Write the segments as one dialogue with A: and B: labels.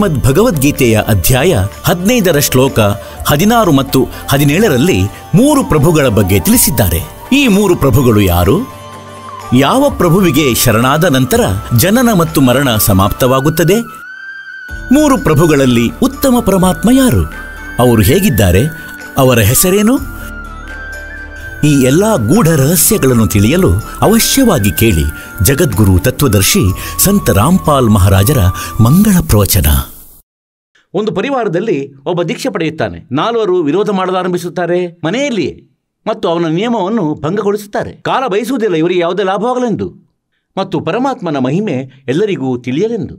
A: ಶ್ರೀಮದ್ ಭಗವದ್ಗೀತೆಯ ಅಧ್ಯಾಯ ಹದಿನೈದರ ಶ್ಲೋಕ ಹದಿನಾರು ಮತ್ತು ಹದಿನೇಳರಲ್ಲಿ ಮೂರು ಪ್ರಭುಗಳ ಬಗ್ಗೆ ತಿಳಿಸಿದ್ದಾರೆ ಈ ಮೂರು ಪ್ರಭುಗಳು ಯಾರು ಯಾವ ಪ್ರಭುವಿಗೆ ಶರಣಾದ ನಂತರ ಜನನ ಮತ್ತು ಮರಣ ಸಮಾಪ್ತವಾಗುತ್ತದೆ ಮೂರು ಪ್ರಭುಗಳಲ್ಲಿ ಉತ್ತಮ ಪರಮಾತ್ಮ ಯಾರು ಅವರು ಹೇಗಿದ್ದಾರೆ ಅವರ ಹೆಸರೇನು ಈ ಎಲ್ಲಾ ಗೂಢ ರಹಸ್ಯಗಳನ್ನು ತಿಳಿಯಲು ಅವಶ್ಯವಾಗಿ ಕೇಳಿ ಜಗದ್ಗುರು ತತ್ವದರ್ಶಿ ಸಂತ ರಾಮ್ಪಾಲ್ ಮಹಾರಾಜರ ಮಂಗಳ ಪ್ರವಚನ ಒಂದು ಪರಿವಾರದಲ್ಲಿ ಒಬ್ಬ ದೀಕ್ಷೆ ಪಡೆಯುತ್ತಾನೆ ನಾಲ್ವರು ವಿರೋಧ ಮಾಡಲಾರಂಭಿಸುತ್ತಾರೆ ಮನೆಯಲ್ಲಿಯೇ ಮತ್ತು ಅವನ ನಿಯಮವನ್ನು ಭಂಗಗೊಳಿಸುತ್ತಾರೆ ಕಾಲ ಬಯಸುವುದಿಲ್ಲ ಇವರಿಗೆ ಯಾವುದೇ ಲಾಭವಾಗಲೆಂದು ಮತ್ತು ಪರಮಾತ್ಮನ ಮಹಿಮೆ ಎಲ್ಲರಿಗೂ ತಿಳಿಯಲೆಂದು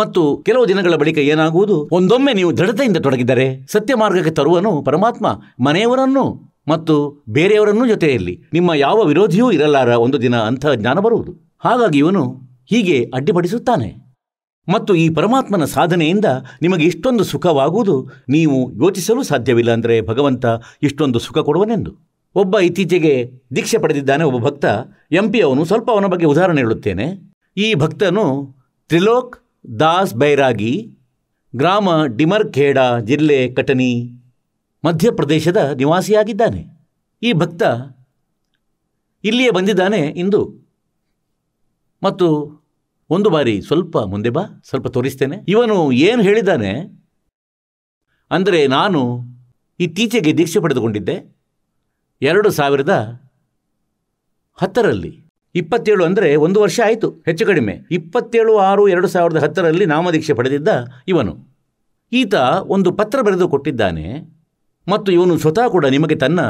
A: ಮತ್ತು ಕೆಲವು ದಿನಗಳ ಬಳಿಕ ಏನಾಗುವುದು ಒಂದೊಮ್ಮೆ ನೀವು ದೃಢತೆಯಿಂದ ತೊಡಗಿದರೆ ಸತ್ಯ ಮಾರ್ಗಕ್ಕೆ ತರುವನು ಪರಮಾತ್ಮ ಮನೆಯವರನ್ನು ಮತ್ತು ಬೇರೆಯವರನ್ನೂ ಜೊತೆಯಲ್ಲಿ ನಿಮ್ಮ ಯಾವ ವಿರೋಧಿಯೂ ಇರಲಾರ ಒಂದು ದಿನ ಅಂತಹ ಜ್ಞಾನ ಬರುವುದು ಹಾಗಾಗಿ ಇವನು ಹೀಗೆ ಅಡ್ಡಿಪಡಿಸುತ್ತಾನೆ ಮತ್ತು ಈ ಪರಮಾತ್ಮನ ಸಾಧನೆಯಿಂದ ನಿಮಗೆ ಇಷ್ಟೊಂದು ಸುಖವಾಗುವುದು ನೀವು ಯೋಚಿಸಲು ಸಾಧ್ಯವಿಲ್ಲ ಅಂದರೆ ಭಗವಂತ ಇಷ್ಟೊಂದು ಸುಖ ಕೊಡುವನೆಂದು ಒಬ್ಬ ಇತ್ತೀಚೆಗೆ ದೀಕ್ಷೆ ಪಡೆದಿದ್ದಾನೆ ಒಬ್ಬ ಭಕ್ತ ಎಂ ಪಿ ಅವನು ಸ್ವಲ್ಪ ಅವನ ಬಗ್ಗೆ ಉದಾಹರಣೆ ಹೇಳುತ್ತೇನೆ ಈ ಭಕ್ತನು ತ್ರಿಲೋಕ್ ದಾಸ್ ಬೈರಾಗಿ ಗ್ರಾಮ ಡಿಮರ್ಖೇಡ ಜಿಲ್ಲೆ ಕಟನಿ ಮಧ್ಯಪ್ರದೇಶದ ನಿವಾಸಿಯಾಗಿದ್ದಾನೆ ಈ ಭಕ್ತ ಇಲ್ಲಿಯೇ ಬಂದಿದ್ದಾನೆ ಇಂದು ಮತ್ತು ಒಂದು ಬಾರಿ ಸ್ವಲ್ಪ ಮುಂದೆ ಬಾ ಸ್ವಲ್ಪ ತೋರಿಸ್ತೇನೆ ಇವನು ಏನು ಹೇಳಿದ್ದಾನೆ ಅಂದರೆ ನಾನು ಇತ್ತೀಚೆಗೆ ದೀಕ್ಷೆ ಪಡೆದುಕೊಂಡಿದ್ದೆ ಎರಡು ಸಾವಿರದ ಹತ್ತರಲ್ಲಿ ಇಪ್ಪತ್ತೇಳು ಅಂದರೆ ಒಂದು ವರ್ಷ ಆಯಿತು ಹೆಚ್ಚು ಕಡಿಮೆ ಇಪ್ಪತ್ತೇಳು ಆರು ಎರಡು ಸಾವಿರದ ಹತ್ತರಲ್ಲಿ ನಾಮದೀಕ್ಷೆ ಪಡೆದಿದ್ದ ಇವನು ಈತ ಒಂದು ಪತ್ರ ಬರೆದು ಕೊಟ್ಟಿದ್ದಾನೆ ಮತ್ತು ಇವನು ಸ್ವತಃ ಕೂಡ ನಿಮಗೆ ತನ್ನ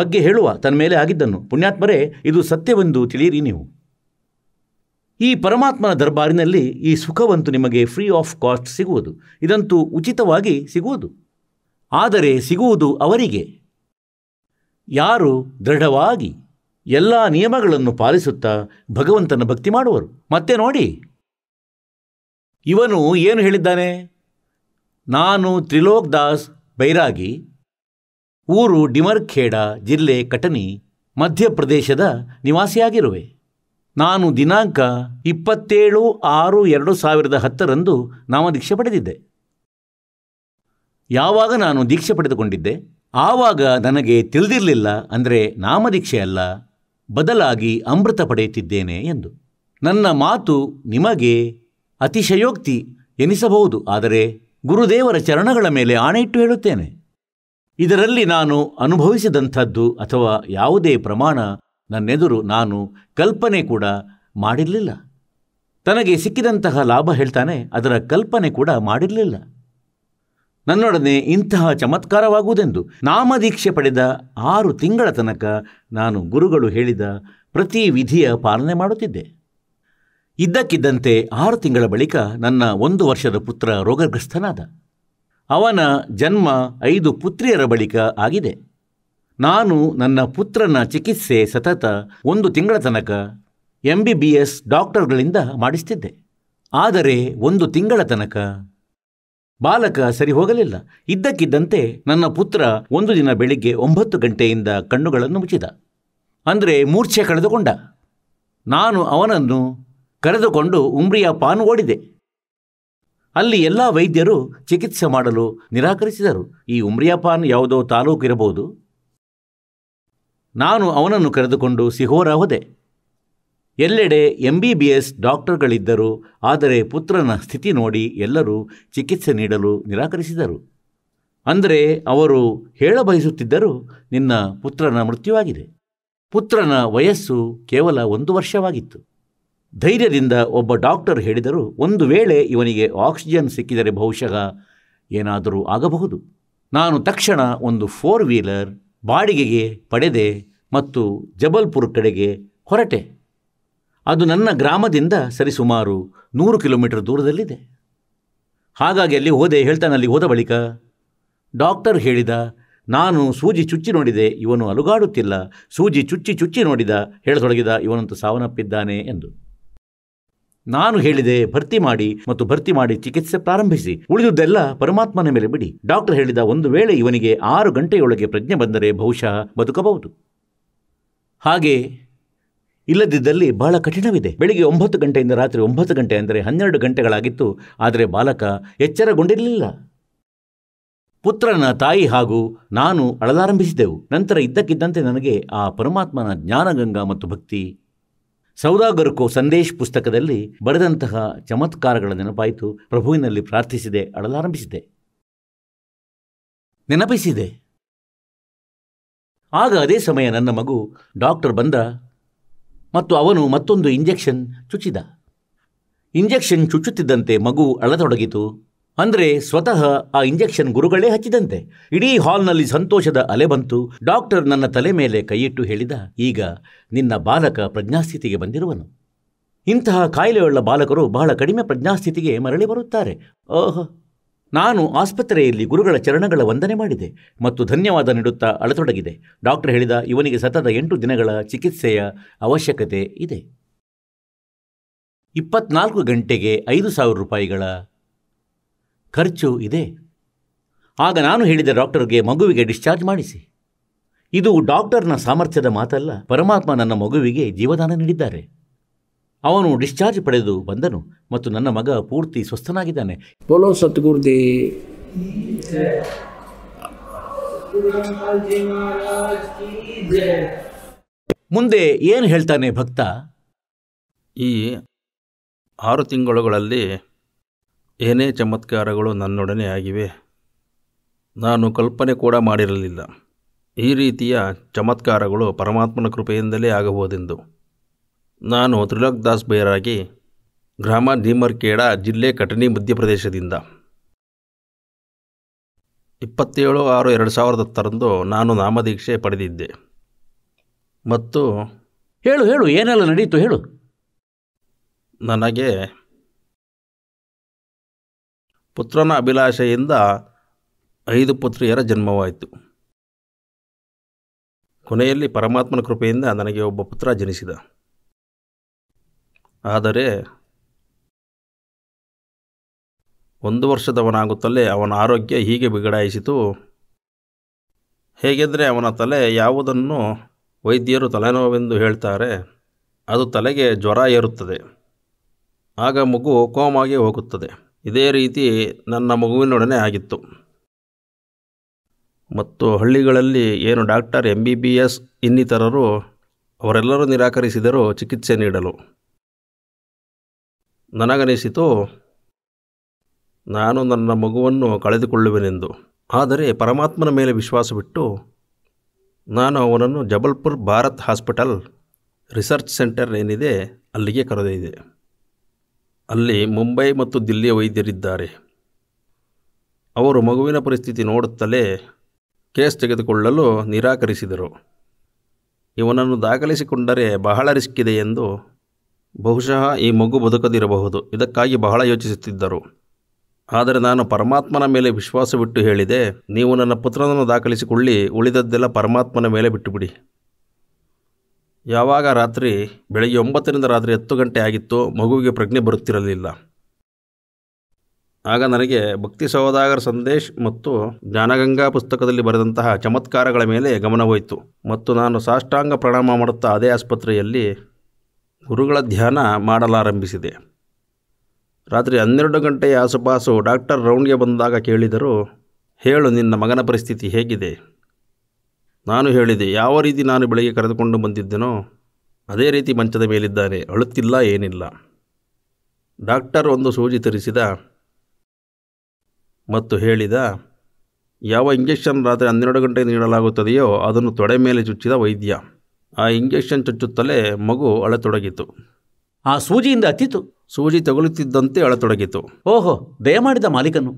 A: ಬಗ್ಗೆ ಹೇಳುವ ತನ್ನ ಮೇಲೆ ಆಗಿದ್ದನ್ನು ಪುಣ್ಯಾತ್ಮರೇ ಇದು ಸತ್ಯವೆಂದು ತಿಳಿಯಿರಿ ನೀವು ಈ ಪರಮಾತ್ಮನ ದರ್ಬಾರಿನಲ್ಲಿ ಈ ಸುಖವಂತೂ ನಿಮಗೆ ಫ್ರೀ ಆಫ್ ಕಾಸ್ಟ್ ಸಿಗುವುದು ಇದಂತೂ ಉಚಿತವಾಗಿ ಸಿಗುವುದು ಆದರೆ ಸಿಗುವುದು ಅವರಿಗೆ ಯಾರು ದೃಢವಾಗಿ ಎಲ್ಲ ನಿಯಮಗಳನ್ನು ಪಾಲಿಸುತ್ತಾ ಭಗವಂತನ ಭಕ್ತಿ ಮಾಡುವರು ಮತ್ತೆ ನೋಡಿ ಇವನು ಏನು ಹೇಳಿದ್ದಾನೆ ನಾನು ತ್ರಿಲೋಕ್ ದಾಸ್ ಬೈರಾಗಿ ಊರು ಡಿಮರ್ಖೇಡ ಜಿಲ್ಲೆ ಕಟನಿ ಮಧ್ಯಪ್ರದೇಶದ ನಿವಾಸಿಯಾಗಿರುವೆ ನಾನು ದಿನಾಂಕ ಇಪ್ಪತ್ತೇಳು ಆರು ಎರಡು ಸಾವಿರದ ಹತ್ತರಂದು ನಾಮದೀಕ್ಷೆ ಪಡೆದಿದ್ದೆ ಯಾವಾಗ ನಾನು ದೀಕ್ಷೆ ಪಡೆದುಕೊಂಡಿದ್ದೆ ಆವಾಗ ನನಗೆ ತಿಳಿದಿರಲಿಲ್ಲ ಅಂದರೆ ನಾಮದೀಕ್ಷೆ ಅಲ್ಲ ಬದಲಾಗಿ ಅಮೃತ ಪಡೆಯುತ್ತಿದ್ದೇನೆ ಎಂದು ನನ್ನ ಮಾತು ನಿಮಗೆ ಅತಿಶಯೋಕ್ತಿ ಎನಿಸಬಹುದು ಆದರೆ ಗುರುದೇವರ ಚರಣಗಳ ಮೇಲೆ ಆಣೆ ಇಟ್ಟು ಹೇಳುತ್ತೇನೆ ಇದರಲ್ಲಿ ನಾನು ಅನುಭವಿಸಿದಂಥದ್ದು ಅಥವಾ ಯಾವುದೇ ಪ್ರಮಾಣ ನನ್ನೆದುರು ನಾನು ಕಲ್ಪನೆ ಕೂಡ ಮಾಡಿರಲಿಲ್ಲ ತನಗೆ ಸಿಕ್ಕಿದಂತಹ ಲಾಭ ಹೇಳ್ತಾನೆ ಅದರ ಕಲ್ಪನೆ ಕೂಡ ಮಾಡಿರಲಿಲ್ಲ ನನ್ನೊಡನೆ ಇಂತಹ ಚಮತ್ಕಾರವಾಗುವುದೆಂದು ನಾಮದೀಕ್ಷೆ ಪಡೆದ ಆರು ತಿಂಗಳ ತನಕ ನಾನು ಗುರುಗಳು ಹೇಳಿದ ಪ್ರತಿ ವಿಧಿಯ ಪಾಲನೆ ಮಾಡುತ್ತಿದ್ದೆ ಇದ್ದಕ್ಕಿದ್ದಂತೆ ಆರು ತಿಂಗಳ ಬಳಿಕ ನನ್ನ ಒಂದು ವರ್ಷದ ಪುತ್ರ ರೋಗಗ್ರಸ್ತನಾದ ಅವನ ಜನ್ಮ ಐದು ಪುತ್ರಿಯರ ಬಳಿಕ ಆಗಿದೆ ನಾನು ನನ್ನ ಪುತ್ರನ ಚಿಕಿತ್ಸೆ ಸತತ ಒಂದು ತಿಂಗಳ ತನಕ ಎಂ ಬಿ ಬಿ ಎಸ್ ಡಾಕ್ಟರ್ಗಳಿಂದ ಮಾಡಿಸ್ತಿದ್ದೆ ಆದರೆ ಒಂದು ತಿಂಗಳ ತನಕ ಬಾಲಕ ಸರಿ ಹೋಗಲಿಲ್ಲ ಇದ್ದಕ್ಕಿದ್ದಂತೆ ನನ್ನ ಪುತ್ರ ಒಂದು ದಿನ ಬೆಳಿಗ್ಗೆ ಒಂಬತ್ತು ಗಂಟೆಯಿಂದ ಕಣ್ಣುಗಳನ್ನು ಮುಚ್ಚಿದ ಅಂದರೆ ಮೂರ್ಛೆ ಕಳೆದುಕೊಂಡ ನಾನು ಅವನನ್ನು ಕರೆದುಕೊಂಡು ಉಮ್ರಿಯ ಪಾನ್ ಓಡಿದೆ ಅಲ್ಲಿ ಎಲ್ಲ ವೈದ್ಯರು ಚಿಕಿತ್ಸೆ ಮಾಡಲು ನಿರಾಕರಿಸಿದರು ಈ ಉಮ್ರಿಯಾಪಾನ್ ಯಾವುದೋ ತಾಲೂಕಿರಬಹುದು ಇರಬಹುದು ನಾನು ಅವನನ್ನು ಕರೆದುಕೊಂಡು ಸಿಹೋರ ಹೋದೆ ಎಲ್ಲೆಡೆ ಎಂ ಬಿ ಬಿ ಎಸ್ ಡಾಕ್ಟರ್ಗಳಿದ್ದರು ಆದರೆ ಪುತ್ರನ ಸ್ಥಿತಿ ನೋಡಿ ಎಲ್ಲರೂ ಚಿಕಿತ್ಸೆ ನೀಡಲು ನಿರಾಕರಿಸಿದರು ಅಂದರೆ ಅವರು ಹೇಳಬಯಸುತ್ತಿದ್ದರೂ ನಿನ್ನ ಪುತ್ರನ ಮೃತ್ಯುವಾಗಿದೆ ಪುತ್ರನ ವಯಸ್ಸು ಕೇವಲ ಒಂದು ವರ್ಷವಾಗಿತ್ತು ಧೈರ್ಯದಿಂದ ಒಬ್ಬ ಡಾಕ್ಟರ್ ಹೇಳಿದರು ಒಂದು ವೇಳೆ ಇವನಿಗೆ ಆಕ್ಸಿಜನ್ ಸಿಕ್ಕಿದರೆ ಬಹುಶಃ ಏನಾದರೂ ಆಗಬಹುದು ನಾನು ತಕ್ಷಣ ಒಂದು ಫೋರ್ ವೀಲರ್ ಬಾಡಿಗೆಗೆ ಪಡೆದೆ ಮತ್ತು ಜಬಲ್ಪುರ್ ಕಡೆಗೆ ಹೊರಟೆ ಅದು ನನ್ನ ಗ್ರಾಮದಿಂದ ಸರಿಸುಮಾರು ನೂರು ಕಿಲೋಮೀಟರ್ ದೂರದಲ್ಲಿದೆ ಹಾಗಾಗಿ ಅಲ್ಲಿ ಹೋದೆ ಹೇಳ್ತಾನಲ್ಲಿ ಹೋದ ಬಳಿಕ ಡಾಕ್ಟರ್ ಹೇಳಿದ ನಾನು ಸೂಜಿ ಚುಚ್ಚಿ ನೋಡಿದೆ ಇವನು ಅಲುಗಾಡುತ್ತಿಲ್ಲ ಸೂಜಿ ಚುಚ್ಚಿ ಚುಚ್ಚಿ ನೋಡಿದ ಹೇಳತೊಡಗಿದ ಇವನಂತೂ ಸಾವನ್ನಪ್ಪಿದ್ದಾನೆ ಎಂದು ನಾನು ಹೇಳಿದೆ ಭರ್ತಿ ಮಾಡಿ ಮತ್ತು ಭರ್ತಿ ಮಾಡಿ ಚಿಕಿತ್ಸೆ ಪ್ರಾರಂಭಿಸಿ ಉಳಿದುದೆಲ್ಲ ಪರಮಾತ್ಮನ ಮೇಲೆ ಬಿಡಿ ಡಾಕ್ಟರ್ ಹೇಳಿದ ಒಂದು ವೇಳೆ ಇವನಿಗೆ ಆರು ಗಂಟೆಯೊಳಗೆ ಪ್ರಜ್ಞೆ ಬಂದರೆ ಬಹುಶಃ ಬದುಕಬಹುದು ಹಾಗೆ ಇಲ್ಲದಿದ್ದಲ್ಲಿ ಬಹಳ ಕಠಿಣವಿದೆ ಬೆಳಿಗ್ಗೆ ಒಂಬತ್ತು ಗಂಟೆಯಿಂದ ರಾತ್ರಿ ಒಂಬತ್ತು ಗಂಟೆ ಅಂದರೆ ಹನ್ನೆರಡು ಗಂಟೆಗಳಾಗಿತ್ತು ಆದರೆ ಬಾಲಕ ಎಚ್ಚರಗೊಂಡಿರಲಿಲ್ಲ ಪುತ್ರನ ತಾಯಿ ಹಾಗೂ ನಾನು ಅಳಲಾರಂಭಿಸಿದೆವು ನಂತರ ಇದ್ದಕ್ಕಿದ್ದಂತೆ ನನಗೆ ಆ ಪರಮಾತ್ಮನ ಜ್ಞಾನಗಂಗಾ ಮತ್ತು ಭಕ್ತಿ ಸೌದಾಗರುಕೋ ಸಂದೇಶ್ ಪುಸ್ತಕದಲ್ಲಿ ಬರೆದಂತಹ ಚಮತ್ಕಾರಗಳ ನೆನಪಾಯಿತು ಪ್ರಭುವಿನಲ್ಲಿ ಪ್ರಾರ್ಥಿಸಿದೆ ಅಳಲಾರಂಭಿಸಿದೆ ನೆನಪಿಸಿದೆ ಆಗ ಅದೇ ಸಮಯ ನನ್ನ ಮಗು ಡಾಕ್ಟರ್ ಬಂದ ಮತ್ತು ಅವನು ಮತ್ತೊಂದು ಇಂಜೆಕ್ಷನ್ ಚುಚ್ಚಿದ ಇಂಜೆಕ್ಷನ್ ಚುಚ್ಚುತ್ತಿದ್ದಂತೆ ಮಗು ಅಳತೊಡಗಿತು ಅಂದರೆ ಸ್ವತಃ ಆ ಇಂಜೆಕ್ಷನ್ ಗುರುಗಳೇ ಹಚ್ಚಿದಂತೆ ಇಡೀ ಹಾಲ್ನಲ್ಲಿ ಸಂತೋಷದ ಅಲೆ ಬಂತು ಡಾಕ್ಟರ್ ನನ್ನ ತಲೆ ಮೇಲೆ ಕೈಯಿಟ್ಟು ಹೇಳಿದ ಈಗ ನಿನ್ನ ಬಾಲಕ ಪ್ರಜ್ಞಾಸ್ಥಿತಿಗೆ ಬಂದಿರುವನು ಇಂತಹ ಕಾಯಿಲೆಯುಳ್ಳ ಬಾಲಕರು ಬಹಳ ಕಡಿಮೆ ಪ್ರಜ್ಞಾಸ್ಥಿತಿಗೆ ಮರಳಿ ಬರುತ್ತಾರೆ ಓಹ್ ನಾನು ಆಸ್ಪತ್ರೆಯಲ್ಲಿ ಗುರುಗಳ ಚರಣಗಳ ವಂದನೆ ಮಾಡಿದೆ ಮತ್ತು ಧನ್ಯವಾದ ನೀಡುತ್ತಾ ಅಳತೊಡಗಿದೆ ಡಾಕ್ಟರ್ ಹೇಳಿದ ಇವನಿಗೆ ಸತತ ಎಂಟು ದಿನಗಳ ಚಿಕಿತ್ಸೆಯ ಅವಶ್ಯಕತೆ ಇದೆ ಇಪ್ಪತ್ನಾಲ್ಕು ಗಂಟೆಗೆ ಐದು ಸಾವಿರ ರೂಪಾಯಿಗಳ ಖರ್ಚು ಇದೆ ಆಗ ನಾನು ಹೇಳಿದ ಡಾಕ್ಟರ್ಗೆ ಮಗುವಿಗೆ ಡಿಸ್ಚಾರ್ಜ್ ಮಾಡಿಸಿ ಇದು ಡಾಕ್ಟರ್ನ ಸಾಮರ್ಥ್ಯದ ಮಾತಲ್ಲ ಪರಮಾತ್ಮ ನನ್ನ ಮಗುವಿಗೆ ಜೀವದಾನ ನೀಡಿದ್ದಾರೆ ಅವನು ಡಿಸ್ಚಾರ್ಜ್ ಪಡೆದು ಬಂದನು ಮತ್ತು ನನ್ನ ಮಗ ಪೂರ್ತಿ ಸ್ವಸ್ಥನಾಗಿದ್ದಾನೆ ಬೋಲೋ ಸತ್ಗುರುದಿ
B: ಮುಂದೆ ಏನು ಹೇಳ್ತಾನೆ ಭಕ್ತ ಈ ಆರು ತಿಂಗಳುಗಳಲ್ಲಿ ಏನೇ ಚಮತ್ಕಾರಗಳು ನನ್ನೊಡನೆ ಆಗಿವೆ ನಾನು ಕಲ್ಪನೆ ಕೂಡ ಮಾಡಿರಲಿಲ್ಲ ಈ ರೀತಿಯ ಚಮತ್ಕಾರಗಳು ಪರಮಾತ್ಮನ ಕೃಪೆಯಿಂದಲೇ ಆಗಬಹುದೆಂದು ನಾನು ತ್ರಿಲೋಕ್ ದಾಸ್ ಬೈರಾಗಿ ಗ್ರಾಮ ಕೇಡಾ ಜಿಲ್ಲೆ ಕಟನಿ ಮಧ್ಯಪ್ರದೇಶದಿಂದ ಇಪ್ಪತ್ತೇಳು ಆರು ಎರಡು ಸಾವಿರದ ಹತ್ತರಂದು ನಾನು ನಾಮದೀಕ್ಷೆ ಪಡೆದಿದ್ದೆ ಮತ್ತು ಹೇಳು ಹೇಳು ಏನೆಲ್ಲ ನಡೆಯಿತು ಹೇಳು ನನಗೆ ಪುತ್ರನ ಅಭಿಲಾಷೆಯಿಂದ ಐದು ಪುತ್ರಿಯರ ಜನ್ಮವಾಯಿತು ಕೊನೆಯಲ್ಲಿ ಪರಮಾತ್ಮನ ಕೃಪೆಯಿಂದ ನನಗೆ ಒಬ್ಬ ಪುತ್ರ ಜನಿಸಿದ ಆದರೆ ಒಂದು ವರ್ಷದವನಾಗುತ್ತಲೇ ಅವನ ಆರೋಗ್ಯ ಹೀಗೆ ಬಿಗಡಾಯಿಸಿತು ಹೇಗೆಂದರೆ ಅವನ ತಲೆ ಯಾವುದನ್ನು ವೈದ್ಯರು ತಲೆನೋವೆಂದು ಹೇಳ್ತಾರೆ ಅದು ತಲೆಗೆ ಜ್ವರ ಏರುತ್ತದೆ ಆಗ ಮಗು ಕೋಮಾಗಿ ಹೋಗುತ್ತದೆ ಇದೇ ರೀತಿ ನನ್ನ ಮಗುವಿನೊಡನೆ ಆಗಿತ್ತು ಮತ್ತು ಹಳ್ಳಿಗಳಲ್ಲಿ ಏನು doctor M B B S ಇನ್ನಿತರರು ಅವರೆಲ್ಲರೂ ನಿರಾಕರಿಸಿದರು ಚಿಕಿತ್ಸೆ ನೀಡಲು ನನಗನಿಸಿತು ನಾನು ನನ್ನ ಮಗುವನ್ನು ಕಳೆದುಕೊಳ್ಳುವೆನೆಂದು ಆದರೆ ಪರಮಾತ್ಮನ ಮೇಲೆ ವಿಶ್ವಾಸವಿಟ್ಟು ನಾನು ಅವನನ್ನು Jabalpur Bharat hospital research centre ಏನಿದೆ ಅಲ್ಲಿಗೆ ಕರೆದೊಯ್ದೆ ಅಲ್ಲಿ ಮುಂಬೈ ಮತ್ತು ದಿಲ್ಲಿಯ ವೈದ್ಯರಿದ್ದಾರೆ ಅವರು ಮಗುವಿನ ಪರಿಸ್ಥಿತಿ ನೋಡುತ್ತಲೇ ಕೇಸ್ ತೆಗೆದುಕೊಳ್ಳಲು ನಿರಾಕರಿಸಿದರು ಇವನನ್ನು ದಾಖಲಿಸಿಕೊಂಡರೆ ಬಹಳ ರಿಸ್ಕ್ ಇದೆ ಎಂದು ಬಹುಶಃ ಈ ಮಗು ಬದುಕದಿರಬಹುದು ಇದಕ್ಕಾಗಿ ಬಹಳ ಯೋಚಿಸುತ್ತಿದ್ದರು ಆದರೆ ನಾನು ಪರಮಾತ್ಮನ ಮೇಲೆ ವಿಶ್ವಾಸವಿಟ್ಟು ಹೇಳಿದೆ ನೀವು ನನ್ನ ಪುತ್ರನನ್ನು ದಾಖಲಿಸಿಕೊಳ್ಳಿ ಉಳಿದದ್ದೆಲ್ಲ ಪರಮಾತ್ಮನ ಮೇಲೆ ಬಿಟ್ಟುಬಿಡಿ ಯಾವಾಗ ರಾತ್ರಿ ಬೆಳಗ್ಗೆ ಒಂಬತ್ತರಿಂದ ರಾತ್ರಿ ಹತ್ತು ಗಂಟೆ ಆಗಿತ್ತು ಮಗುವಿಗೆ ಪ್ರಜ್ಞೆ ಬರುತ್ತಿರಲಿಲ್ಲ ಆಗ ನನಗೆ ಭಕ್ತಿ ಸಹೋದಾಗರ ಸಂದೇಶ್ ಮತ್ತು ಜ್ಞಾನಗಂಗಾ ಪುಸ್ತಕದಲ್ಲಿ ಬರೆದಂತಹ ಚಮತ್ಕಾರಗಳ ಮೇಲೆ ಗಮನ ಹೋಯಿತು ಮತ್ತು ನಾನು ಸಾಷ್ಟಾಂಗ ಪ್ರಣಾಮ ಮಾಡುತ್ತಾ ಅದೇ ಆಸ್ಪತ್ರೆಯಲ್ಲಿ ಗುರುಗಳ ಧ್ಯಾನ ಮಾಡಲಾರಂಭಿಸಿದೆ ರಾತ್ರಿ ಹನ್ನೆರಡು ಗಂಟೆಯ ಆಸುಪಾಸು ಡಾಕ್ಟರ್ ರೌಂಡ್ಗೆ ಬಂದಾಗ ಕೇಳಿದರು ಹೇಳು ನಿನ್ನ ಮಗನ ಪರಿಸ್ಥಿತಿ ಹೇಗಿದೆ ನಾನು ಹೇಳಿದೆ ಯಾವ ರೀತಿ ನಾನು ಬೆಳಗ್ಗೆ ಕರೆದುಕೊಂಡು ಬಂದಿದ್ದೆನೋ ಅದೇ ರೀತಿ ಮಂಚದ ಮೇಲಿದ್ದಾನೆ ಅಳುತ್ತಿಲ್ಲ ಏನಿಲ್ಲ ಡಾಕ್ಟರ್ ಒಂದು ಸೂಜಿ ತರಿಸಿದ ಮತ್ತು ಹೇಳಿದ ಯಾವ ಇಂಜೆಕ್ಷನ್ ರಾತ್ರಿ ಹನ್ನೆರಡು ಗಂಟೆಗೆ ನೀಡಲಾಗುತ್ತದೆಯೋ ಅದನ್ನು ತೊಡೆ ಮೇಲೆ ಚುಚ್ಚಿದ ವೈದ್ಯ ಆ ಇಂಜೆಕ್ಷನ್ ಚುಚ್ಚುತ್ತಲೇ ಮಗು ಅಳತೊಡಗಿತು ಆ ಸೂಜಿಯಿಂದ ಅತ್ತಿತು ಸೂಜಿ ತಗುಲುತ್ತಿದ್ದಂತೆ ಅಳತೊಡಗಿತು ಓಹೋ ದಯ ಮಾಡಿದ ಮಾಲೀಕನು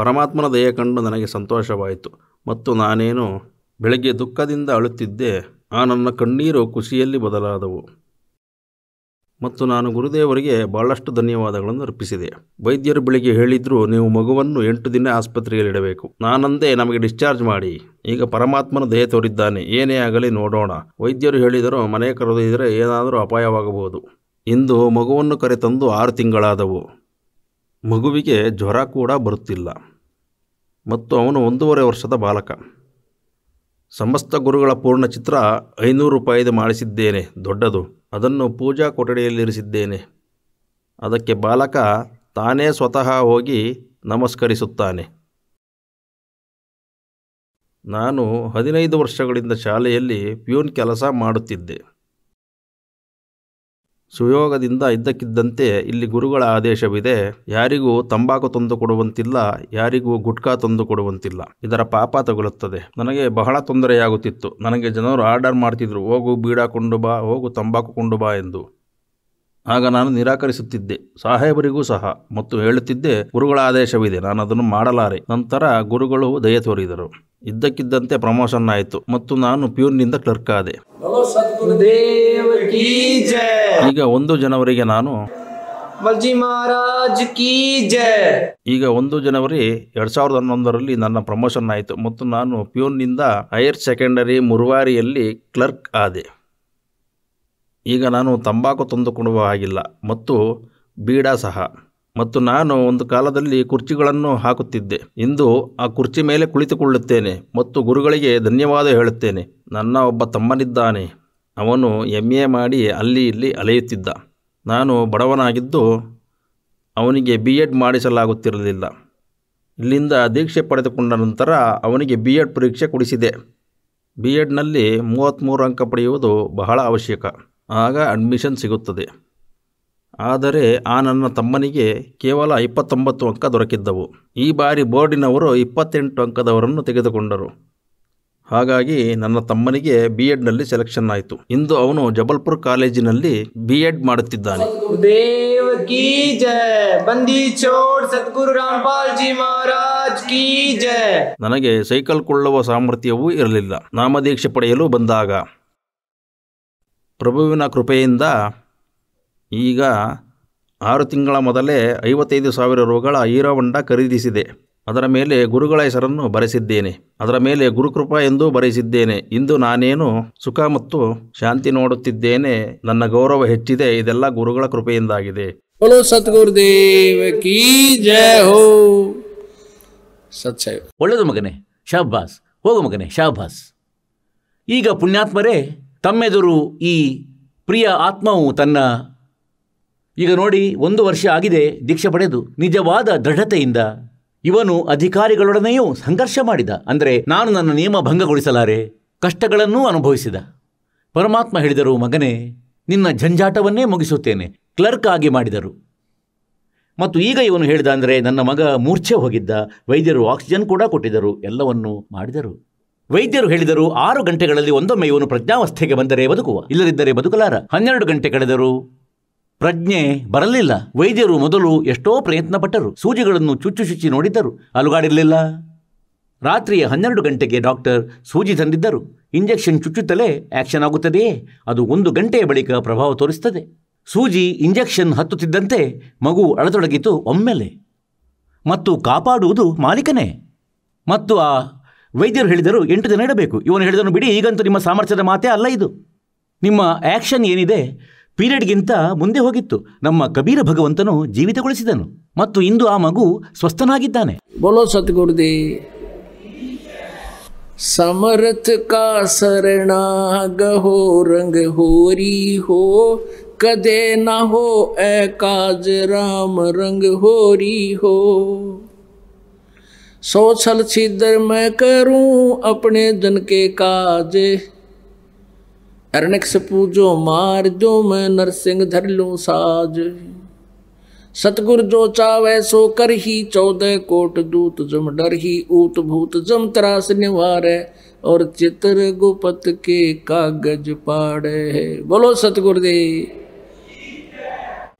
B: ಪರಮಾತ್ಮನ ದಯ ಕಂಡು ನನಗೆ ಸಂತೋಷವಾಯಿತು ಮತ್ತು ನಾನೇನು ಬೆಳಗ್ಗೆ ದುಃಖದಿಂದ ಅಳುತ್ತಿದ್ದೆ ಆ ನನ್ನ ಕಣ್ಣೀರು ಖುಷಿಯಲ್ಲಿ ಬದಲಾದವು ಮತ್ತು ನಾನು ಗುರುದೇವರಿಗೆ ಭಾಳಷ್ಟು ಧನ್ಯವಾದಗಳನ್ನು ಅರ್ಪಿಸಿದೆ ವೈದ್ಯರು ಬೆಳಿಗ್ಗೆ ಹೇಳಿದ್ರು ನೀವು ಮಗುವನ್ನು ಎಂಟು ದಿನ ಆಸ್ಪತ್ರೆಯಲ್ಲಿಡಬೇಕು ನಾನಂದೇ ನಮಗೆ ಡಿಸ್ಚಾರ್ಜ್ ಮಾಡಿ ಈಗ ಪರಮಾತ್ಮನ ದಯೆ ತೋರಿದ್ದಾನೆ ಏನೇ ಆಗಲಿ ನೋಡೋಣ ವೈದ್ಯರು ಹೇಳಿದರು ಮನೆ ಕರೆದಿದ್ದರೆ ಏನಾದರೂ ಅಪಾಯವಾಗಬಹುದು ಇಂದು ಮಗುವನ್ನು ಕರೆತಂದು ಆರು ತಿಂಗಳಾದವು ಮಗುವಿಗೆ ಜ್ವರ ಕೂಡ ಬರುತ್ತಿಲ್ಲ ಮತ್ತು ಅವನು ಒಂದೂವರೆ ವರ್ಷದ ಬಾಲಕ ಸಮಸ್ತ ಗುರುಗಳ ಪೂರ್ಣ ಚಿತ್ರ ಐನೂರು ರೂಪಾಯಿದು ಮಾಡಿಸಿದ್ದೇನೆ ದೊಡ್ಡದು ಅದನ್ನು ಪೂಜಾ ಕೊಠಡಿಯಲ್ಲಿರಿಸಿದ್ದೇನೆ ಅದಕ್ಕೆ ಬಾಲಕ ತಾನೇ ಸ್ವತಃ ಹೋಗಿ ನಮಸ್ಕರಿಸುತ್ತಾನೆ ನಾನು ಹದಿನೈದು ವರ್ಷಗಳಿಂದ ಶಾಲೆಯಲ್ಲಿ ಪ್ಯೂನ್ ಕೆಲಸ ಮಾಡುತ್ತಿದ್ದೆ ಸುಯೋಗದಿಂದ ಇದ್ದಕ್ಕಿದ್ದಂತೆ ಇಲ್ಲಿ ಗುರುಗಳ ಆದೇಶವಿದೆ ಯಾರಿಗೂ ತಂಬಾಕು ತಂದು ಕೊಡುವಂತಿಲ್ಲ ಯಾರಿಗೂ ಗುಟ್ಕಾ ತಂದು ಕೊಡುವಂತಿಲ್ಲ ಇದರ ಪಾಪ ತಗುಲುತ್ತದೆ ನನಗೆ ಬಹಳ ತೊಂದರೆಯಾಗುತ್ತಿತ್ತು ನನಗೆ ಜನರು ಆರ್ಡರ್ ಮಾಡ್ತಿದ್ರು ಹೋಗು ಬೀಡ ಕೊಂಡು ಬಾ ಹೋಗು ತಂಬಾಕು ಕೊಂಡು ಬಾ ಎಂದು ಆಗ ನಾನು ನಿರಾಕರಿಸುತ್ತಿದ್ದೆ ಸಾಹೇಬರಿಗೂ ಸಹ ಮತ್ತು ಹೇಳುತ್ತಿದ್ದೆ ಗುರುಗಳ ಆದೇಶವಿದೆ ನಾನು ಅದನ್ನು ಮಾಡಲಾರೆ ನಂತರ ಗುರುಗಳು ದಯೆ ತೋರಿದರು ಇದ್ದಕ್ಕಿದ್ದಂತೆ ಪ್ರಮೋಷನ್ ಆಯಿತು ಮತ್ತು ನಾನು ಪ್ಯೂರ್ನಿಂದ ಕ್ಲರ್ಕ್ ಆದೆ ಈಗ ಒಂದು ಜನವರಿಗೆ ನಾನು
C: ಮಹಾರಾಜ್ ಕೀ ಜಯ
B: ಈಗ ಒಂದು ಜನವರಿ ಎರಡು ಸಾವಿರದ ಹನ್ನೊಂದರಲ್ಲಿ ನನ್ನ ಪ್ರಮೋಷನ್ ಆಯಿತು ಮತ್ತು ನಾನು ಪ್ಯೂನ್ನಿಂದ ಹೈಯರ್ ಸೆಕೆಂಡರಿ ಮುರುವಾರಿಯಲ್ಲಿ ಕ್ಲರ್ಕ್ ಆದೆ ಈಗ ನಾನು ತಂಬಾಕು ತಂದುಕೊಡುವ ಹಾಗಿಲ್ಲ ಮತ್ತು ಬೀಡ ಸಹ ಮತ್ತು ನಾನು ಒಂದು ಕಾಲದಲ್ಲಿ ಕುರ್ಚಿಗಳನ್ನು ಹಾಕುತ್ತಿದ್ದೆ ಇಂದು ಆ ಕುರ್ಚಿ ಮೇಲೆ ಕುಳಿತುಕೊಳ್ಳುತ್ತೇನೆ ಮತ್ತು ಗುರುಗಳಿಗೆ ಧನ್ಯವಾದ ಹೇಳುತ್ತೇನೆ ನನ್ನ ಒಬ್ಬ ತಮ್ಮನಿದ್ದಾನೆ ಅವನು ಎಮ್ ಎ ಮಾಡಿ ಅಲ್ಲಿ ಇಲ್ಲಿ ಅಲೆಯುತ್ತಿದ್ದ ನಾನು ಬಡವನಾಗಿದ್ದು ಅವನಿಗೆ ಬಿ ಎಡ್ ಮಾಡಿಸಲಾಗುತ್ತಿರಲಿಲ್ಲ ಇಲ್ಲಿಂದ ದೀಕ್ಷೆ ಪಡೆದುಕೊಂಡ ನಂತರ ಅವನಿಗೆ ಬಿ ಎಡ್ ಪರೀಕ್ಷೆ ಕೊಡಿಸಿದೆ ಬಿ ಎಡ್ನಲ್ಲಿ ಮೂವತ್ತ್ಮೂರು ಅಂಕ ಪಡೆಯುವುದು ಬಹಳ ಅವಶ್ಯಕ ಆಗ ಅಡ್ಮಿಷನ್ ಸಿಗುತ್ತದೆ ಆದರೆ ಆ ನನ್ನ ತಮ್ಮನಿಗೆ ಕೇವಲ ಇಪ್ಪತ್ತೊಂಬತ್ತು ಅಂಕ ದೊರಕಿದ್ದವು ಈ ಬಾರಿ ಬೋರ್ಡಿನವರು ಇಪ್ಪತ್ತೆಂಟು ಅಂಕದವರನ್ನು ತೆಗೆದುಕೊಂಡರು ಹಾಗಾಗಿ ನನ್ನ ತಮ್ಮನಿಗೆ ಬಿ ಎಡ್ನಲ್ಲಿ ಸೆಲೆಕ್ಷನ್ ಆಯಿತು ಇಂದು ಅವನು ಜಬಲ್ಪುರ್ ಕಾಲೇಜಿನಲ್ಲಿ ಬಿ ಎಡ್ ಮಾಡುತ್ತಿದ್ದಾನೆ ನನಗೆ ಸೈಕಲ್ ಕೊಳ್ಳುವ ಸಾಮರ್ಥ್ಯವೂ ಇರಲಿಲ್ಲ ನಾಮದೀಕ್ಷೆ ಪಡೆಯಲು ಬಂದಾಗ ಪ್ರಭುವಿನ ಕೃಪೆಯಿಂದ ಈಗ ಆರು ತಿಂಗಳ ಮೊದಲೇ ಐವತ್ತೈದು ಸಾವಿರ ರೂಗಳ ಹೀರೋ ಹೊಂಡ ಖರೀದಿಸಿದೆ ಅದರ ಮೇಲೆ ಗುರುಗಳ ಹೆಸರನ್ನು ಬರೆಸಿದ್ದೇನೆ ಅದರ ಮೇಲೆ ಗುರುಕೃಪ ಎಂದು ಬರೆಸಿದ್ದೇನೆ ಇಂದು ನಾನೇನು ಸುಖ ಮತ್ತು ಶಾಂತಿ ನೋಡುತ್ತಿದ್ದೇನೆ ನನ್ನ ಗೌರವ ಹೆಚ್ಚಿದೆ ಇದೆಲ್ಲ ಗುರುಗಳ ಕೃಪೆಯಿಂದಾಗಿದೆ
C: ಒಳ್ಳೇದು ಮಗನೆ ಮಗನೇ ಶಾಬಾಸ್ ಹೋಗು ಮಗನೇ ಶಾಬಾಸ್
A: ಈಗ ಪುಣ್ಯಾತ್ಮರೇ ತಮ್ಮೆದುರು ಈ ಪ್ರಿಯ ಆತ್ಮವು ತನ್ನ ಈಗ ನೋಡಿ ಒಂದು ವರ್ಷ ಆಗಿದೆ ದೀಕ್ಷೆ ಪಡೆದು ನಿಜವಾದ ದೃಢತೆಯಿಂದ ಇವನು ಅಧಿಕಾರಿಗಳೊಡನೆಯೂ ಸಂಘರ್ಷ ಮಾಡಿದ ಅಂದರೆ ನಾನು ನನ್ನ ನಿಯಮ ಭಂಗಗೊಳಿಸಲಾರೆ ಕಷ್ಟಗಳನ್ನೂ ಅನುಭವಿಸಿದ ಪರಮಾತ್ಮ ಹೇಳಿದರು ಮಗನೇ ನಿನ್ನ ಜಂಜಾಟವನ್ನೇ ಮುಗಿಸುತ್ತೇನೆ ಕ್ಲರ್ಕ್ ಆಗಿ ಮಾಡಿದರು ಮತ್ತು ಈಗ ಇವನು ಹೇಳಿದ ಅಂದರೆ ನನ್ನ ಮಗ ಮೂರ್ಛೆ ಹೋಗಿದ್ದ ವೈದ್ಯರು ಆಕ್ಸಿಜನ್ ಕೂಡ ಕೊಟ್ಟಿದ್ದರು ಎಲ್ಲವನ್ನೂ ಮಾಡಿದರು ವೈದ್ಯರು ಹೇಳಿದರು ಆರು ಗಂಟೆಗಳಲ್ಲಿ ಒಂದೊಮ್ಮೆ ಇವನು ಪ್ರಜ್ಞಾವಸ್ಥೆಗೆ ಬಂದರೆ ಬದುಕುವ ಇಲ್ಲದಿದ್ದರೆ ಬದುಕಲಾರ ಹನ್ನೆರಡು ಗಂಟೆ ಕಳೆದರು ಪ್ರಜ್ಞೆ ಬರಲಿಲ್ಲ ವೈದ್ಯರು ಮೊದಲು ಎಷ್ಟೋ ಪ್ರಯತ್ನ ಪಟ್ಟರು ಸೂಜಿಗಳನ್ನು ಚುಚ್ಚು ಚುಚ್ಚಿ ನೋಡಿದ್ದರು ಅಲುಗಾಡಿರಲಿಲ್ಲ ರಾತ್ರಿಯ ಹನ್ನೆರಡು ಗಂಟೆಗೆ ಡಾಕ್ಟರ್ ಸೂಜಿ ತಂದಿದ್ದರು ಇಂಜೆಕ್ಷನ್ ಚುಚ್ಚುತ್ತಲೇ ಆ್ಯಕ್ಷನ್ ಆಗುತ್ತದೆಯೇ ಅದು ಒಂದು ಗಂಟೆಯ ಬಳಿಕ ಪ್ರಭಾವ ತೋರಿಸುತ್ತದೆ ಸೂಜಿ ಇಂಜೆಕ್ಷನ್ ಹತ್ತುತ್ತಿದ್ದಂತೆ ಮಗು ಅಳತೊಡಗಿತು ಒಮ್ಮೆಲೆ ಮತ್ತು ಕಾಪಾಡುವುದು ಮಾಲೀಕನೇ ಮತ್ತು ಆ ವೈದ್ಯರು ಹೇಳಿದರು ಎಂಟು ದಿನ ಇಡಬೇಕು ಇವನು ಹೇಳಿದನು ಬಿಡಿ ಈಗಂತೂ ನಿಮ್ಮ ಸಾಮರ್ಥ್ಯದ ಮಾತೇ ಅಲ್ಲ ಇದು ನಿಮ್ಮ ಆ್ಯಕ್ಷನ್ ಏನಿದೆ ಪೀರಿಯಡ್ಗಿಂತ ಮುಂದೆ ಹೋಗಿತ್ತು ನಮ್ಮ ಕಬೀರ ಭಗವಂತನು ಜೀವಿತಗೊಳಿಸಿದನು ಮತ್ತು ಇಂದು ಆ ಮಗು ಸ್ವಸ್ಥನಾಗಿದ್ದಾನೆ
C: ಬೋಲೋ ಸತ್ಗುರುದಿ ಸಮರ್ಥ ಕಾ ಶರಣಾಗ ಹೋ ರಂಗ ಹೋರಿ ಹೋ ಕದೆ ನ ಹೋ ಎ ಕಾಜ ರಾಮ ರಂಗ ಹೋರಿ ಹೋ ಸೋ ಸಲ छिदर ಮೈ ಕರು ಅಪಣೆ ದನ್ अरणक्ष पूजो मार जो मैं नरसिंह धर लू साज सतगुर जो चावे सो कर ही चौदह कोट दूत जम डर ही ऊत भूत जम त्रास निवार और चित्र गुपत के कागज पाड़े है बोलो सतगुरुदे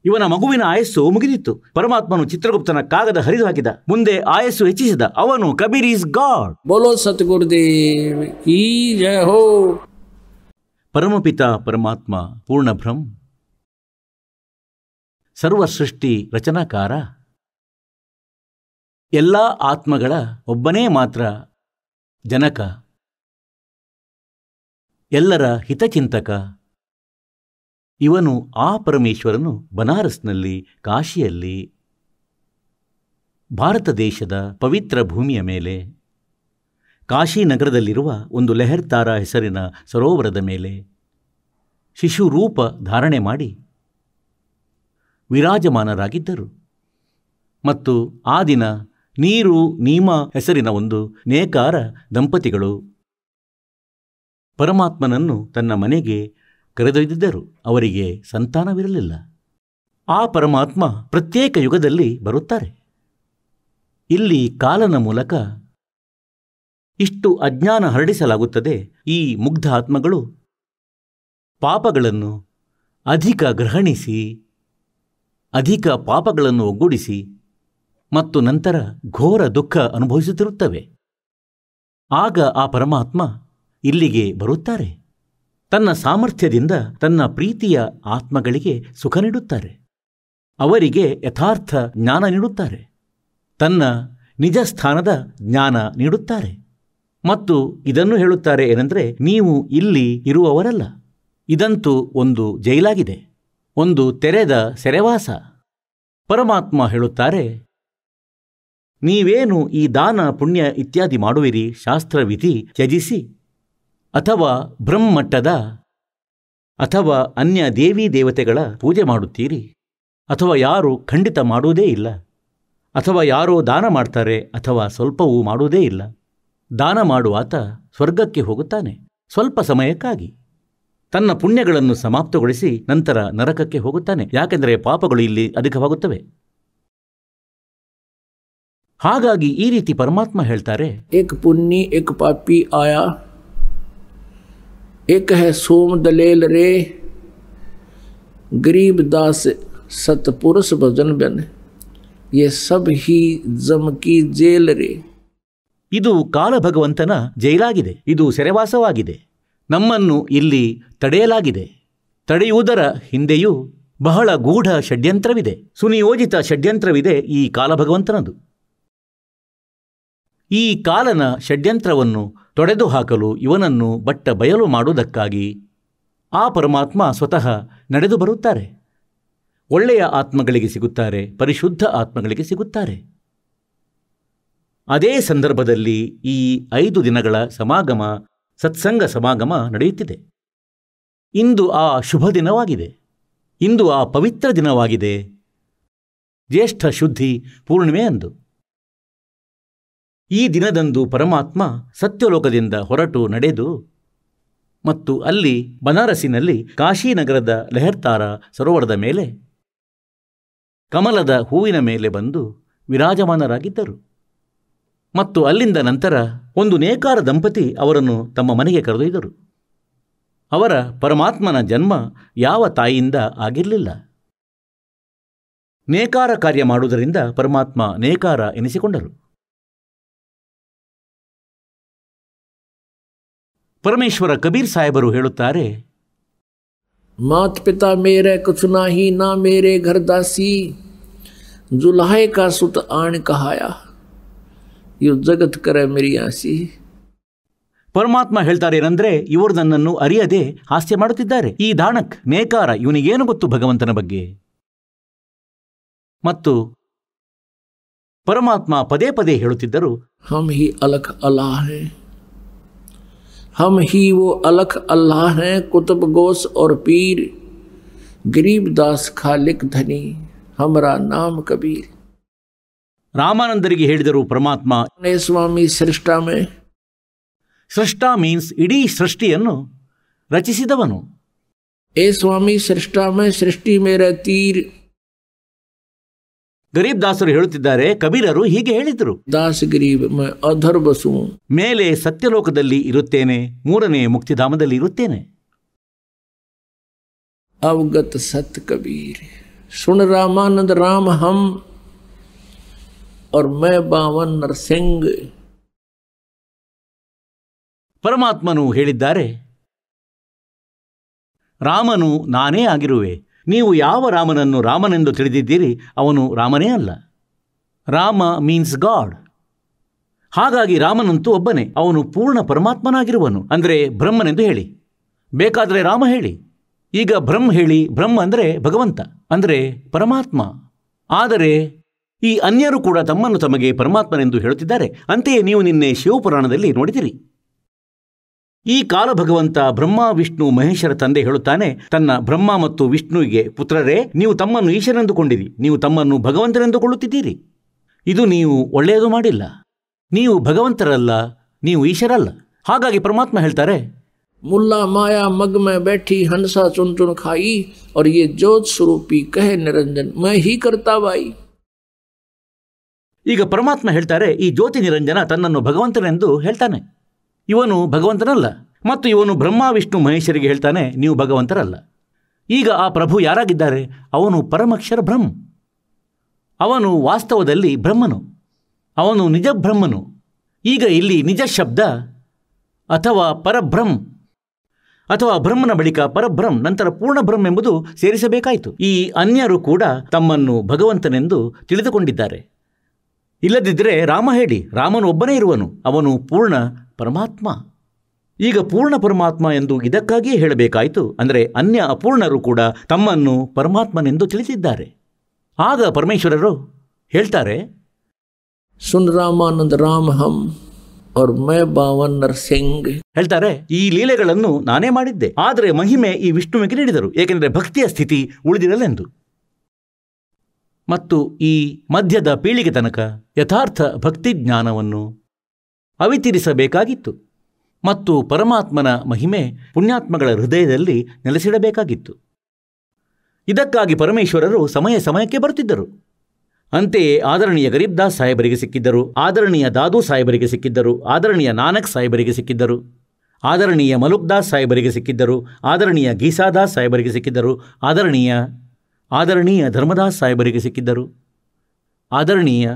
C: इवन मगुव आयस्सु मुगदीत परमात्मन चित्रगुप्तन कगद हरिद हाकद
A: मुदे आयस्सुच्चन कबीर इज गाड बोलो सतगुरुदेव ही जय हो ಪರಮಪಿತ ಪರಮಾತ್ಮ ಪೂರ್ಣಭ್ರಮ್ ಸರ್ವಸೃಷ್ಟಿ ರಚನಾಕಾರ ಎಲ್ಲ ಆತ್ಮಗಳ ಒಬ್ಬನೇ ಮಾತ್ರ ಜನಕ ಎಲ್ಲರ ಹಿತಚಿಂತಕ ಇವನು ಆ ಪರಮೇಶ್ವರನು ಬನಾರಸ್ನಲ್ಲಿ ಕಾಶಿಯಲ್ಲಿ ಭಾರತ ದೇಶದ ಪವಿತ್ರ ಭೂಮಿಯ ಮೇಲೆ ಕಾಶಿನಗರದಲ್ಲಿರುವ ಒಂದು ಲೆಹರ್ತಾರ ಹೆಸರಿನ ಸರೋವರದ ಮೇಲೆ ಶಿಶು ರೂಪ ಧಾರಣೆ ಮಾಡಿ ವಿರಾಜಮಾನರಾಗಿದ್ದರು ಮತ್ತು ಆ ದಿನ ನೀರು ನೀಮ ಹೆಸರಿನ ಒಂದು ನೇಕಾರ ದಂಪತಿಗಳು ಪರಮಾತ್ಮನನ್ನು ತನ್ನ ಮನೆಗೆ ಕರೆದೊಯ್ದಿದ್ದರು ಅವರಿಗೆ ಸಂತಾನವಿರಲಿಲ್ಲ ಆ ಪರಮಾತ್ಮ ಪ್ರತ್ಯೇಕ ಯುಗದಲ್ಲಿ ಬರುತ್ತಾರೆ ಇಲ್ಲಿ ಕಾಲನ ಮೂಲಕ ಇಷ್ಟು ಅಜ್ಞಾನ ಹರಡಿಸಲಾಗುತ್ತದೆ ಈ ಮುಗ್ಧ ಆತ್ಮಗಳು ಪಾಪಗಳನ್ನು ಅಧಿಕ ಗ್ರಹಣಿಸಿ ಅಧಿಕ ಪಾಪಗಳನ್ನು ಒಗ್ಗೂಡಿಸಿ ಮತ್ತು ನಂತರ ಘೋರ ದುಃಖ ಅನುಭವಿಸುತ್ತಿರುತ್ತವೆ ಆಗ ಆ ಪರಮಾತ್ಮ ಇಲ್ಲಿಗೆ ಬರುತ್ತಾರೆ ತನ್ನ ಸಾಮರ್ಥ್ಯದಿಂದ ತನ್ನ ಪ್ರೀತಿಯ ಆತ್ಮಗಳಿಗೆ ಸುಖ ನೀಡುತ್ತಾರೆ ಅವರಿಗೆ ಯಥಾರ್ಥ ಜ್ಞಾನ ನೀಡುತ್ತಾರೆ ತನ್ನ ನಿಜ ಸ್ಥಾನದ ಜ್ಞಾನ ನೀಡುತ್ತಾರೆ ಮತ್ತು ಇದನ್ನು ಹೇಳುತ್ತಾರೆ ಏನಂದರೆ ನೀವು ಇಲ್ಲಿ ಇರುವವರಲ್ಲ ಇದಂತೂ ಒಂದು ಜೈಲಾಗಿದೆ ಒಂದು ತೆರೆದ ಸೆರೆವಾಸ ಪರಮಾತ್ಮ ಹೇಳುತ್ತಾರೆ ನೀವೇನು ಈ ದಾನ ಪುಣ್ಯ ಇತ್ಯಾದಿ ಮಾಡುವಿರಿ ಶಾಸ್ತ್ರವಿಧಿ ತ್ಯಜಿಸಿ ಅಥವಾ ಬ್ರಹ್ಮಟ್ಟದ ಅಥವಾ ಅನ್ಯ ದೇವಿ ದೇವತೆಗಳ ಪೂಜೆ ಮಾಡುತ್ತೀರಿ ಅಥವಾ ಯಾರು ಖಂಡಿತ ಮಾಡುವುದೇ ಇಲ್ಲ ಅಥವಾ ಯಾರೋ ದಾನ ಮಾಡ್ತಾರೆ ಅಥವಾ ಸ್ವಲ್ಪವೂ ಮಾಡುವುದೇ ಇಲ್ಲ ದಾನ ಮಾಡುವಾತ ಸ್ವರ್ಗಕ್ಕೆ ಹೋಗುತ್ತಾನೆ ಸ್ವಲ್ಪ ಸಮಯಕ್ಕಾಗಿ ತನ್ನ ಪುಣ್ಯಗಳನ್ನು ಸಮಾಪ್ತಗೊಳಿಸಿ ನಂತರ ನರಕಕ್ಕೆ ಹೋಗುತ್ತಾನೆ ಯಾಕೆಂದರೆ ಪಾಪಗಳು ಇಲ್ಲಿ ಅಧಿಕವಾಗುತ್ತವೆ
C: ಹಾಗಾಗಿ ಈ ರೀತಿ ಪರಮಾತ್ಮ ಹೇಳ್ತಾರೆ ಏಕ್ ಪುಣ್ಯ ಏಕ ಪಾಪಿ ಆಯಾ ಏಕ ಹೇ ಸೋಮ ದಲೇಲ್ ರೇ ಗರೀಬ್ ದಾಸ್ ಪುರುಷ ಭಜನ್ ಬೆನ್ ಎ ಸಬ್ ಹೀ जम की ಜೇಲ್
A: ಇದು ಕಾಲಭಗವಂತನ ಜೈಲಾಗಿದೆ ಇದು ಸೆರೆವಾಸವಾಗಿದೆ ನಮ್ಮನ್ನು ಇಲ್ಲಿ ತಡೆಯಲಾಗಿದೆ ತಡೆಯುವುದರ ಹಿಂದೆಯೂ ಬಹಳ ಗೂಢ ಷಡ್ಯಂತ್ರವಿದೆ ಸುನಿಯೋಜಿತ ಷಡ್ಯಂತ್ರವಿದೆ ಈ ಕಾಲಭಗವಂತನದು ಈ ಕಾಲನ ಷಡ್ಯಂತ್ರವನ್ನು ತೊಡೆದು ಹಾಕಲು ಇವನನ್ನು ಬಟ್ಟ ಬಯಲು ಮಾಡುವುದಕ್ಕಾಗಿ ಆ ಪರಮಾತ್ಮ ಸ್ವತಃ ನಡೆದು ಬರುತ್ತಾರೆ ಒಳ್ಳೆಯ ಆತ್ಮಗಳಿಗೆ ಸಿಗುತ್ತಾರೆ ಪರಿಶುದ್ಧ ಆತ್ಮಗಳಿಗೆ ಸಿಗುತ್ತಾರೆ ಅದೇ ಸಂದರ್ಭದಲ್ಲಿ ಈ ಐದು ದಿನಗಳ ಸಮಾಗಮ ಸತ್ಸಂಗ ಸಮಾಗಮ ನಡೆಯುತ್ತಿದೆ ಇಂದು ಆ ಶುಭ ದಿನವಾಗಿದೆ ಇಂದು ಆ ಪವಿತ್ರ ದಿನವಾಗಿದೆ ಜ್ಯೇಷ್ಠ ಶುದ್ಧಿ ಪೂರ್ಣಿಮೆ ಅಂದು ಈ ದಿನದಂದು ಪರಮಾತ್ಮ ಸತ್ಯಲೋಕದಿಂದ ಹೊರಟು ನಡೆದು ಮತ್ತು ಅಲ್ಲಿ ಬನಾರಸಿನಲ್ಲಿ ಕಾಶಿನಗರದ ಲೆಹರ್ತಾರ ಸರೋವರದ ಮೇಲೆ ಕಮಲದ ಹೂವಿನ ಮೇಲೆ ಬಂದು ವಿರಾಜಮಾನರಾಗಿದ್ದರು ಮತ್ತು ಅಲ್ಲಿಂದ ನಂತರ ಒಂದು ನೇಕಾರ ದಂಪತಿ ಅವರನ್ನು ತಮ್ಮ ಮನೆಗೆ ಕರೆದೊಯ್ದರು ಅವರ ಪರಮಾತ್ಮನ ಜನ್ಮ ಯಾವ ತಾಯಿಯಿಂದ ಆಗಿರಲಿಲ್ಲ ನೇಕಾರ ಕಾರ್ಯ ಮಾಡುವುದರಿಂದ ಪರಮಾತ್ಮ ನೇಕಾರ ಎನಿಸಿಕೊಂಡರು ಪರಮೇಶ್ವರ ಕಬೀರ್ ಸಾಹೇಬರು ಹೇಳುತ್ತಾರೆ
C: ಮಾತ್ ಪಿತಾ ಮೇರೆ ಕುಚುನಾಹಿ ನಾ ಮೇರೆ ಘರ್ದಾಸಿ ಜುಲಾಹೆ ಕಾ ಸುತ ಆಣ್ ಕಹಾಯ ಇವು ಜಗತ್ ಕರ ಪರಮಾತ್ಮ ಹೇಳ್ತಾರೆ ಏನಂದ್ರೆ
A: ಇವರು ನನ್ನನ್ನು ಅರಿಯದೆ ಹಾಸ್ಯ ಮಾಡುತ್ತಿದ್ದಾರೆ ಈ ದಾಣಕ್ ನೇಕಾರ ಇವನಿಗೇನು ಗೊತ್ತು ಭಗವಂತನ ಬಗ್ಗೆ ಮತ್ತು ಪರಮಾತ್ಮ ಪದೇ
C: ಪದೇ ಹೇಳುತ್ತಿದ್ದರು ಹಮ್ ಹಿ ಅಲಖ ಅಲ್ಲಾಹ್ ಹಮ್ ಹಿ ವೋ ಅಲಖ್ ಅಲ್ಲಾಹ್ ಕುತುಬ್ ಗೋಸ್ ಔರ್ ಪೀರ್ ಗರೀಬ್ ದಾಸ್ ಖಾಲಿಕ್ ಧನಿ ಹಮರಾ ನಾಮ ಕಬೀರ್
A: ರಾಮಾನಂದರಿಗೆ
C: ಹೇಳಿದರು ಪರಮಾತ್ಮ ಸ್ವಾಮಿ ಸೃಷ್ಟಾಮೆ ಸೃಷ್ಟಾ ಮೀನ್ಸ್ ಇಡೀ ಸೃಷ್ಟಿಯನ್ನು ರಚಿಸಿದವನು ಏ ಸ್ವಾಮಿ ಸೃಷ್ಟಾಮೆ ಸೃಷ್ಟಿ ಮೇರ
A: ತೀರ್ ಗರೀಬ್ ದಾಸರು ಹೇಳುತ್ತಿದ್ದಾರೆ ಕಬೀರರು ಹೀಗೆ ಹೇಳಿದರು
C: ದಾಸ ಗರೀಬ್ ಅಧರ್ಬಸು
A: ಮೇಲೆ ಸತ್ಯಲೋಕದಲ್ಲಿ ಇರುತ್ತೇನೆ ಮೂರನೇ
C: ಮುಕ್ತಿಧಾಮದಲ್ಲಿ ಇರುತ್ತೇನೆ ಅವಗತ ಸತ್ ಕಬೀರ್ ಸುಣ ರಾಮಾನಂದ ರಾಮ ಹಂ और मैं ಬಾವನ್ ಪರಮಾತ್ಮನು
A: ಹೇಳಿದ್ದಾರೆ ರಾಮನು ನಾನೇ ಆಗಿರುವೆ ನೀವು ಯಾವ ರಾಮನನ್ನು ರಾಮನೆಂದು ತಿಳಿದಿದ್ದೀರಿ ಅವನು ರಾಮನೇ ಅಲ್ಲ ರಾಮ ಮೀನ್ಸ್ ಗಾಡ್ ಹಾಗಾಗಿ ರಾಮನಂತೂ ಒಬ್ಬನೇ ಅವನು ಪೂರ್ಣ ಪರಮಾತ್ಮನಾಗಿರುವನು ಅಂದರೆ ಬ್ರಹ್ಮನೆಂದು ಹೇಳಿ ಬೇಕಾದರೆ ರಾಮ ಹೇಳಿ ಈಗ ಬ್ರಹ್ಮ ಹೇಳಿ ಬ್ರಹ್ಮ ಅಂದರೆ ಭಗವಂತ ಅಂದರೆ ಪರಮಾತ್ಮ ಆದರೆ ಈ ಅನ್ಯರು ಕೂಡ ತಮ್ಮನ್ನು ತಮಗೆ ಪರಮಾತ್ಮನೆಂದು ಹೇಳುತ್ತಿದ್ದಾರೆ ಅಂತೆಯೇ ನೀವು ನಿನ್ನೆ ಶಿವಪುರಾಣದಲ್ಲಿ ನೋಡಿದಿರಿ ಈ ಕಾಲ ಭಗವಂತ ಬ್ರಹ್ಮ ವಿಷ್ಣು ಮಹೇಶರ ತಂದೆ ಹೇಳುತ್ತಾನೆ ತನ್ನ ಬ್ರಹ್ಮ ಮತ್ತು ವಿಷ್ಣುವಿಗೆ ಪುತ್ರರೇ ನೀವು ತಮ್ಮನ್ನು ಈಶನೆಂದುಕೊಂಡಿರಿ ನೀವು ತಮ್ಮನ್ನು ಭಗವಂತನೆಂದುಕೊಳ್ಳುತ್ತಿದ್ದೀರಿ ಇದು ನೀವು ಒಳ್ಳೆಯದು
C: ಮಾಡಿಲ್ಲ ನೀವು ಭಗವಂತರಲ್ಲ ನೀವು ಈಶರಲ್ಲ ಹಾಗಾಗಿ ಪರಮಾತ್ಮ ಹೇಳ್ತಾರೆ ಮುಲ್ಲಾ ಮಾಯಾ ಮಗ್ಮ ಬೆಟ್ಟಿ ಬೇಠಿ ಚುನ್ ಚುನ್ ಖಾಯಿ ಅವರಿಗೆ ಜೋತ್ ಸ್ವರೂಪಿ ಕಹೆ ನಿರಂಜನ್ ಮೈ ಹೀ ಕರ್ತಾ ಈಗ ಪರಮಾತ್ಮ
A: ಹೇಳ್ತಾರೆ ಈ ಜ್ಯೋತಿ ನಿರಂಜನ ತನ್ನನ್ನು ಭಗವಂತನೆಂದು ಹೇಳ್ತಾನೆ ಇವನು ಭಗವಂತನಲ್ಲ ಮತ್ತು ಇವನು ಬ್ರಹ್ಮ ವಿಷ್ಣು ಮಹೇಶ್ವರಿಗೆ ಹೇಳ್ತಾನೆ ನೀವು ಭಗವಂತರಲ್ಲ ಈಗ ಆ ಪ್ರಭು ಯಾರಾಗಿದ್ದಾರೆ ಅವನು ಪರಮಕ್ಷರ ಬ್ರಹ್ಮ ಅವನು ವಾಸ್ತವದಲ್ಲಿ ಬ್ರಹ್ಮನು ಅವನು ನಿಜ ಬ್ರಹ್ಮನು ಈಗ ಇಲ್ಲಿ ನಿಜ ಶಬ್ದ ಅಥವಾ ಪರಬ್ರಹ್ಮ ಅಥವಾ ಬ್ರಹ್ಮನ ಬಳಿಕ ಪರಬ್ರಹ್ಮ ನಂತರ ಪೂರ್ಣ ಬ್ರಹ್ಮ ಎಂಬುದು ಸೇರಿಸಬೇಕಾಯಿತು ಈ ಅನ್ಯರು ಕೂಡ ತಮ್ಮನ್ನು ಭಗವಂತನೆಂದು ತಿಳಿದುಕೊಂಡಿದ್ದಾರೆ ಇಲ್ಲದಿದ್ದರೆ ರಾಮ ಹೇಳಿ ರಾಮನು ಒಬ್ಬನೇ ಇರುವನು ಅವನು ಪೂರ್ಣ ಪರಮಾತ್ಮ ಈಗ ಪೂರ್ಣ ಪರಮಾತ್ಮ ಎಂದು ಇದಕ್ಕಾಗಿಯೇ ಹೇಳಬೇಕಾಯಿತು ಅಂದರೆ ಅನ್ಯ ಅಪೂರ್ಣರು ಕೂಡ ತಮ್ಮನ್ನು ಪರಮಾತ್ಮನೆಂದು
C: ತಿಳಿಸಿದ್ದಾರೆ ಆಗ ಪರಮೇಶ್ವರರು ಹೇಳ್ತಾರೆ ಸುನ್ ರಾಮಾನಂದ ರಾಮ ಹಂ ಅವ್ರ ಮೈ ಬಾವನ್ ಸಿಂಗ್ ಹೇಳ್ತಾರೆ ಈ
A: ಲೀಲೆಗಳನ್ನು ನಾನೇ ಮಾಡಿದ್ದೆ ಆದರೆ ಮಹಿಮೆ ಈ ವಿಷ್ಣುವಿಗೆ ನೀಡಿದರು ಏಕೆಂದರೆ ಭಕ್ತಿಯ ಸ್ಥಿತಿ ಉಳಿದಿರಲೆಂದು ಮತ್ತು ಈ ಮಧ್ಯದ ಪೀಳಿಗೆ ತನಕ ಯಥಾರ್ಥ ಭಕ್ತಿಜ್ಞಾನವನ್ನು ಅವಿತಿರಿಸಬೇಕಾಗಿತ್ತು ಮತ್ತು ಪರಮಾತ್ಮನ ಮಹಿಮೆ ಪುಣ್ಯಾತ್ಮಗಳ ಹೃದಯದಲ್ಲಿ ನೆಲೆಸಿಡಬೇಕಾಗಿತ್ತು ಇದಕ್ಕಾಗಿ ಪರಮೇಶ್ವರರು ಸಮಯ ಸಮಯಕ್ಕೆ ಬರುತ್ತಿದ್ದರು ಅಂತೆಯೇ ಆದರಣೀಯ ದಾಸ್ ಸಾಹೇಬರಿಗೆ ಸಿಕ್ಕಿದ್ದರು ಆದರಣೀಯ ದಾದು ಸಾಹೇಬರಿಗೆ ಸಿಕ್ಕಿದ್ದರು ಆದರಣೀಯ ನಾನಕ್ ಸಾಹೇಬರಿಗೆ ಸಿಕ್ಕಿದ್ದರು ಆದರಣೀಯ ದಾಸ್ ಸಾಹೇಬರಿಗೆ ಸಿಕ್ಕಿದ್ದರು ಆದರಣೀಯ ಗೀಸಾದಾಸ್ ಸಾಹೇಬರಿಗೆ ಸಿಕ್ಕಿದ್ದರು ಆದರಣೀಯ ಆದರಣೀಯ ಧರ್ಮದಾಸ್ ಸಾಹೇಬರಿಗೆ ಸಿಕ್ಕಿದ್ದರು ಆದರಣೀಯ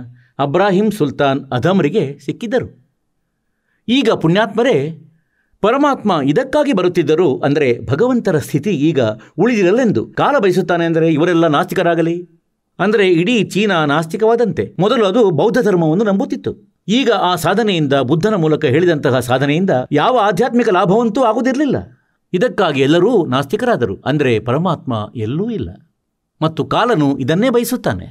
A: ಅಬ್ರಾಹಿಂ ಸುಲ್ತಾನ್ ಅಧಮರಿಗೆ ಸಿಕ್ಕಿದ್ದರು ಈಗ ಪುಣ್ಯಾತ್ಮರೇ ಪರಮಾತ್ಮ ಇದಕ್ಕಾಗಿ ಬರುತ್ತಿದ್ದರು ಅಂದರೆ ಭಗವಂತರ ಸ್ಥಿತಿ ಈಗ ಉಳಿದಿರಲೆಂದು ಕಾಲ ಬಯಸುತ್ತಾನೆ ಅಂದರೆ ಇವರೆಲ್ಲ ನಾಸ್ತಿಕರಾಗಲಿ ಅಂದರೆ ಇಡೀ ಚೀನಾ ನಾಸ್ತಿಕವಾದಂತೆ ಮೊದಲು ಅದು ಬೌದ್ಧ ಧರ್ಮವನ್ನು ನಂಬುತ್ತಿತ್ತು ಈಗ ಆ ಸಾಧನೆಯಿಂದ ಬುದ್ಧನ ಮೂಲಕ ಹೇಳಿದಂತಹ ಸಾಧನೆಯಿಂದ ಯಾವ ಆಧ್ಯಾತ್ಮಿಕ ಲಾಭವಂತೂ ಆಗುವುದಿರಲಿಲ್ಲ ಇದಕ್ಕಾಗಿ ಎಲ್ಲರೂ ನಾಸ್ತಿಕರಾದರು ಅಂದರೆ ಪರಮಾತ್ಮ ಎಲ್ಲೂ ಇಲ್ಲ ಮತ್ತು ಕಾಲನು ಇದನ್ನೇ ಬಯಸುತ್ತಾನೆ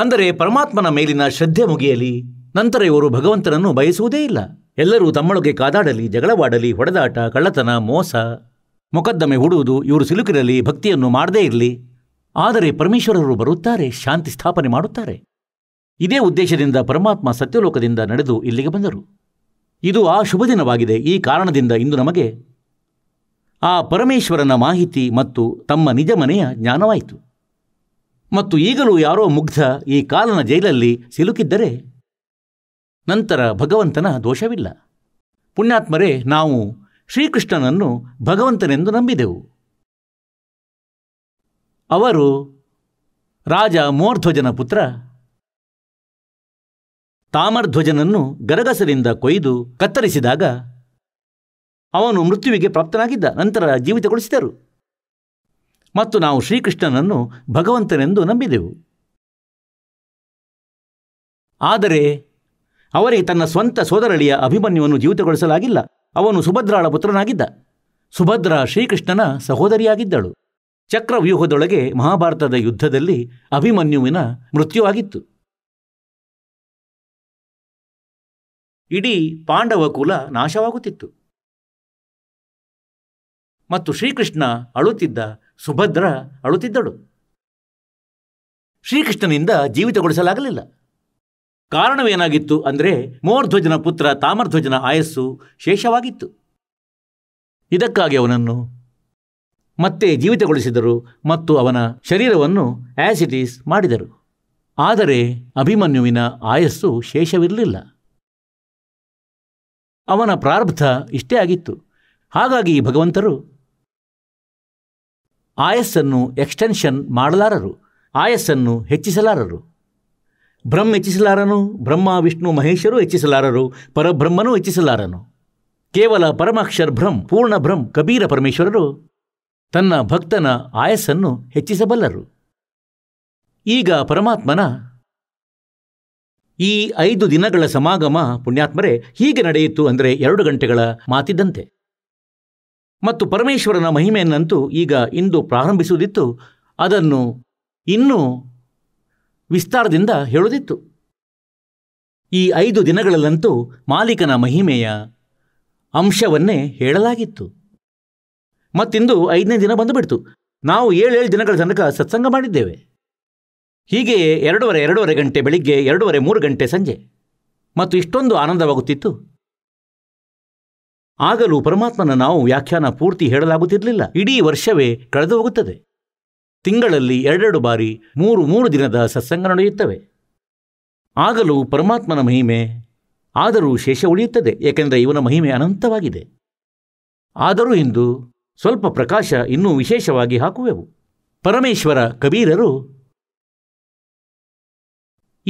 A: ಅಂದರೆ ಪರಮಾತ್ಮನ ಮೇಲಿನ ಶ್ರದ್ಧೆ ಮುಗಿಯಲಿ ನಂತರ ಇವರು ಭಗವಂತನನ್ನು ಬಯಸುವುದೇ ಇಲ್ಲ ಎಲ್ಲರೂ ತಮ್ಮೊಳಗೆ ಕಾದಾಡಲಿ ಜಗಳವಾಡಲಿ ಹೊಡೆದಾಟ ಕಳ್ಳತನ ಮೋಸ ಮೊಕದ್ದಮೆ ಹೂಡುವುದು ಇವರು ಸಿಲುಕಿರಲಿ ಭಕ್ತಿಯನ್ನು ಮಾಡದೇ ಇರಲಿ ಆದರೆ ಪರಮೇಶ್ವರರು ಬರುತ್ತಾರೆ ಶಾಂತಿ ಸ್ಥಾಪನೆ ಮಾಡುತ್ತಾರೆ ಇದೇ ಉದ್ದೇಶದಿಂದ ಪರಮಾತ್ಮ ಸತ್ಯಲೋಕದಿಂದ ನಡೆದು ಇಲ್ಲಿಗೆ ಬಂದರು ಇದು ಆ ಶುಭ ದಿನವಾಗಿದೆ ಈ ಕಾರಣದಿಂದ ಇಂದು ನಮಗೆ ಆ ಪರಮೇಶ್ವರನ ಮಾಹಿತಿ ಮತ್ತು ತಮ್ಮ ನಿಜ ಮನೆಯ ಜ್ಞಾನವಾಯಿತು ಮತ್ತು ಈಗಲೂ ಯಾರೋ ಮುಗ್ಧ ಈ ಕಾಲನ ಜೈಲಲ್ಲಿ ಸಿಲುಕಿದ್ದರೆ ನಂತರ ಭಗವಂತನ ದೋಷವಿಲ್ಲ ಪುಣ್ಯಾತ್ಮರೇ ನಾವು ಶ್ರೀಕೃಷ್ಣನನ್ನು ಭಗವಂತನೆಂದು ನಂಬಿದೆವು ಅವರು ರಾಜ ಮೋರ್ಧ್ವಜನ ಪುತ್ರ ತಾಮರ್ಧ್ವಜನನ್ನು ಗರಗಸದಿಂದ ಕೊಯ್ದು ಕತ್ತರಿಸಿದಾಗ ಅವನು ಮೃತ್ಯುವಿಗೆ ಪ್ರಾಪ್ತನಾಗಿದ್ದ ನಂತರ ಜೀವಿತಗೊಳಿಸಿದರು ಮತ್ತು ನಾವು ಶ್ರೀಕೃಷ್ಣನನ್ನು ಭಗವಂತನೆಂದು ನಂಬಿದೆವು ಆದರೆ ಅವರಿಗೆ ತನ್ನ ಸ್ವಂತ ಸೋದರಳಿಯ ಅಭಿಮನ್ಯುವನ್ನು ಜೀವಿತಗೊಳಿಸಲಾಗಿಲ್ಲ ಅವನು ಸುಭದ್ರಾಳ ಪುತ್ರನಾಗಿದ್ದ ಸುಭದ್ರ ಶ್ರೀಕೃಷ್ಣನ ಸಹೋದರಿಯಾಗಿದ್ದಳು ಚಕ್ರವ್ಯೂಹದೊಳಗೆ ಮಹಾಭಾರತದ ಯುದ್ಧದಲ್ಲಿ ಅಭಿಮನ್ಯುವಿನ ಮೃತ್ಯುವಾಗಿತ್ತು ಇಡೀ ಪಾಂಡವ ಕುಲ ನಾಶವಾಗುತ್ತಿತ್ತು ಮತ್ತು ಶ್ರೀಕೃಷ್ಣ ಅಳುತ್ತಿದ್ದ ಸುಭದ್ರ ಅಳುತ್ತಿದ್ದಳು ಶ್ರೀಕೃಷ್ಣನಿಂದ ಜೀವಿತಗೊಳಿಸಲಾಗಲಿಲ್ಲ ಕಾರಣವೇನಾಗಿತ್ತು ಅಂದರೆ ಮೋರ್ಧ್ವಜನ ಪುತ್ರ ತಾಮರ್ಧ್ವಜನ ಆಯಸ್ಸು ಶೇಷವಾಗಿತ್ತು ಇದಕ್ಕಾಗಿ ಅವನನ್ನು ಮತ್ತೆ ಜೀವಿತಗೊಳಿಸಿದರು ಮತ್ತು ಅವನ ಶರೀರವನ್ನು ಆ್ಯಸಿಟೀಸ್ ಮಾಡಿದರು ಆದರೆ ಅಭಿಮನ್ಯುವಿನ ಆಯಸ್ಸು ಶೇಷವಿರಲಿಲ್ಲ ಅವನ ಪ್ರಾರಬ್ಧ ಇಷ್ಟೇ ಆಗಿತ್ತು ಹಾಗಾಗಿ ಭಗವಂತರು ಆಯಸ್ಸನ್ನು ಎಕ್ಸ್ಟೆನ್ಷನ್ ಮಾಡಲಾರರು ಆಯಸ್ಸನ್ನು ಹೆಚ್ಚಿಸಲಾರರು ಬ್ರಹ್ಮ ಹೆಚ್ಚಿಸಲಾರನು ಬ್ರಹ್ಮ ವಿಷ್ಣು ಮಹೇಶರು ಹೆಚ್ಚಿಸಲಾರರು ಪರಬ್ರಹ್ಮನೂ ಹೆಚ್ಚಿಸಲಾರನು ಕೇವಲ ಪರಮಾಕ್ಷರ್ ಭ್ರಂ ಪೂರ್ಣ ಭ್ರಂ ಕಬೀರ ಪರಮೇಶ್ವರರು ತನ್ನ ಭಕ್ತನ ಆಯಸ್ಸನ್ನು ಹೆಚ್ಚಿಸಬಲ್ಲರು ಈಗ ಪರಮಾತ್ಮನ ಈ ಐದು ದಿನಗಳ ಸಮಾಗಮ ಪುಣ್ಯಾತ್ಮರೇ ಹೀಗೆ ನಡೆಯಿತು ಅಂದರೆ ಎರಡು ಗಂಟೆಗಳ ಮಾತಿದ್ದಂತೆ ಮತ್ತು ಪರಮೇಶ್ವರನ ಮಹಿಮೆಯನ್ನಂತೂ ಈಗ ಇಂದು ಪ್ರಾರಂಭಿಸುವುದಿತ್ತು ಅದನ್ನು ಇನ್ನೂ ವಿಸ್ತಾರದಿಂದ ಹೇಳುದಿತ್ತು ಈ ಐದು ದಿನಗಳಲ್ಲಂತೂ ಮಾಲೀಕನ ಮಹಿಮೆಯ ಅಂಶವನ್ನೇ ಹೇಳಲಾಗಿತ್ತು ಮತ್ತಿಂದು ಐದನೇ ದಿನ ಬಂದುಬಿಡ್ತು ನಾವು ಏಳೇಳು ದಿನಗಳ ತನಕ ಸತ್ಸಂಗ ಮಾಡಿದ್ದೇವೆ ಹೀಗೆಯೇ ಎರಡೂವರೆ ಎರಡೂವರೆ ಗಂಟೆ ಬೆಳಿಗ್ಗೆ ಎರಡೂವರೆ ಮೂರು ಗಂಟೆ ಸಂಜೆ ಮತ್ತು ಇಷ್ಟೊಂದು ಆನಂದವಾಗುತ್ತಿತ್ತು ಆಗಲೂ ಪರಮಾತ್ಮನ ನಾವು ವ್ಯಾಖ್ಯಾನ ಪೂರ್ತಿ ಹೇಳಲಾಗುತ್ತಿರಲಿಲ್ಲ ಇಡೀ ವರ್ಷವೇ ಕಳೆದು ಹೋಗುತ್ತದೆ ತಿಂಗಳಲ್ಲಿ ಎರಡೆರಡು ಬಾರಿ ಮೂರು ಮೂರು ದಿನದ ಸತ್ಸಂಗ ನಡೆಯುತ್ತವೆ ಆಗಲೂ ಪರಮಾತ್ಮನ ಮಹಿಮೆ ಆದರೂ ಶೇಷ ಉಳಿಯುತ್ತದೆ ಏಕೆಂದರೆ ಇವನ ಮಹಿಮೆ ಅನಂತವಾಗಿದೆ ಆದರೂ ಇಂದು ಸ್ವಲ್ಪ ಪ್ರಕಾಶ ಇನ್ನೂ ವಿಶೇಷವಾಗಿ ಹಾಕುವೆವು ಪರಮೇಶ್ವರ ಕಬೀರರು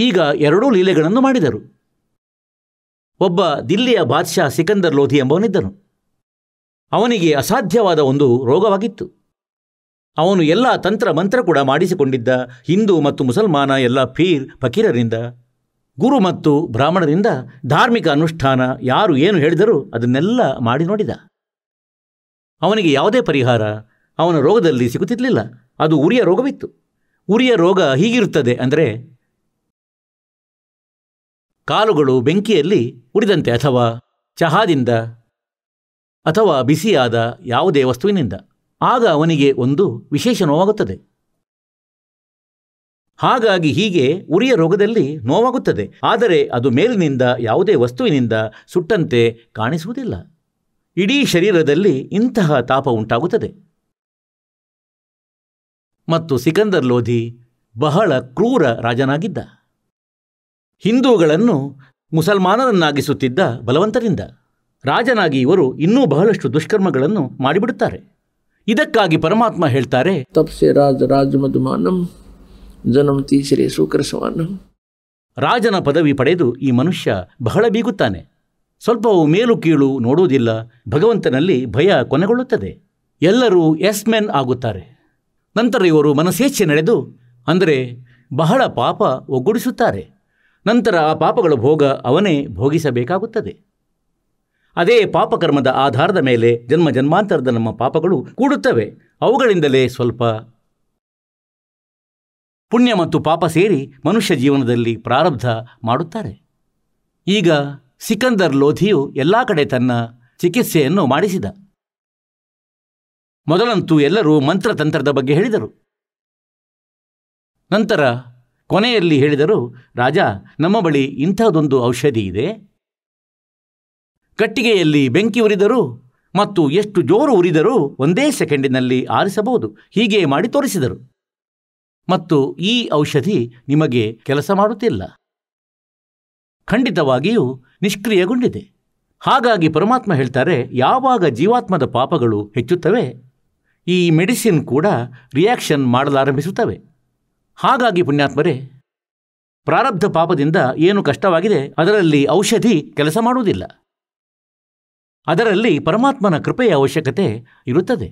A: ಈಗ ಎರಡೂ ಲೀಲೆಗಳನ್ನು ಮಾಡಿದರು ಒಬ್ಬ ದಿಲ್ಲಿಯ ಬಾದ್ಶಾ ಸಿಕಂದರ್ ಲೋಧಿ ಎಂಬವನಿದ್ದನು ಅವನಿಗೆ ಅಸಾಧ್ಯವಾದ ಒಂದು ರೋಗವಾಗಿತ್ತು ಅವನು ಎಲ್ಲ ತಂತ್ರ ಮಂತ್ರ ಕೂಡ ಮಾಡಿಸಿಕೊಂಡಿದ್ದ ಹಿಂದೂ ಮತ್ತು ಮುಸಲ್ಮಾನ ಎಲ್ಲ ಪೀರ್ ಫಕೀರರಿಂದ ಗುರು ಮತ್ತು ಬ್ರಾಹ್ಮಣರಿಂದ ಧಾರ್ಮಿಕ ಅನುಷ್ಠಾನ ಯಾರು ಏನು ಹೇಳಿದರೂ ಅದನ್ನೆಲ್ಲ ಮಾಡಿ ನೋಡಿದ ಅವನಿಗೆ ಯಾವುದೇ ಪರಿಹಾರ ಅವನ ರೋಗದಲ್ಲಿ ಸಿಗುತ್ತಿರಲಿಲ್ಲ ಅದು ಉರಿಯ ರೋಗವಿತ್ತು ಉರಿಯ ರೋಗ ಹೀಗಿರುತ್ತದೆ ಅಂದರೆ ಕಾಲುಗಳು ಬೆಂಕಿಯಲ್ಲಿ ಉರಿದಂತೆ ಅಥವಾ ಚಹಾದಿಂದ ಅಥವಾ ಬಿಸಿಯಾದ ಯಾವುದೇ ವಸ್ತುವಿನಿಂದ ಆಗ ಅವನಿಗೆ ಒಂದು ವಿಶೇಷ ನೋವಾಗುತ್ತದೆ ಹಾಗಾಗಿ ಹೀಗೆ ಉರಿಯ ರೋಗದಲ್ಲಿ ನೋವಾಗುತ್ತದೆ ಆದರೆ ಅದು ಮೇಲಿನಿಂದ ಯಾವುದೇ ವಸ್ತುವಿನಿಂದ ಸುಟ್ಟಂತೆ ಕಾಣಿಸುವುದಿಲ್ಲ ಇಡೀ ಶರೀರದಲ್ಲಿ ಇಂತಹ ತಾಪ ಉಂಟಾಗುತ್ತದೆ ಮತ್ತು ಸಿಕಂದರ್ ಲೋಧಿ ಬಹಳ ಕ್ರೂರ ರಾಜನಾಗಿದ್ದ ಹಿಂದೂಗಳನ್ನು ಮುಸಲ್ಮಾನರನ್ನಾಗಿಸುತ್ತಿದ್ದ ಬಲವಂತರಿಂದ ರಾಜನಾಗಿ ಇವರು ಇನ್ನೂ ಬಹಳಷ್ಟು ದುಷ್ಕರ್ಮಗಳನ್ನು ಮಾಡಿಬಿಡುತ್ತಾರೆ ಇದಕ್ಕಾಗಿ ಪರಮಾತ್ಮ ಹೇಳ್ತಾರೆ
C: ತಪ್ಸೆ ರಾಜ ರಾಜ ಮಧುಮಾನಂ ಜನಂ
A: ರಾಜನ ಪದವಿ ಪಡೆದು ಈ ಮನುಷ್ಯ ಬಹಳ ಬೀಗುತ್ತಾನೆ ಸ್ವಲ್ಪವು ಮೇಲು ಕೀಳು ನೋಡುವುದಿಲ್ಲ ಭಗವಂತನಲ್ಲಿ ಭಯ ಕೊನೆಗೊಳ್ಳುತ್ತದೆ ಎಲ್ಲರೂ ಎಸ್ ಮೆನ್ ಆಗುತ್ತಾರೆ ನಂತರ ಇವರು ಮನಸ್ಸೇಚ್ಛೆ ನಡೆದು ಅಂದರೆ ಬಹಳ ಪಾಪ ಒಗ್ಗೂಡಿಸುತ್ತಾರೆ ನಂತರ ಆ ಪಾಪಗಳ ಭೋಗ ಅವನೇ ಭೋಗಿಸಬೇಕಾಗುತ್ತದೆ ಅದೇ ಪಾಪಕರ್ಮದ ಆಧಾರದ ಮೇಲೆ ಜನ್ಮ ಜನ್ಮಾಂತರದ ನಮ್ಮ ಪಾಪಗಳು ಕೂಡುತ್ತವೆ ಅವುಗಳಿಂದಲೇ ಸ್ವಲ್ಪ ಪುಣ್ಯ ಮತ್ತು ಪಾಪ ಸೇರಿ ಮನುಷ್ಯ ಜೀವನದಲ್ಲಿ ಪ್ರಾರಬ್ಧ ಮಾಡುತ್ತಾರೆ ಈಗ ಸಿಕಂದರ್ ಲೋಧಿಯು ಎಲ್ಲ ಕಡೆ ತನ್ನ ಚಿಕಿತ್ಸೆಯನ್ನು ಮಾಡಿಸಿದ ಮೊದಲಂತೂ ಎಲ್ಲರೂ ಮಂತ್ರತಂತ್ರದ ಬಗ್ಗೆ ಹೇಳಿದರು ನಂತರ ಕೊನೆಯಲ್ಲಿ ಹೇಳಿದರು ರಾಜ ನಮ್ಮ ಬಳಿ ಇಂಥದೊಂದು ಔಷಧಿ ಇದೆ ಕಟ್ಟಿಗೆಯಲ್ಲಿ ಬೆಂಕಿ ಉರಿದರು ಮತ್ತು ಎಷ್ಟು ಜೋರು ಉರಿದರೂ ಒಂದೇ ಸೆಕೆಂಡಿನಲ್ಲಿ ಆರಿಸಬಹುದು ಹೀಗೆ ಮಾಡಿ ತೋರಿಸಿದರು ಮತ್ತು ಈ ಔಷಧಿ ನಿಮಗೆ ಕೆಲಸ ಮಾಡುತ್ತಿಲ್ಲ ಖಂಡಿತವಾಗಿಯೂ ನಿಷ್ಕ್ರಿಯಗೊಂಡಿದೆ ಹಾಗಾಗಿ ಪರಮಾತ್ಮ ಹೇಳ್ತಾರೆ ಯಾವಾಗ ಜೀವಾತ್ಮದ ಪಾಪಗಳು ಹೆಚ್ಚುತ್ತವೆ ಈ ಮೆಡಿಸಿನ್ ಕೂಡ ರಿಯಾಕ್ಷನ್ ಮಾಡಲಾರಂಭಿಸುತ್ತವೆ ಹಾಗಾಗಿ ಪುಣ್ಯಾತ್ಮರೇ ಪ್ರಾರಬ್ಧ ಪಾಪದಿಂದ ಏನು ಕಷ್ಟವಾಗಿದೆ ಅದರಲ್ಲಿ ಔಷಧಿ ಕೆಲಸ ಮಾಡುವುದಿಲ್ಲ ಅದರಲ್ಲಿ ಪರಮಾತ್ಮನ ಕೃಪೆಯ ಅವಶ್ಯಕತೆ ಇರುತ್ತದೆ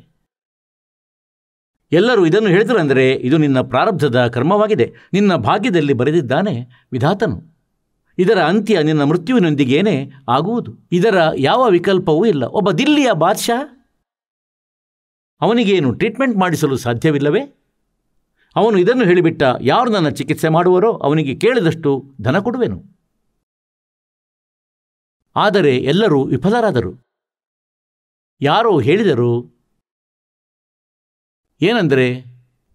A: ಎಲ್ಲರೂ ಇದನ್ನು ಹೇಳಿದರೆಂದರೆ ಇದು ನಿನ್ನ ಪ್ರಾರಬ್ಧದ ಕರ್ಮವಾಗಿದೆ ನಿನ್ನ ಭಾಗ್ಯದಲ್ಲಿ ಬರೆದಿದ್ದಾನೆ ವಿಧಾತನು ಇದರ ಅಂತ್ಯ ನಿನ್ನ ಮೃತ್ಯುವಿನೊಂದಿಗೇನೇ ಆಗುವುದು ಇದರ ಯಾವ ವಿಕಲ್ಪವೂ ಇಲ್ಲ ಒಬ್ಬ ದಿಲ್ಲಿಯ ಬಾದ್ಶಾ ಅವನಿಗೇನು ಟ್ರೀಟ್ಮೆಂಟ್ ಮಾಡಿಸಲು ಸಾಧ್ಯವಿಲ್ಲವೇ ಅವನು ಇದನ್ನು ಹೇಳಿಬಿಟ್ಟ ಯಾರು ನನ್ನ ಚಿಕಿತ್ಸೆ ಮಾಡುವರೋ ಅವನಿಗೆ ಕೇಳಿದಷ್ಟು ಧನ ಕೊಡುವೆನು ಆದರೆ ಎಲ್ಲರೂ ವಿಫಲರಾದರು ಯಾರೋ ಹೇಳಿದರು ಏನೆಂದರೆ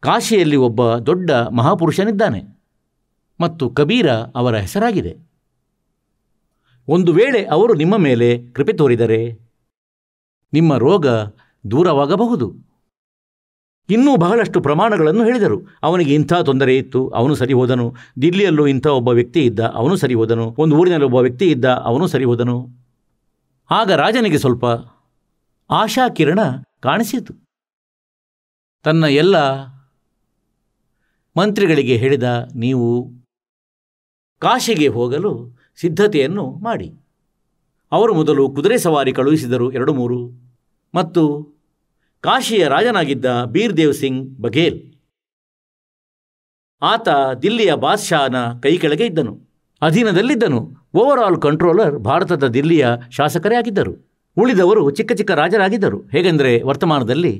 A: ಕಾಶಿಯಲ್ಲಿ ಒಬ್ಬ ದೊಡ್ಡ ಮಹಾಪುರುಷನಿದ್ದಾನೆ ಮತ್ತು ಕಬೀರ ಅವರ ಹೆಸರಾಗಿದೆ ಒಂದು ವೇಳೆ ಅವರು ನಿಮ್ಮ ಮೇಲೆ ಕೃಪೆ ತೋರಿದರೆ ನಿಮ್ಮ ರೋಗ ದೂರವಾಗಬಹುದು ಇನ್ನೂ ಬಹಳಷ್ಟು ಪ್ರಮಾಣಗಳನ್ನು ಹೇಳಿದರು ಅವನಿಗೆ ಇಂಥ ತೊಂದರೆ ಇತ್ತು ಅವನು ಸರಿ ಹೋದನು ದಿಲ್ಲಿಯಲ್ಲೂ ಇಂಥ ಒಬ್ಬ ವ್ಯಕ್ತಿ ಇದ್ದ ಅವನು ಸರಿ ಹೋದನು ಒಂದು ಊರಿನಲ್ಲಿ ಒಬ್ಬ ವ್ಯಕ್ತಿ ಇದ್ದ ಅವನು ಸರಿ ಹೋದನು ಆಗ ರಾಜನಿಗೆ ಸ್ವಲ್ಪ ಆಶಾಕಿರಣ ಕಾಣಿಸಿತು ತನ್ನ ಎಲ್ಲ ಮಂತ್ರಿಗಳಿಗೆ ಹೇಳಿದ ನೀವು ಕಾಶಿಗೆ ಹೋಗಲು ಸಿದ್ಧತೆಯನ್ನು ಮಾಡಿ ಅವರು ಮೊದಲು ಕುದುರೆ ಸವಾರಿ ಕಳುಹಿಸಿದರು ಎರಡು ಮೂರು ಮತ್ತು ಕಾಶಿಯ ರಾಜನಾಗಿದ್ದ ಬೀರ್ದೇವ್ ಸಿಂಗ್ ಬಘೇಲ್ ಆತ ದಿಲ್ಲಿಯ ಕೈ ಕೆಳಗೆ ಇದ್ದನು ಅಧೀನದಲ್ಲಿದ್ದನು ಓವರ್ ಆಲ್ ಕಂಟ್ರೋಲರ್ ಭಾರತದ ದಿಲ್ಲಿಯ ಶಾಸಕರೇ ಆಗಿದ್ದರು ಉಳಿದವರು ಚಿಕ್ಕ ಚಿಕ್ಕ ರಾಜರಾಗಿದ್ದರು ಹೇಗೆಂದರೆ ವರ್ತಮಾನದಲ್ಲಿ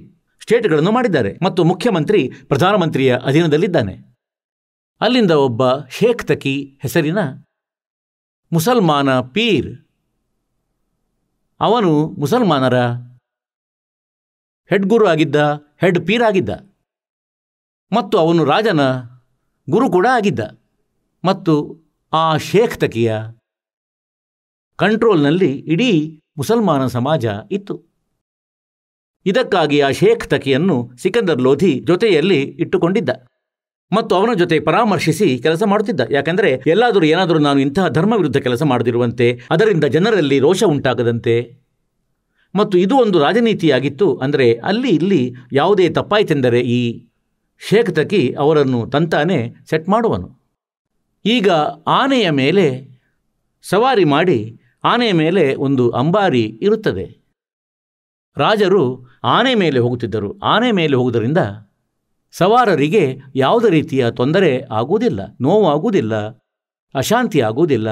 A: ಸ್ಟೇಟ್ಗಳನ್ನು ಮಾಡಿದ್ದಾರೆ ಮತ್ತು ಮುಖ್ಯಮಂತ್ರಿ ಪ್ರಧಾನಮಂತ್ರಿಯ ಅಧೀನದಲ್ಲಿದ್ದಾನೆ ಅಲ್ಲಿಂದ ಒಬ್ಬ ಶೇಖ್ ತಕಿ ಹೆಸರಿನ ಮುಸಲ್ಮಾನ ಪೀರ್ ಅವನು ಮುಸಲ್ಮಾನರ ಹೆಡ್ ಗುರು ಆಗಿದ್ದ ಹೆಡ್ ಪೀರ್ ಆಗಿದ್ದ ಮತ್ತು ಅವನು ರಾಜನ ಗುರು ಕೂಡ ಆಗಿದ್ದ ಮತ್ತು ಆ ಶೇಖ್ ತಕಿಯ ಕಂಟ್ರೋಲ್ನಲ್ಲಿ ಇಡೀ ಮುಸಲ್ಮಾನ ಸಮಾಜ ಇತ್ತು ಇದಕ್ಕಾಗಿ ಆ ಶೇಖ್ ತಕಿಯನ್ನು ಸಿಕಂದರ್ ಲೋಧಿ ಜೊತೆಯಲ್ಲಿ ಇಟ್ಟುಕೊಂಡಿದ್ದ ಮತ್ತು ಅವನ ಜೊತೆ ಪರಾಮರ್ಶಿಸಿ ಕೆಲಸ ಮಾಡುತ್ತಿದ್ದ ಯಾಕೆಂದರೆ ಎಲ್ಲಾದರೂ ಏನಾದರೂ ನಾನು ಇಂತಹ ಧರ್ಮ ವಿರುದ್ಧ ಕೆಲಸ ಮಾಡದಿರುವಂತೆ ಅದರಿಂದ ಜನರಲ್ಲಿ ರೋಷ ಉಂಟಾಗದಂತೆ ಮತ್ತು ಇದು ಒಂದು ರಾಜನೀತಿಯಾಗಿತ್ತು ಅಂದರೆ ಅಲ್ಲಿ ಇಲ್ಲಿ ಯಾವುದೇ ತಪ್ಪಾಯಿತೆಂದರೆ ಈ ಶೇಖ್ ತಕಿ ಅವರನ್ನು ತಂತಾನೆ ಸೆಟ್ ಮಾಡುವನು ಈಗ ಆನೆಯ ಮೇಲೆ ಸವಾರಿ ಮಾಡಿ ಆನೆಯ ಮೇಲೆ ಒಂದು ಅಂಬಾರಿ ಇರುತ್ತದೆ ರಾಜರು ಆನೆ ಮೇಲೆ ಹೋಗುತ್ತಿದ್ದರು ಆನೆ ಮೇಲೆ ಹೋಗುವುದರಿಂದ ಸವಾರರಿಗೆ ಯಾವುದೇ ರೀತಿಯ ತೊಂದರೆ ಆಗುವುದಿಲ್ಲ ನೋವಾಗುವುದಿಲ್ಲ ಅಶಾಂತಿ ಆಗುವುದಿಲ್ಲ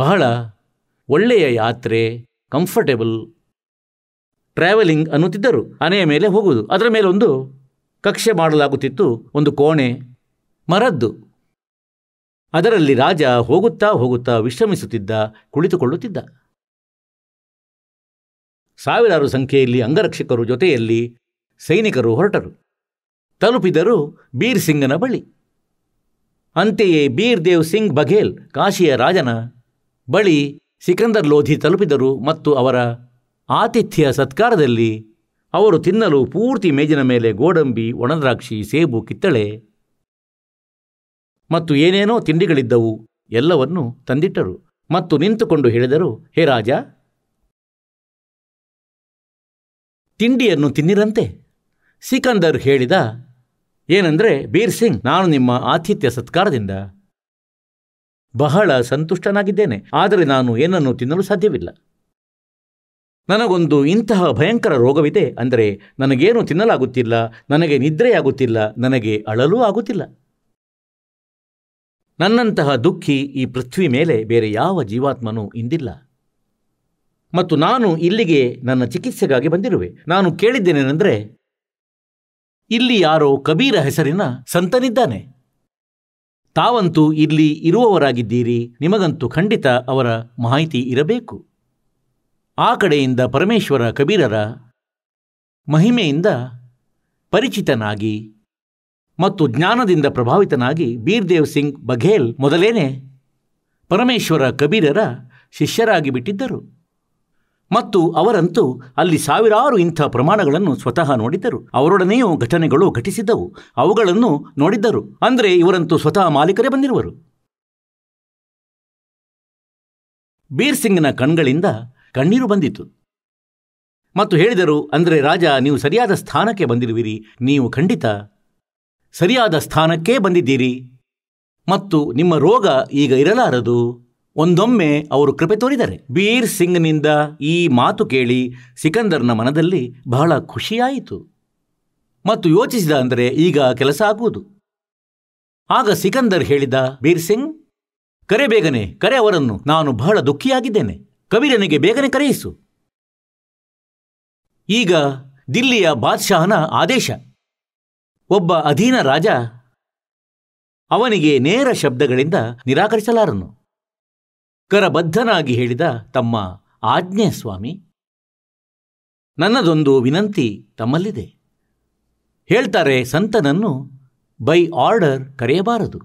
A: ಬಹಳ ಒಳ್ಳೆಯ ಯಾತ್ರೆ ಕಂಫರ್ಟೇಬಲ್ ಟ್ರಾವೆಲಿಂಗ್ ಅನ್ನುತ್ತಿದ್ದರು ಅನೆಯ ಮೇಲೆ ಹೋಗುವುದು ಅದರ ಮೇಲೆ ಒಂದು ಕಕ್ಷೆ ಮಾಡಲಾಗುತ್ತಿತ್ತು ಒಂದು ಕೋಣೆ ಮರದ್ದು ಅದರಲ್ಲಿ ರಾಜ ಹೋಗುತ್ತಾ ಹೋಗುತ್ತಾ ವಿಶ್ರಮಿಸುತ್ತಿದ್ದ ಕುಳಿತುಕೊಳ್ಳುತ್ತಿದ್ದ ಸಾವಿರಾರು ಸಂಖ್ಯೆಯಲ್ಲಿ ಅಂಗರಕ್ಷಕರು ಜೊತೆಯಲ್ಲಿ ಸೈನಿಕರು ಹೊರಟರು ತಲುಪಿದರು ಬೀರ್ ಸಿಂಗನ ಬಳಿ ಅಂತೆಯೇ ಬೀರ್ ದೇವ್ ಸಿಂಗ್ ಬಘೇಲ್ ಕಾಶಿಯ ರಾಜನ ಬಳಿ ಸಿಕಂದರ್ ಲೋಧಿ ತಲುಪಿದರು ಮತ್ತು ಅವರ ಆತಿಥ್ಯ ಸತ್ಕಾರದಲ್ಲಿ ಅವರು ತಿನ್ನಲು ಪೂರ್ತಿ ಮೇಜಿನ ಮೇಲೆ ಗೋಡಂಬಿ ಒಣದ್ರಾಕ್ಷಿ ಸೇಬು ಕಿತ್ತಳೆ ಮತ್ತು ಏನೇನೋ ತಿಂಡಿಗಳಿದ್ದವು ಎಲ್ಲವನ್ನೂ ತಂದಿಟ್ಟರು ಮತ್ತು ನಿಂತುಕೊಂಡು ಹೇಳಿದರು ಹೇ ರಾಜ ತಿಂಡಿಯನ್ನು ತಿನ್ನಿರಂತೆ ಸಿಕಂದರ್ ಹೇಳಿದ ಏನಂದ್ರೆ ಬೀರ್ ಸಿಂಗ್ ನಾನು ನಿಮ್ಮ ಆತಿಥ್ಯ ಸತ್ಕಾರದಿಂದ ಬಹಳ ಸಂತುಷ್ಟನಾಗಿದ್ದೇನೆ ಆದರೆ ನಾನು ಏನನ್ನು ತಿನ್ನಲು ಸಾಧ್ಯವಿಲ್ಲ ನನಗೊಂದು ಇಂತಹ ಭಯಂಕರ ರೋಗವಿದೆ ಅಂದರೆ ನನಗೇನು ತಿನ್ನಲಾಗುತ್ತಿಲ್ಲ ನನಗೆ ನಿದ್ರೆಯಾಗುತ್ತಿಲ್ಲ ನನಗೆ ಅಳಲೂ ಆಗುತ್ತಿಲ್ಲ ನನ್ನಂತಹ ದುಃಖಿ ಈ ಪೃಥ್ವಿ ಮೇಲೆ ಬೇರೆ ಯಾವ ಜೀವಾತ್ಮನೂ ಇಂದಿಲ್ಲ ಮತ್ತು ನಾನು ಇಲ್ಲಿಗೆ ನನ್ನ ಚಿಕಿತ್ಸೆಗಾಗಿ ಬಂದಿರುವೆ ನಾನು ಕೇಳಿದ್ದೇನೆಂದರೆ ಇಲ್ಲಿ ಯಾರೋ ಕಬೀರ ಹೆಸರಿನ ಸಂತನಿದ್ದಾನೆ ತಾವಂತೂ ಇಲ್ಲಿ ಇರುವವರಾಗಿದ್ದೀರಿ ನಿಮಗಂತೂ ಖಂಡಿತ ಅವರ ಮಾಹಿತಿ ಇರಬೇಕು ಆ ಕಡೆಯಿಂದ ಪರಮೇಶ್ವರ ಕಬೀರರ ಮಹಿಮೆಯಿಂದ ಪರಿಚಿತನಾಗಿ ಮತ್ತು ಜ್ಞಾನದಿಂದ ಪ್ರಭಾವಿತನಾಗಿ ಬೀರ್ದೇವ್ ಸಿಂಗ್ ಬಘೇಲ್ ಮೊದಲೇನೆ ಪರಮೇಶ್ವರ ಕಬೀರರ ಶಿಷ್ಯರಾಗಿ ಬಿಟ್ಟಿದ್ದರು ಮತ್ತು ಅವರಂತೂ ಅಲ್ಲಿ ಸಾವಿರಾರು ಇಂಥ ಪ್ರಮಾಣಗಳನ್ನು ಸ್ವತಃ ನೋಡಿದ್ದರು ಅವರೊಡನೆಯೂ ಘಟನೆಗಳು ಘಟಿಸಿದ್ದವು ಅವುಗಳನ್ನು ನೋಡಿದ್ದರು ಅಂದರೆ ಇವರಂತೂ ಸ್ವತಃ ಮಾಲೀಕರೇ ಬಂದಿರುವರು ಬೀರ್ ಸಿಂಗ್ನ ಕಣ್ಗಳಿಂದ ಕಣ್ಣೀರು ಬಂದಿತು ಮತ್ತು ಹೇಳಿದರು ಅಂದರೆ ರಾಜ ನೀವು ಸರಿಯಾದ ಸ್ಥಾನಕ್ಕೆ ಬಂದಿರುವಿರಿ ನೀವು ಖಂಡಿತ ಸರಿಯಾದ ಸ್ಥಾನಕ್ಕೇ ಬಂದಿದ್ದೀರಿ ಮತ್ತು ನಿಮ್ಮ ರೋಗ ಈಗ ಇರಲಾರದು ಒಂದೊಮ್ಮೆ ಅವರು ಕೃಪೆ ತೋರಿದರೆ ಬೀರ್ ಸಿಂಗ್ನಿಂದ ಈ ಮಾತು ಕೇಳಿ ಸಿಕಂದರ್ನ ಮನದಲ್ಲಿ ಬಹಳ ಖುಷಿಯಾಯಿತು ಮತ್ತು ಯೋಚಿಸಿದ ಅಂದರೆ ಈಗ ಕೆಲಸ ಆಗುವುದು ಆಗ ಸಿಕಂದರ್ ಹೇಳಿದ ಬೀರ್ ಸಿಂಗ್ ಕರೆ ಬೇಗನೆ ಕರೆ ಅವರನ್ನು ನಾನು ಬಹಳ ದುಃಖಿಯಾಗಿದ್ದೇನೆ ಕಬೀರನಿಗೆ ಬೇಗನೆ ಕರೆಯಿಸು ಈಗ ದಿಲ್ಲಿಯ ಬಾದ್ಶಾಹನ ಆದೇಶ ಒಬ್ಬ ಅಧೀನ ರಾಜ ಅವನಿಗೆ ನೇರ ಶಬ್ದಗಳಿಂದ ನಿರಾಕರಿಸಲಾರನು ಕರಬದ್ಧನಾಗಿ ಹೇಳಿದ ತಮ್ಮ ಆಜ್ಞೆ ಸ್ವಾಮಿ ನನ್ನದೊಂದು ವಿನಂತಿ ತಮ್ಮಲ್ಲಿದೆ ಹೇಳ್ತಾರೆ ಸಂತನನ್ನು ಬೈ ಆರ್ಡರ್ ಕರೆಯಬಾರದು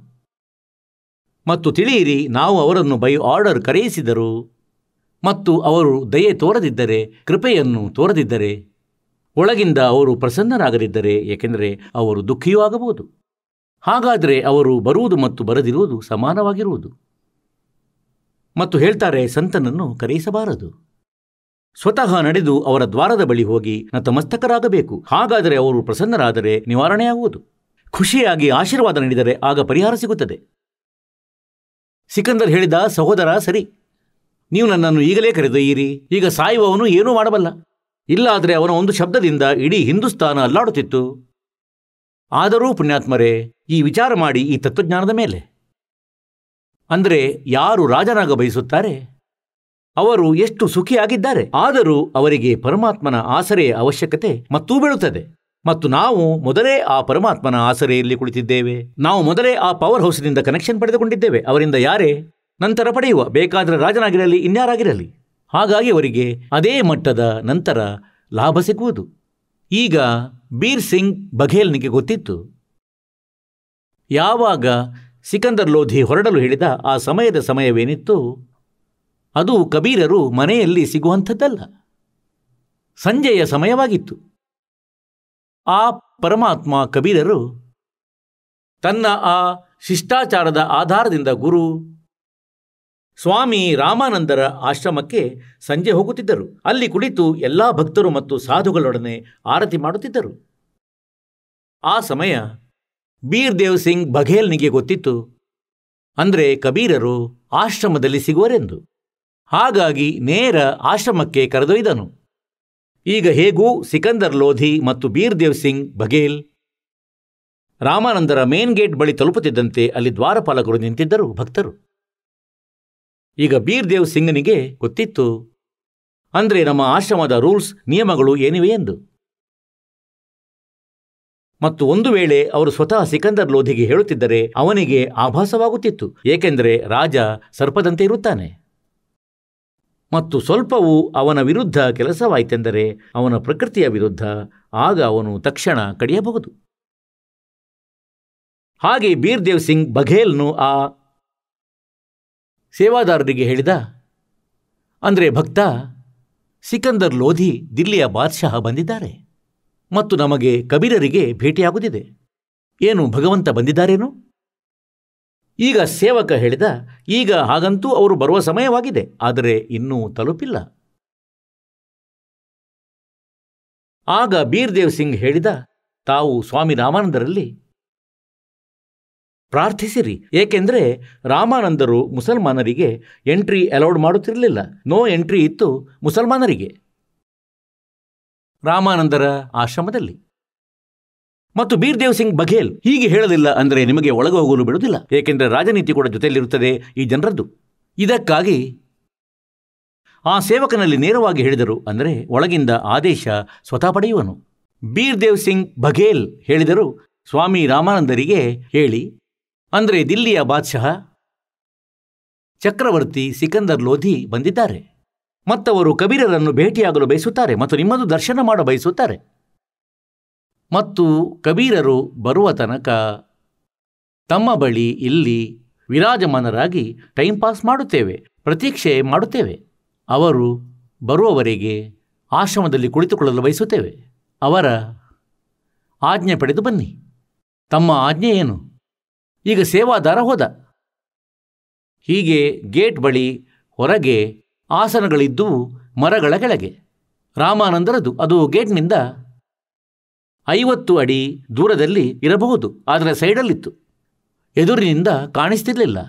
A: ಮತ್ತು ತಿಳಿಯಿರಿ ನಾವು ಅವರನ್ನು ಬೈ ಆರ್ಡರ್ ಕರೆಯಿಸಿದರು ಮತ್ತು ಅವರು ದಯೆ ತೋರದಿದ್ದರೆ ಕೃಪೆಯನ್ನು ತೋರದಿದ್ದರೆ ಒಳಗಿಂದ ಅವರು ಪ್ರಸನ್ನರಾಗದಿದ್ದರೆ ಏಕೆಂದರೆ ಅವರು ದುಃಖಿಯೂ ಆಗಬಹುದು ಹಾಗಾದರೆ ಅವರು ಬರುವುದು ಮತ್ತು ಬರದಿರುವುದು ಸಮಾನವಾಗಿರುವುದು ಮತ್ತು ಹೇಳ್ತಾರೆ ಸಂತನನ್ನು ಕರೆಯಿಸಬಾರದು ಸ್ವತಃ ನಡೆದು ಅವರ ದ್ವಾರದ ಬಳಿ ಹೋಗಿ ನತಮಸ್ತಕರಾಗಬೇಕು ಹಾಗಾದರೆ ಅವರು ಪ್ರಸನ್ನರಾದರೆ ನಿವಾರಣೆಯಾಗುವುದು ಖುಷಿಯಾಗಿ ಆಶೀರ್ವಾದ ನೀಡಿದರೆ ಆಗ ಪರಿಹಾರ ಸಿಗುತ್ತದೆ ಸಿಕಂದರ್ ಹೇಳಿದ ಸಹೋದರ ಸರಿ ನೀವು ನನ್ನನ್ನು ಈಗಲೇ ಕರೆದೊಯ್ಯಿರಿ ಈಗ ಸಾಯುವವನು ಏನೂ ಮಾಡಬಲ್ಲ ಇಲ್ಲಾದರೆ ಅವನ ಒಂದು ಶಬ್ದದಿಂದ ಇಡೀ ಹಿಂದೂಸ್ತಾನ ಅಲ್ಲಾಡುತ್ತಿತ್ತು ಆದರೂ ಪುಣ್ಯಾತ್ಮರೇ ಈ ವಿಚಾರ ಮಾಡಿ ಈ ತತ್ವಜ್ಞಾನದ ಮೇಲೆ ಅಂದರೆ ಯಾರು ರಾಜನಾಗ ಬಯಸುತ್ತಾರೆ ಅವರು ಎಷ್ಟು ಸುಖಿಯಾಗಿದ್ದಾರೆ ಆದರೂ ಅವರಿಗೆ ಪರಮಾತ್ಮನ ಆಸರೆಯ ಅವಶ್ಯಕತೆ ಮತ್ತೂ ಬೀಳುತ್ತದೆ ಮತ್ತು ನಾವು ಮೊದಲೇ ಆ ಪರಮಾತ್ಮನ ಆಸರೆಯಲ್ಲಿ ಕುಳಿತಿದ್ದೇವೆ ನಾವು ಮೊದಲೇ ಆ ಪವರ್ ಹೌಸ್ನಿಂದ ಕನೆಕ್ಷನ್ ಪಡೆದುಕೊಂಡಿದ್ದೇವೆ ಅವರಿಂದ ಯಾರೇ ನಂತರ ಪಡೆಯುವ ಬೇಕಾದರೆ ರಾಜನಾಗಿರಲಿ ಇನ್ಯಾರಾಗಿರಲಿ ಹಾಗಾಗಿ ಅವರಿಗೆ ಅದೇ ಮಟ್ಟದ ನಂತರ ಲಾಭ ಸಿಗುವುದು ಈಗ ಬೀರ್ ಸಿಂಗ್ ಬಘೇಲ್ನಿಗೆ ಗೊತ್ತಿತ್ತು ಯಾವಾಗ ಸಿಕಂದರ್ ಲೋಧಿ ಹೊರಡಲು ಹೇಳಿದ ಆ ಸಮಯದ ಸಮಯವೇನಿತ್ತು ಅದು ಕಬೀರರು ಮನೆಯಲ್ಲಿ ಸಿಗುವಂಥದ್ದಲ್ಲ ಸಂಜೆಯ ಸಮಯವಾಗಿತ್ತು ಆ ಪರಮಾತ್ಮ ಕಬೀರರು ತನ್ನ ಆ ಶಿಷ್ಟಾಚಾರದ ಆಧಾರದಿಂದ ಗುರು ಸ್ವಾಮಿ ರಾಮಾನಂದರ ಆಶ್ರಮಕ್ಕೆ ಸಂಜೆ ಹೋಗುತ್ತಿದ್ದರು ಅಲ್ಲಿ ಕುಳಿತು ಎಲ್ಲ ಭಕ್ತರು ಮತ್ತು ಸಾಧುಗಳೊಡನೆ ಆರತಿ ಮಾಡುತ್ತಿದ್ದರು ಆ ಸಮಯ ಬೀರ್ ದೇವ್ ಸಿಂಗ್ ಬಘೇಲ್ನಿಗೆ ಗೊತ್ತಿತ್ತು ಅಂದರೆ ಕಬೀರರು ಆಶ್ರಮದಲ್ಲಿ ಸಿಗುವರೆಂದು ಹಾಗಾಗಿ ನೇರ ಆಶ್ರಮಕ್ಕೆ ಕರೆದೊಯ್ದನು ಈಗ ಹೇಗೂ ಸಿಕಂದರ್ ಲೋಧಿ ಮತ್ತು ಬೀರ್ದೇವ್ ಸಿಂಗ್ ಬಘೇಲ್ ರಾಮಾನಂದರ ಮೇನ್ ಗೇಟ್ ಬಳಿ ತಲುಪುತ್ತಿದ್ದಂತೆ ಅಲ್ಲಿ ದ್ವಾರಪಾಲಕರು ನಿಂತಿದ್ದರು ಭಕ್ತರು ಈಗ ಬೀರ್ದೇವ್ ಸಿಂಗ್ನಿಗೆ ಗೊತ್ತಿತ್ತು ಅಂದರೆ ನಮ್ಮ ಆಶ್ರಮದ ರೂಲ್ಸ್ ನಿಯಮಗಳು ಏನಿವೆ ಎಂದು ಮತ್ತು ಒಂದು ವೇಳೆ ಅವರು ಸ್ವತಃ ಸಿಕಂದರ್ ಲೋಧಿಗೆ ಹೇಳುತ್ತಿದ್ದರೆ ಅವನಿಗೆ ಆಭಾಸವಾಗುತ್ತಿತ್ತು ಏಕೆಂದರೆ ರಾಜ ಸರ್ಪದಂತೆ ಇರುತ್ತಾನೆ ಮತ್ತು ಸ್ವಲ್ಪವೂ ಅವನ ವಿರುದ್ಧ ಕೆಲಸವಾಯಿತೆಂದರೆ ಅವನ ಪ್ರಕೃತಿಯ ವಿರುದ್ಧ ಆಗ ಅವನು ತಕ್ಷಣ ಕಡಿಯಬಹುದು ಹಾಗೆ ಬೀರ್ದೇವ್ ಸಿಂಗ್ ಬಘೇಲ್ನು ಆ ಸೇವಾದಾರರಿಗೆ ಹೇಳಿದ ಅಂದರೆ ಭಕ್ತ ಸಿಕಂದರ್ ಲೋಧಿ ದಿಲ್ಲಿಯ ಬಾದ್ಶಾಹ ಬಂದಿದ್ದಾರೆ ಮತ್ತು ನಮಗೆ ಕಬೀರರಿಗೆ ಭೇಟಿಯಾಗುತ್ತಿದೆ ಏನು ಭಗವಂತ ಬಂದಿದ್ದಾರೇನು ಈಗ ಸೇವಕ ಹೇಳಿದ ಈಗ ಹಾಗಂತೂ ಅವರು ಬರುವ ಸಮಯವಾಗಿದೆ ಆದರೆ ಇನ್ನೂ ತಲುಪಿಲ್ಲ ಆಗ ಬೀರ್ದೇವ್ ಸಿಂಗ್ ಹೇಳಿದ ತಾವು ಸ್ವಾಮಿ ರಾಮಾನಂದರಲ್ಲಿ ಪ್ರಾರ್ಥಿಸಿರಿ ಏಕೆಂದರೆ ರಾಮಾನಂದರು ಮುಸಲ್ಮಾನರಿಗೆ ಎಂಟ್ರಿ ಅಲೌಡ್ ಮಾಡುತ್ತಿರಲಿಲ್ಲ ನೋ ಎಂಟ್ರಿ ಇತ್ತು ಮುಸಲ್ಮಾನರಿಗೆ ರಾಮಾನಂದರ ಆಶ್ರಮದಲ್ಲಿ ಮತ್ತು ಬೀರ್ದೇವ್ ಸಿಂಗ್ ಬಘೇಲ್ ಹೀಗೆ ಹೇಳಲಿಲ್ಲ ಅಂದರೆ ನಿಮಗೆ ಒಳಗೆ ಹೋಗಲು ಬಿಡುವುದಿಲ್ಲ ಏಕೆಂದರೆ ರಾಜನೀತಿ ಕೂಡ ಜೊತೆಯಲ್ಲಿರುತ್ತದೆ ಈ ಜನರದ್ದು ಇದಕ್ಕಾಗಿ ಆ ಸೇವಕನಲ್ಲಿ ನೇರವಾಗಿ ಹೇಳಿದರು ಅಂದರೆ ಒಳಗಿಂದ ಆದೇಶ ಸ್ವತಃ ಪಡೆಯುವನು ಬೀರ್ದೇವ್ ಸಿಂಗ್ ಬಘೇಲ್ ಹೇಳಿದರು ಸ್ವಾಮಿ ರಾಮಾನಂದರಿಗೆ ಹೇಳಿ ಅಂದರೆ ದಿಲ್ಲಿಯ ಬಾದ್ಶಃ ಚಕ್ರವರ್ತಿ ಸಿಕಂದರ್ ಲೋಧಿ ಬಂದಿದ್ದಾರೆ ಮತ್ತವರು ಕಬೀರರನ್ನು ಭೇಟಿಯಾಗಲು ಬಯಸುತ್ತಾರೆ ಮತ್ತು ನಿಮ್ಮದು ದರ್ಶನ ಮಾಡ ಬಯಸುತ್ತಾರೆ ಮತ್ತು ಕಬೀರರು ಬರುವ ತನಕ ತಮ್ಮ ಬಳಿ ಇಲ್ಲಿ ವಿರಾಜಮಾನರಾಗಿ ಟೈಮ್ ಪಾಸ್ ಮಾಡುತ್ತೇವೆ ಪ್ರತೀಕ್ಷೆ ಮಾಡುತ್ತೇವೆ ಅವರು ಬರುವವರೆಗೆ ಆಶ್ರಮದಲ್ಲಿ ಕುಳಿತುಕೊಳ್ಳಲು ಬಯಸುತ್ತೇವೆ ಅವರ ಆಜ್ಞೆ ಪಡೆದು ಬನ್ನಿ ತಮ್ಮ ಆಜ್ಞೆ ಏನು ಈಗ ಸೇವಾದಾರ ಹೋದ ಹೀಗೆ ಗೇಟ್ ಬಳಿ ಹೊರಗೆ ಆಸನಗಳಿದ್ದು ಮರಗಳ ಕೆಳಗೆ ರಾಮಾನಂದರದು ಅದು ಗೇಟ್ನಿಂದ ಐವತ್ತು ಅಡಿ ದೂರದಲ್ಲಿ ಇರಬಹುದು ಆದರೆ ಸೈಡಲ್ಲಿತ್ತು ಎದುರಿನಿಂದ ಕಾಣಿಸ್ತಿರಲಿಲ್ಲ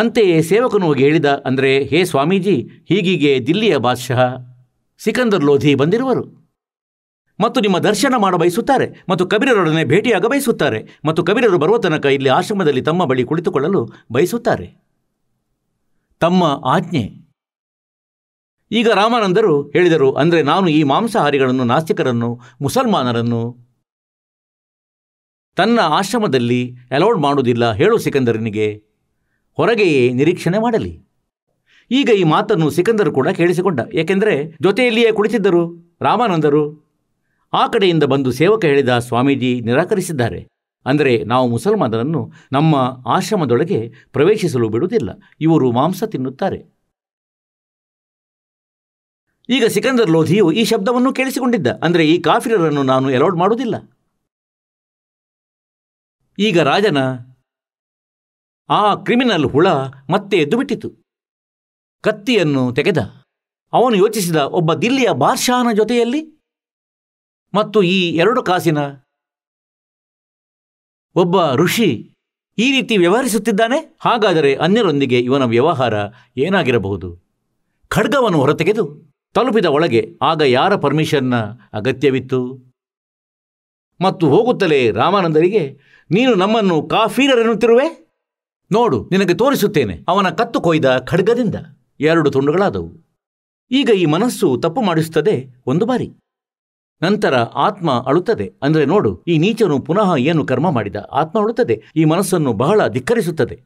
A: ಅಂತೆಯೇ ಸೇವಕನು ಹೋಗಿ ಹೇಳಿದ ಅಂದರೆ ಹೇ ಸ್ವಾಮೀಜಿ ಹೀಗೀಗೆ ದಿಲ್ಲಿಯ ಬಾದಶಃ ಸಿಕಂದರ್ ಲೋಧಿ ಬಂದಿರುವರು ಮತ್ತು ನಿಮ್ಮ ದರ್ಶನ ಮಾಡ ಬಯಸುತ್ತಾರೆ ಮತ್ತು ಕಬೀರರೊಡನೆ ಭೇಟಿಯಾಗ ಬಯಸುತ್ತಾರೆ ಮತ್ತು ಕಬೀರರು ಬರುವ ತನಕ ಇಲ್ಲಿ ಆಶ್ರಮದಲ್ಲಿ ತಮ್ಮ ಬಳಿ ಕುಳಿತುಕೊಳ್ಳಲು ಬಯಸುತ್ತಾರೆ ತಮ್ಮ ಆಜ್ಞೆ ಈಗ ರಾಮಾನಂದರು ಹೇಳಿದರು ಅಂದರೆ ನಾನು ಈ ಮಾಂಸಾಹಾರಿಗಳನ್ನು ನಾಸ್ತಿಕರನ್ನು ಮುಸಲ್ಮಾನರನ್ನು ತನ್ನ ಆಶ್ರಮದಲ್ಲಿ ಅಲೌಡ್ ಮಾಡುವುದಿಲ್ಲ ಹೇಳು ಸಿಕಂದರನಿಗೆ ಹೊರಗೆಯೇ ನಿರೀಕ್ಷಣೆ ಮಾಡಲಿ ಈಗ ಈ ಮಾತನ್ನು ಸಿಕಂದರು ಕೂಡ ಕೇಳಿಸಿಕೊಂಡ ಏಕೆಂದರೆ ಜೊತೆಯಲ್ಲಿಯೇ ಕುಳಿತಿದ್ದರು ರಾಮಾನಂದರು ಆ ಕಡೆಯಿಂದ ಬಂದು ಸೇವಕ ಹೇಳಿದ ಸ್ವಾಮೀಜಿ ನಿರಾಕರಿಸಿದ್ದಾರೆ ಅಂದರೆ ನಾವು ಮುಸಲ್ಮಾನರನ್ನು ನಮ್ಮ ಆಶ್ರಮದೊಳಗೆ ಪ್ರವೇಶಿಸಲು ಬಿಡುವುದಿಲ್ಲ ಇವರು ಮಾಂಸ ತಿನ್ನುತ್ತಾರೆ ಈಗ ಸಿಕಂದರ್ ಲೋಧಿಯು ಈ ಶಬ್ದವನ್ನು ಕೇಳಿಸಿಕೊಂಡಿದ್ದ ಅಂದರೆ ಈ ಕಾಫಿರರನ್ನು ನಾನು ಎಲೋಡ್ ಮಾಡುವುದಿಲ್ಲ ಈಗ ರಾಜನ ಆ ಕ್ರಿಮಿನಲ್ ಹುಳ ಮತ್ತೆ ಎದ್ದು ಬಿಟ್ಟಿತು ಕತ್ತಿಯನ್ನು ತೆಗೆದ ಅವನು ಯೋಚಿಸಿದ ಒಬ್ಬ ದಿಲ್ಲಿಯ ಬಾದ್ಶಾಹನ ಜೊತೆಯಲ್ಲಿ ಮತ್ತು ಈ ಎರಡು ಕಾಸಿನ ಒಬ್ಬ ಋಷಿ ಈ ರೀತಿ ವ್ಯವಹರಿಸುತ್ತಿದ್ದಾನೆ ಹಾಗಾದರೆ ಅನ್ಯರೊಂದಿಗೆ ಇವನ ವ್ಯವಹಾರ ಏನಾಗಿರಬಹುದು ಖಡ್ಗವನ್ನು ಹೊರತೆಗೆದು ತಲುಪಿದ ಒಳಗೆ ಆಗ ಯಾರ ಪರ್ಮಿಷನ್ನ ಅಗತ್ಯವಿತ್ತು ಮತ್ತು ಹೋಗುತ್ತಲೇ ರಾಮಾನಂದರಿಗೆ ನೀನು ನಮ್ಮನ್ನು ಕಾಫೀರರೆನ್ನುತ್ತಿರುವೆ ನೋಡು ನಿನಗೆ ತೋರಿಸುತ್ತೇನೆ ಅವನ ಕತ್ತು ಕೊಯ್ದ ಖಡ್ಗದಿಂದ ಎರಡು ತುಂಡುಗಳಾದವು ಈಗ ಈ ಮನಸ್ಸು ತಪ್ಪು ಮಾಡಿಸುತ್ತದೆ ಒಂದು ಬಾರಿ ನಂತರ ಆತ್ಮ ಅಳುತ್ತದೆ ಅಂದರೆ ನೋಡು ಈ ನೀಚನು ಪುನಃ ಏನು ಕರ್ಮ ಮಾಡಿದ ಆತ್ಮ ಅಳುತ್ತದೆ ಈ ಮನಸ್ಸನ್ನು ಬಹಳ ಧಿಕ್ಕರಿಸುತ್ತದೆ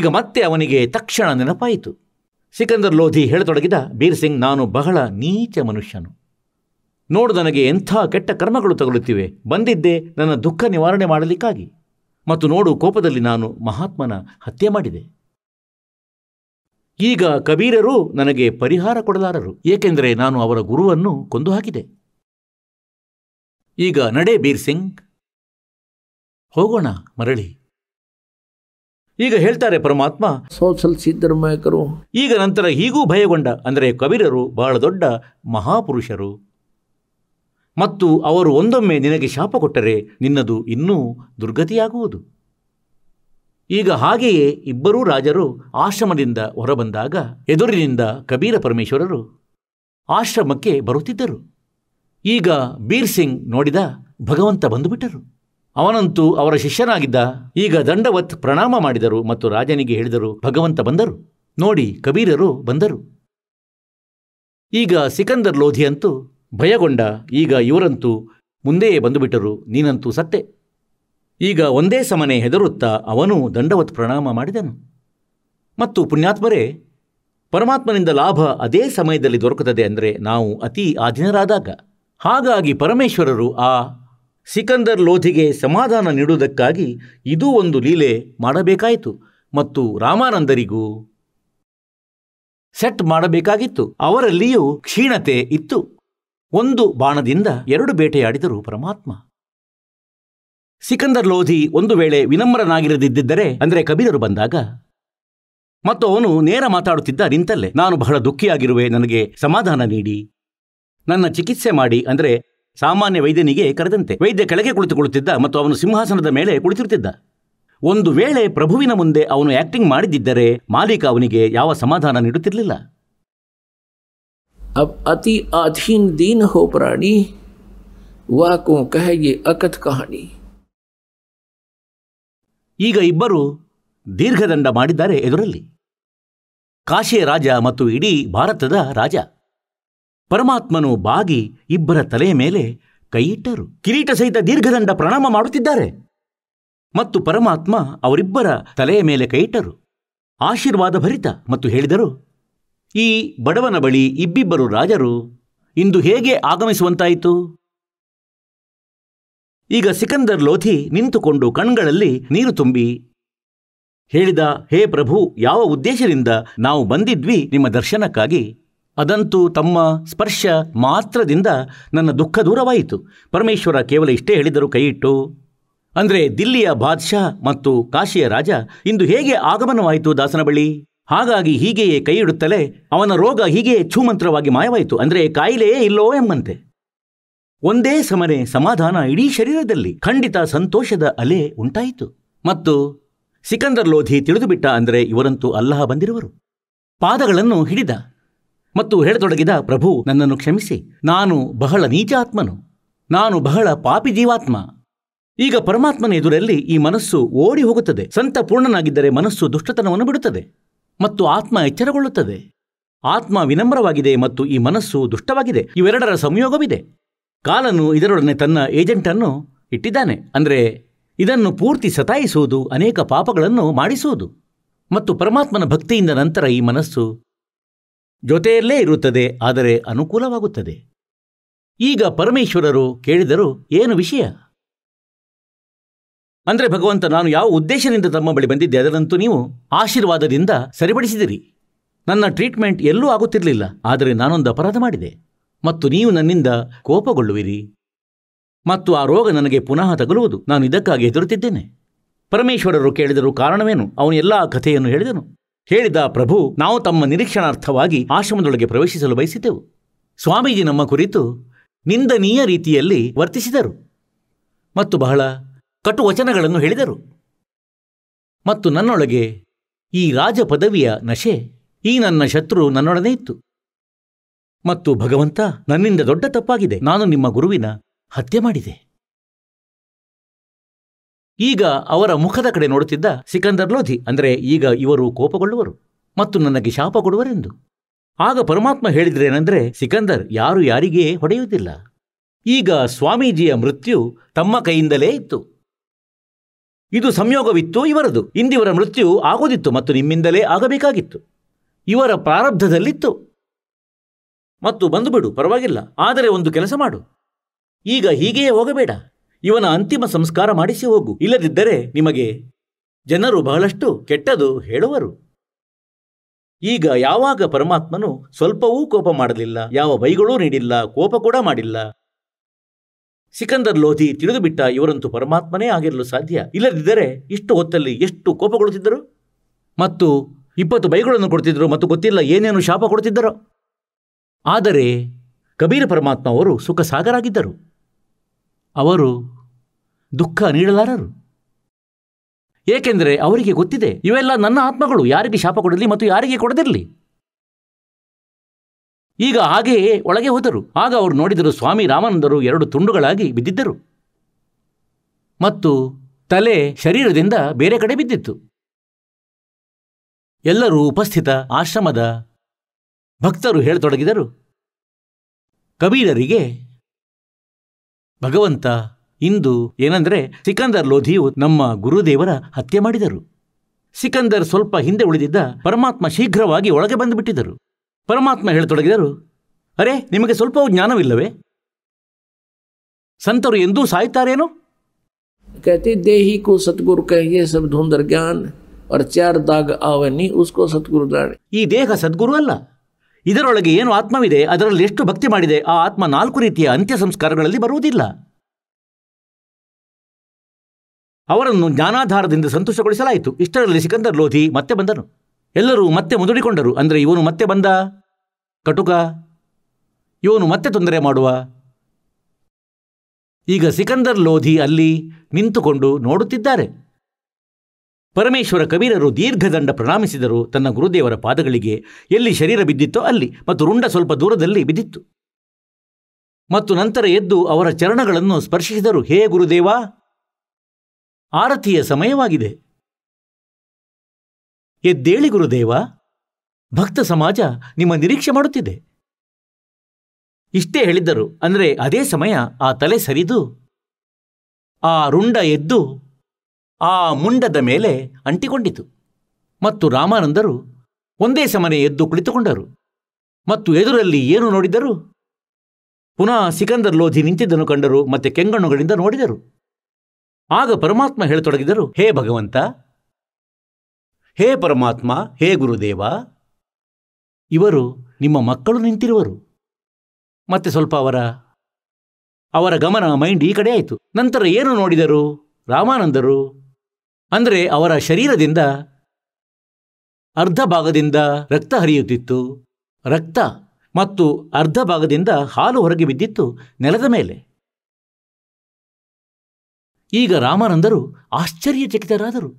A: ಈಗ ಮತ್ತೆ ಅವನಿಗೆ ತಕ್ಷಣ ನೆನಪಾಯಿತು ಸಿಕಂದರ್ ಲೋಧಿ ಹೇಳತೊಡಗಿದ ಬೀರ್ ಸಿಂಗ್ ನಾನು ಬಹಳ ನೀಚ ಮನುಷ್ಯನು ನೋಡು ನನಗೆ ಎಂಥ ಕೆಟ್ಟ ಕರ್ಮಗಳು ತಗಲುತ್ತಿವೆ ಬಂದಿದ್ದೆ ನನ್ನ ದುಃಖ ನಿವಾರಣೆ ಮಾಡಲಿಕ್ಕಾಗಿ ಮತ್ತು ನೋಡು ಕೋಪದಲ್ಲಿ ನಾನು ಮಹಾತ್ಮನ ಹತ್ಯೆ ಮಾಡಿದೆ ಈಗ ಕಬೀರರು ನನಗೆ ಪರಿಹಾರ ಕೊಡಲಾರರು ಏಕೆಂದರೆ ನಾನು ಅವರ ಗುರುವನ್ನು ಕೊಂದು ಹಾಕಿದೆ ಈಗ ನಡೆ ಬೀರ್ ಸಿಂಗ್ ಹೋಗೋಣ ಮರಳಿ ಈಗ ಹೇಳ್ತಾರೆ ಪರಮಾತ್ಮ
C: ಸೋಸಲ್ ಸಿದ್ಧರ್ಮಯಕರು
A: ಈಗ ನಂತರ ಹೀಗೂ ಭಯಗೊಂಡ ಅಂದರೆ ಕಬೀರರು ಬಹಳ ದೊಡ್ಡ ಮಹಾಪುರುಷರು ಮತ್ತು ಅವರು ಒಂದೊಮ್ಮೆ ನಿನಗೆ ಶಾಪ ಕೊಟ್ಟರೆ ನಿನ್ನದು ಇನ್ನೂ ದುರ್ಗತಿಯಾಗುವುದು ಈಗ ಹಾಗೆಯೇ ಇಬ್ಬರೂ ರಾಜರು ಆಶ್ರಮದಿಂದ ಹೊರಬಂದಾಗ ಎದುರಿನಿಂದ ಕಬೀರ ಪರಮೇಶ್ವರರು ಆಶ್ರಮಕ್ಕೆ ಬರುತ್ತಿದ್ದರು ಈಗ ಬೀರ್ ಸಿಂಗ್ ನೋಡಿದ ಭಗವಂತ ಬಂದುಬಿಟ್ಟರು ಅವನಂತೂ ಅವರ ಶಿಷ್ಯನಾಗಿದ್ದ ಈಗ ದಂಡವತ್ ಪ್ರಣಾಮ ಮಾಡಿದರು ಮತ್ತು ರಾಜನಿಗೆ ಹೇಳಿದರು ಭಗವಂತ ಬಂದರು ನೋಡಿ ಕಬೀರರು ಬಂದರು ಈಗ ಸಿಕಂದರ್ ಲೋಧಿಯಂತೂ ಭಯಗೊಂಡ ಈಗ ಇವರಂತೂ ಮುಂದೆಯೇ ಬಂದುಬಿಟ್ಟರು ನೀನಂತೂ ಸತ್ತೆ ಈಗ ಒಂದೇ ಸಮನೆ ಹೆದರುತ್ತಾ ಅವನೂ ದಂಡವತ್ ಪ್ರಣಾಮ ಮಾಡಿದನು ಮತ್ತು ಪುಣ್ಯಾತ್ಮರೇ ಪರಮಾತ್ಮನಿಂದ ಲಾಭ ಅದೇ ಸಮಯದಲ್ಲಿ ದೊರಕುತ್ತದೆ ಅಂದರೆ ನಾವು ಅತಿ ಆಧೀನರಾದಾಗ ಹಾಗಾಗಿ ಪರಮೇಶ್ವರರು ಆ ಸಿಕಂದರ್ ಲೋಧಿಗೆ ಸಮಾಧಾನ ನೀಡುವುದಕ್ಕಾಗಿ ಇದೂ ಒಂದು ಲೀಲೆ ಮಾಡಬೇಕಾಯಿತು ಮತ್ತು ರಾಮಾನಂದರಿಗೂ ಸೆಟ್ ಮಾಡಬೇಕಾಗಿತ್ತು ಅವರಲ್ಲಿಯೂ ಕ್ಷೀಣತೆ ಇತ್ತು ಒಂದು ಬಾಣದಿಂದ ಎರಡು ಬೇಟೆಯಾಡಿದರು ಪರಮಾತ್ಮ ಸಿಕಂದರ್ ಲೋಧಿ ಒಂದು ವೇಳೆ ವಿನಮ್ರನಾಗಿರದಿದ್ದರೆ ಅಂದರೆ ಕಬೀರರು ಬಂದಾಗ ಮತ್ತು ಅವನು ನೇರ ಮಾತಾಡುತ್ತಿದ್ದ ನಿಂತಲ್ಲೇ ನಾನು ಬಹಳ ದುಃಖಿಯಾಗಿರುವೆ ನನಗೆ ಸಮಾಧಾನ ನೀಡಿ ನನ್ನ ಚಿಕಿತ್ಸೆ ಮಾಡಿ ಅಂದರೆ ಸಾಮಾನ್ಯ ವೈದ್ಯನಿಗೆ ಕರೆದಂತೆ ವೈದ್ಯ ಕೆಳಗೆ ಕುಳಿತುಕೊಳ್ಳುತ್ತಿದ್ದ ಮತ್ತು ಅವನು ಸಿಂಹಾಸನದ ಮೇಲೆ ಕುಳಿತಿರುತ್ತಿದ್ದ ಒಂದು ವೇಳೆ ಪ್ರಭುವಿನ ಮುಂದೆ ಅವನು ಆಕ್ಟಿಂಗ್ ಮಾಡಿದ್ದರೆ
C: ಮಾಲೀಕ ಅವನಿಗೆ ಯಾವ ಸಮಾಧಾನ ನೀಡುತ್ತಿರಲಿಲ್ಲ ಅಬ್ ಅತಿ अधीन दीन हो प्राणी वाको कह ये ಈಗ ಇಬ್ಬರು ದೀರ್ಘದಂಡ ಮಾಡಿದ್ದಾರೆ
A: ಎದುರಲ್ಲಿ ಕಾಶಿಯ ರಾಜ ಮತ್ತು ಇಡೀ ಭಾರತದ ರಾಜ ಪರಮಾತ್ಮನು ಬಾಗಿ ಇಬ್ಬರ ತಲೆಯ ಮೇಲೆ ಕೈಯಿಟ್ಟರು ಕಿರೀಟ ಸಹಿತ ದೀರ್ಘದಂಡ ಪ್ರಣಾಮ ಮಾಡುತ್ತಿದ್ದಾರೆ ಮತ್ತು ಪರಮಾತ್ಮ ಅವರಿಬ್ಬರ ತಲೆಯ ಮೇಲೆ ಕೈಯಿಟ್ಟರು ಆಶೀರ್ವಾದ ಭರಿತ ಮತ್ತು ಹೇಳಿದರು ಈ ಬಡವನ ಬಳಿ ಇಬ್ಬಿಬ್ಬರು ರಾಜರು ಇಂದು ಹೇಗೆ ಆಗಮಿಸುವಂತಾಯಿತು ಈಗ ಸಿಕಂದರ್ ಲೋಧಿ ನಿಂತುಕೊಂಡು ಕಣ್ಗಳಲ್ಲಿ ನೀರು ತುಂಬಿ ಹೇಳಿದ ಹೇ ಪ್ರಭು ಯಾವ ಉದ್ದೇಶದಿಂದ ನಾವು ಬಂದಿದ್ವಿ ನಿಮ್ಮ ದರ್ಶನಕ್ಕಾಗಿ ಅದಂತೂ ತಮ್ಮ ಸ್ಪರ್ಶ ಮಾತ್ರದಿಂದ ನನ್ನ ದುಃಖ ದೂರವಾಯಿತು ಪರಮೇಶ್ವರ ಕೇವಲ ಇಷ್ಟೇ ಹೇಳಿದರು ಕೈಯಿಟ್ಟು ಅಂದರೆ ದಿಲ್ಲಿಯ ಬಾದ್ಶಾ ಮತ್ತು ಕಾಶಿಯ ರಾಜ ಇಂದು ಹೇಗೆ ಆಗಮನವಾಯಿತು ದಾಸನ ಬಳಿ ಹಾಗಾಗಿ ಹೀಗೆಯೇ ಕೈ ಅವನ ರೋಗ ಹೀಗೆ ಛೂಮಂತ್ರವಾಗಿ ಮಾಯವಾಯಿತು ಅಂದರೆ ಕಾಯಿಲೆಯೇ ಇಲ್ಲೋ ಎಂಬಂತೆ ಒಂದೇ ಸಮನೆ ಸಮಾಧಾನ ಇಡೀ ಶರೀರದಲ್ಲಿ ಖಂಡಿತ ಸಂತೋಷದ ಅಲೆ ಉಂಟಾಯಿತು ಮತ್ತು ಸಿಕಂದರ್ ಲೋಧಿ ತಿಳಿದುಬಿಟ್ಟ ಅಂದರೆ ಇವರಂತೂ ಅಲ್ಲಹ ಬಂದಿರುವರು ಪಾದಗಳನ್ನು ಹಿಡಿದ ಮತ್ತು ಹೇಳತೊಡಗಿದ ಪ್ರಭು ನನ್ನನ್ನು ಕ್ಷಮಿಸಿ ನಾನು ಬಹಳ ನೀಚ ಆತ್ಮನು ನಾನು ಬಹಳ ಪಾಪಿ ಜೀವಾತ್ಮ ಈಗ ಪರಮಾತ್ಮನ ಎದುರಲ್ಲಿ ಈ ಮನಸ್ಸು ಓಡಿ ಹೋಗುತ್ತದೆ ಸಂತ ಪೂರ್ಣನಾಗಿದ್ದರೆ ಮನಸ್ಸು ದುಷ್ಟತನವನ್ನು ಬಿಡುತ್ತದೆ ಮತ್ತು ಆತ್ಮ ಎಚ್ಚರಗೊಳ್ಳುತ್ತದೆ ಆತ್ಮ ವಿನಮ್ರವಾಗಿದೆ ಮತ್ತು ಈ ಮನಸ್ಸು ದುಷ್ಟವಾಗಿದೆ ಇವೆರಡರ ಸಂಯೋಗವಿದೆ ಕಾಲನು ಇದರೊಡನೆ ತನ್ನ ಏಜೆಂಟನ್ನು ಇಟ್ಟಿದ್ದಾನೆ ಅಂದರೆ ಇದನ್ನು ಪೂರ್ತಿ ಸತಾಯಿಸುವುದು ಅನೇಕ ಪಾಪಗಳನ್ನು ಮಾಡಿಸುವುದು ಮತ್ತು ಪರಮಾತ್ಮನ ಭಕ್ತಿಯಿಂದ ನಂತರ ಈ ಮನಸ್ಸು ಜೊತೆಯಲ್ಲೇ ಇರುತ್ತದೆ ಆದರೆ ಅನುಕೂಲವಾಗುತ್ತದೆ ಈಗ ಪರಮೇಶ್ವರರು ಕೇಳಿದರು ಏನು ವಿಷಯ ಅಂದರೆ ಭಗವಂತ ನಾನು ಯಾವ ಉದ್ದೇಶದಿಂದ ತಮ್ಮ ಬಳಿ ಬಂದಿದ್ದೆ ಅದರಂತೂ ನೀವು ಆಶೀರ್ವಾದದಿಂದ ಸರಿಪಡಿಸಿದಿರಿ ನನ್ನ ಟ್ರೀಟ್ಮೆಂಟ್ ಎಲ್ಲೂ ಆಗುತ್ತಿರಲಿಲ್ಲ ಆದರೆ ನಾನೊಂದು ಅಪರಾಧ ಮಾಡಿದೆ ಮತ್ತು ನೀವು ನನ್ನಿಂದ ಕೋಪಗೊಳ್ಳುವಿರಿ ಮತ್ತು ಆ ರೋಗ ನನಗೆ ಪುನಃ ತಗಲುವುದು ನಾನು ಇದಕ್ಕಾಗಿ ಹೆದರುತ್ತಿದ್ದೇನೆ ಪರಮೇಶ್ವರರು ಕೇಳಿದರು ಕಾರಣವೇನು ಅವನು ಎಲ್ಲ ಆ ಕಥೆಯನ್ನು ಹೇಳಿದನು ಹೇಳಿದ ಪ್ರಭು ನಾವು ತಮ್ಮ ನಿರೀಕ್ಷಣಾರ್ಥವಾಗಿ ಆಶ್ರಮದೊಳಗೆ ಪ್ರವೇಶಿಸಲು ಬಯಸಿದ್ದೆವು ಸ್ವಾಮೀಜಿ ನಮ್ಮ ಕುರಿತು ನಿಂದನೀಯ ರೀತಿಯಲ್ಲಿ ವರ್ತಿಸಿದರು ಮತ್ತು ಬಹಳ ಕಟು ವಚನಗಳನ್ನು ಹೇಳಿದರು ಮತ್ತು ನನ್ನೊಳಗೆ ಈ ರಾಜ ಪದವಿಯ ನಶೆ ಈ ನನ್ನ ಶತ್ರು ನನ್ನೊಡನೆ ಇತ್ತು ಮತ್ತು ಭಗವಂತ ನನ್ನಿಂದ ದೊಡ್ಡ ತಪ್ಪಾಗಿದೆ ನಾನು ನಿಮ್ಮ ಗುರುವಿನ ಹತ್ಯೆ ಮಾಡಿದೆ ಈಗ ಅವರ ಮುಖದ ಕಡೆ ನೋಡುತ್ತಿದ್ದ ಸಿಕಂದರ್ ಲೋಧಿ ಅಂದರೆ ಈಗ ಇವರು ಕೋಪಗೊಳ್ಳುವರು ಮತ್ತು ನನಗೆ ಶಾಪ ಕೊಡುವರೆಂದು ಆಗ ಪರಮಾತ್ಮ ಹೇಳಿದ್ರೇನೆಂದರೆ ಸಿಕಂದರ್ ಯಾರು ಯಾರಿಗೇ ಹೊಡೆಯುವುದಿಲ್ಲ ಈಗ ಸ್ವಾಮೀಜಿಯ ಮೃತ್ಯು ತಮ್ಮ ಕೈಯಿಂದಲೇ ಇತ್ತು ಇದು ಸಂಯೋಗವಿತ್ತು ಇವರದು ಇಂದಿವರ ಮೃತ್ಯು ಆಗೋದಿತ್ತು ಮತ್ತು ನಿಮ್ಮಿಂದಲೇ ಆಗಬೇಕಾಗಿತ್ತು ಇವರ ಪ್ರಾರಬ್ಧದಲ್ಲಿತ್ತು ಮತ್ತು ಬಂದುಬಿಡು ಪರವಾಗಿಲ್ಲ ಆದರೆ ಒಂದು ಕೆಲಸ ಮಾಡು ಈಗ ಹೀಗೆಯೇ ಹೋಗಬೇಡ ಇವನ ಅಂತಿಮ ಸಂಸ್ಕಾರ ಮಾಡಿಸಿ ಹೋಗು ಇಲ್ಲದಿದ್ದರೆ ನಿಮಗೆ ಜನರು ಬಹಳಷ್ಟು ಕೆಟ್ಟದು ಹೇಳುವರು ಈಗ ಯಾವಾಗ ಪರಮಾತ್ಮನು ಸ್ವಲ್ಪವೂ ಕೋಪ ಮಾಡಲಿಲ್ಲ ಯಾವ ಬೈಗಳೂ ನೀಡಿಲ್ಲ ಕೋಪ ಕೂಡ ಮಾಡಿಲ್ಲ ಸಿಕಂದರ್ ಲೋಧಿ ತಿಳಿದುಬಿಟ್ಟ ಇವರಂತೂ ಪರಮಾತ್ಮನೇ ಆಗಿರಲು ಸಾಧ್ಯ ಇಲ್ಲದಿದ್ದರೆ ಇಷ್ಟು ಹೊತ್ತಲ್ಲಿ ಎಷ್ಟು ಕೋಪಗೊಳ್ಳುತ್ತಿದ್ದರು ಮತ್ತು ಇಪ್ಪತ್ತು ಬೈಗಳನ್ನು ಕೊಡ್ತಿದ್ದರು ಮತ್ತು ಗೊತ್ತಿಲ್ಲ ಏನೇನು ಶಾಪ ಕೊಡುತ್ತಿದ್ದರು ಆದರೆ ಕಬೀರ ಪರಮಾತ್ಮ ಅವರು ಸುಖ ಸಾಗರಾಗಿದ್ದರು ಅವರು ದುಃಖ ನೀಡಲಾರರು ಏಕೆಂದರೆ ಅವರಿಗೆ ಗೊತ್ತಿದೆ ಇವೆಲ್ಲ ನನ್ನ ಆತ್ಮಗಳು ಯಾರಿಗೆ ಶಾಪ ಕೊಡಲಿ ಮತ್ತು ಯಾರಿಗೆ ಕೊಡದಿರಲಿ ಈಗ ಹಾಗೆಯೇ ಒಳಗೆ ಹೋದರು ಆಗ ಅವರು ನೋಡಿದರು ಸ್ವಾಮಿ ರಾಮಾನಂದರು ಎರಡು ತುಂಡುಗಳಾಗಿ ಬಿದ್ದಿದ್ದರು ಮತ್ತು ತಲೆ ಶರೀರದಿಂದ ಬೇರೆ ಕಡೆ ಬಿದ್ದಿತ್ತು ಎಲ್ಲರೂ ಉಪಸ್ಥಿತ ಆಶ್ರಮದ ಭಕ್ತರು ಹೇಳತೊಡಗಿದರು ಕಬೀರರಿಗೆ ಭಗವಂತ ಇಂದು ಏನಂದರೆ ಸಿಕಂದರ್ ಲೋಧಿಯು ನಮ್ಮ ಗುರುದೇವರ ಹತ್ಯೆ ಮಾಡಿದರು ಸಿಕಂದರ್ ಸ್ವಲ್ಪ ಹಿಂದೆ ಉಳಿದಿದ್ದ ಪರಮಾತ್ಮ ಶೀಘ್ರವಾಗಿ ಒಳಗೆ ಬಂದುಬಿಟ್ಟಿದ್ದರು ಪರಮಾತ್ಮ ಹೇಳತೊಡಗಿದರು ಅರೆ
C: ನಿಮಗೆ ಸ್ವಲ್ಪವೂ ಜ್ಞಾನವಿಲ್ಲವೇ ಸಂತರು ಎಂದೂ ಸಾಯ್ತಾರೇನು ಕತೆ देही को सतगुरु कहिए सब ಜ್ಞಾನ ಅರ್ಚಾರ್ದಾಗ और ಉಸ್ಕೋ ಸದ್ಗುರು ಈ ದೇಹ ಸದ್ಗುರು ಅಲ್ಲ ಇದರೊಳಗೆ ಏನು ಆತ್ಮವಿದೆ ಅದರಲ್ಲಿ ಎಷ್ಟು
A: ಭಕ್ತಿ ಮಾಡಿದೆ ಆ ಆತ್ಮ ನಾಲ್ಕು ರೀತಿಯ ಅಂತ್ಯ ಸಂಸ್ಕಾರಗಳಲ್ಲಿ ಬರುವುದಿಲ್ಲ ಅವರನ್ನು ಜ್ಞಾನಾಧಾರದಿಂದ ಸಂತೋಷಗೊಳಿಸಲಾಯಿತು ಇಷ್ಟರಲ್ಲಿ ಸಿಕಂದರ್ ಲೋಧಿ ಮತ್ತೆ ಬಂದನು ಎಲ್ಲರೂ ಮತ್ತೆ ಮುದುಡಿಕೊಂಡರು ಅಂದರೆ ಇವನು ಮತ್ತೆ ಬಂದ ಕಟುಕ ಇವನು ಮತ್ತೆ ತೊಂದರೆ ಮಾಡುವ ಈಗ ಸಿಕಂದರ್ ಲೋಧಿ ಅಲ್ಲಿ ನಿಂತುಕೊಂಡು ನೋಡುತ್ತಿದ್ದಾರೆ ಪರಮೇಶ್ವರ ಕಬೀರರು ದೀರ್ಘದಂಡ ಪ್ರಣಾಮಿಸಿದರು ತನ್ನ ಗುರುದೇವರ ಪಾದಗಳಿಗೆ ಎಲ್ಲಿ ಶರೀರ ಬಿದ್ದಿತ್ತೋ ಅಲ್ಲಿ ಮತ್ತು ರುಂಡ ಸ್ವಲ್ಪ ದೂರದಲ್ಲಿ ಬಿದ್ದಿತ್ತು ಮತ್ತು ನಂತರ ಎದ್ದು ಅವರ ಚರಣಗಳನ್ನು ಸ್ಪರ್ಶಿಸಿದರು ಹೇ ಗುರುದೇವ ಆರತಿಯ ಸಮಯವಾಗಿದೆ ಎದ್ದೇಳಿ ಗುರುದೇವ ಭಕ್ತ ಸಮಾಜ ನಿಮ್ಮ ನಿರೀಕ್ಷೆ ಮಾಡುತ್ತಿದೆ ಇಷ್ಟೇ ಹೇಳಿದ್ದರು ಅಂದರೆ ಅದೇ ಸಮಯ ಆ ತಲೆ ಸರಿದು ಆ ರುಂಡ ಎದ್ದು ಆ ಮುಂಡದ ಮೇಲೆ ಅಂಟಿಕೊಂಡಿತು ಮತ್ತು ರಾಮಾನಂದರು ಒಂದೇ ಸಮನೆ ಎದ್ದು ಕುಳಿತುಕೊಂಡರು ಮತ್ತು ಎದುರಲ್ಲಿ ಏನು ನೋಡಿದರು ಪುನಃ ಸಿಕಂದರ್ ಲೋಧಿ ನಿಂತಿದ್ದನ್ನು ಕಂಡರು ಮತ್ತೆ ಕೆಂಗಣ್ಣುಗಳಿಂದ ನೋಡಿದರು ಆಗ ಪರಮಾತ್ಮ ಹೇಳತೊಡಗಿದರು ಹೇ ಭಗವಂತ ಹೇ ಪರಮಾತ್ಮ ಹೇ ಗುರುದೇವ ಇವರು ನಿಮ್ಮ ಮಕ್ಕಳು ನಿಂತಿರುವರು ಮತ್ತೆ ಸ್ವಲ್ಪ ಅವರ ಅವರ ಗಮನ ಮೈಂಡ್ ಈ ಕಡೆ ಆಯಿತು ನಂತರ ಏನು ನೋಡಿದರು ರಾಮಾನಂದರು ಅಂದರೆ ಅವರ ಶರೀರದಿಂದ ಅರ್ಧ ಭಾಗದಿಂದ ರಕ್ತ ಹರಿಯುತ್ತಿತ್ತು ರಕ್ತ ಮತ್ತು ಅರ್ಧ ಭಾಗದಿಂದ ಹಾಲು ಹೊರಗೆ ಬಿದ್ದಿತ್ತು ನೆಲದ ಮೇಲೆ ಈಗ ರಾಮಾನಂದರು ಆಶ್ಚರ್ಯಚಕಿತರಾದರು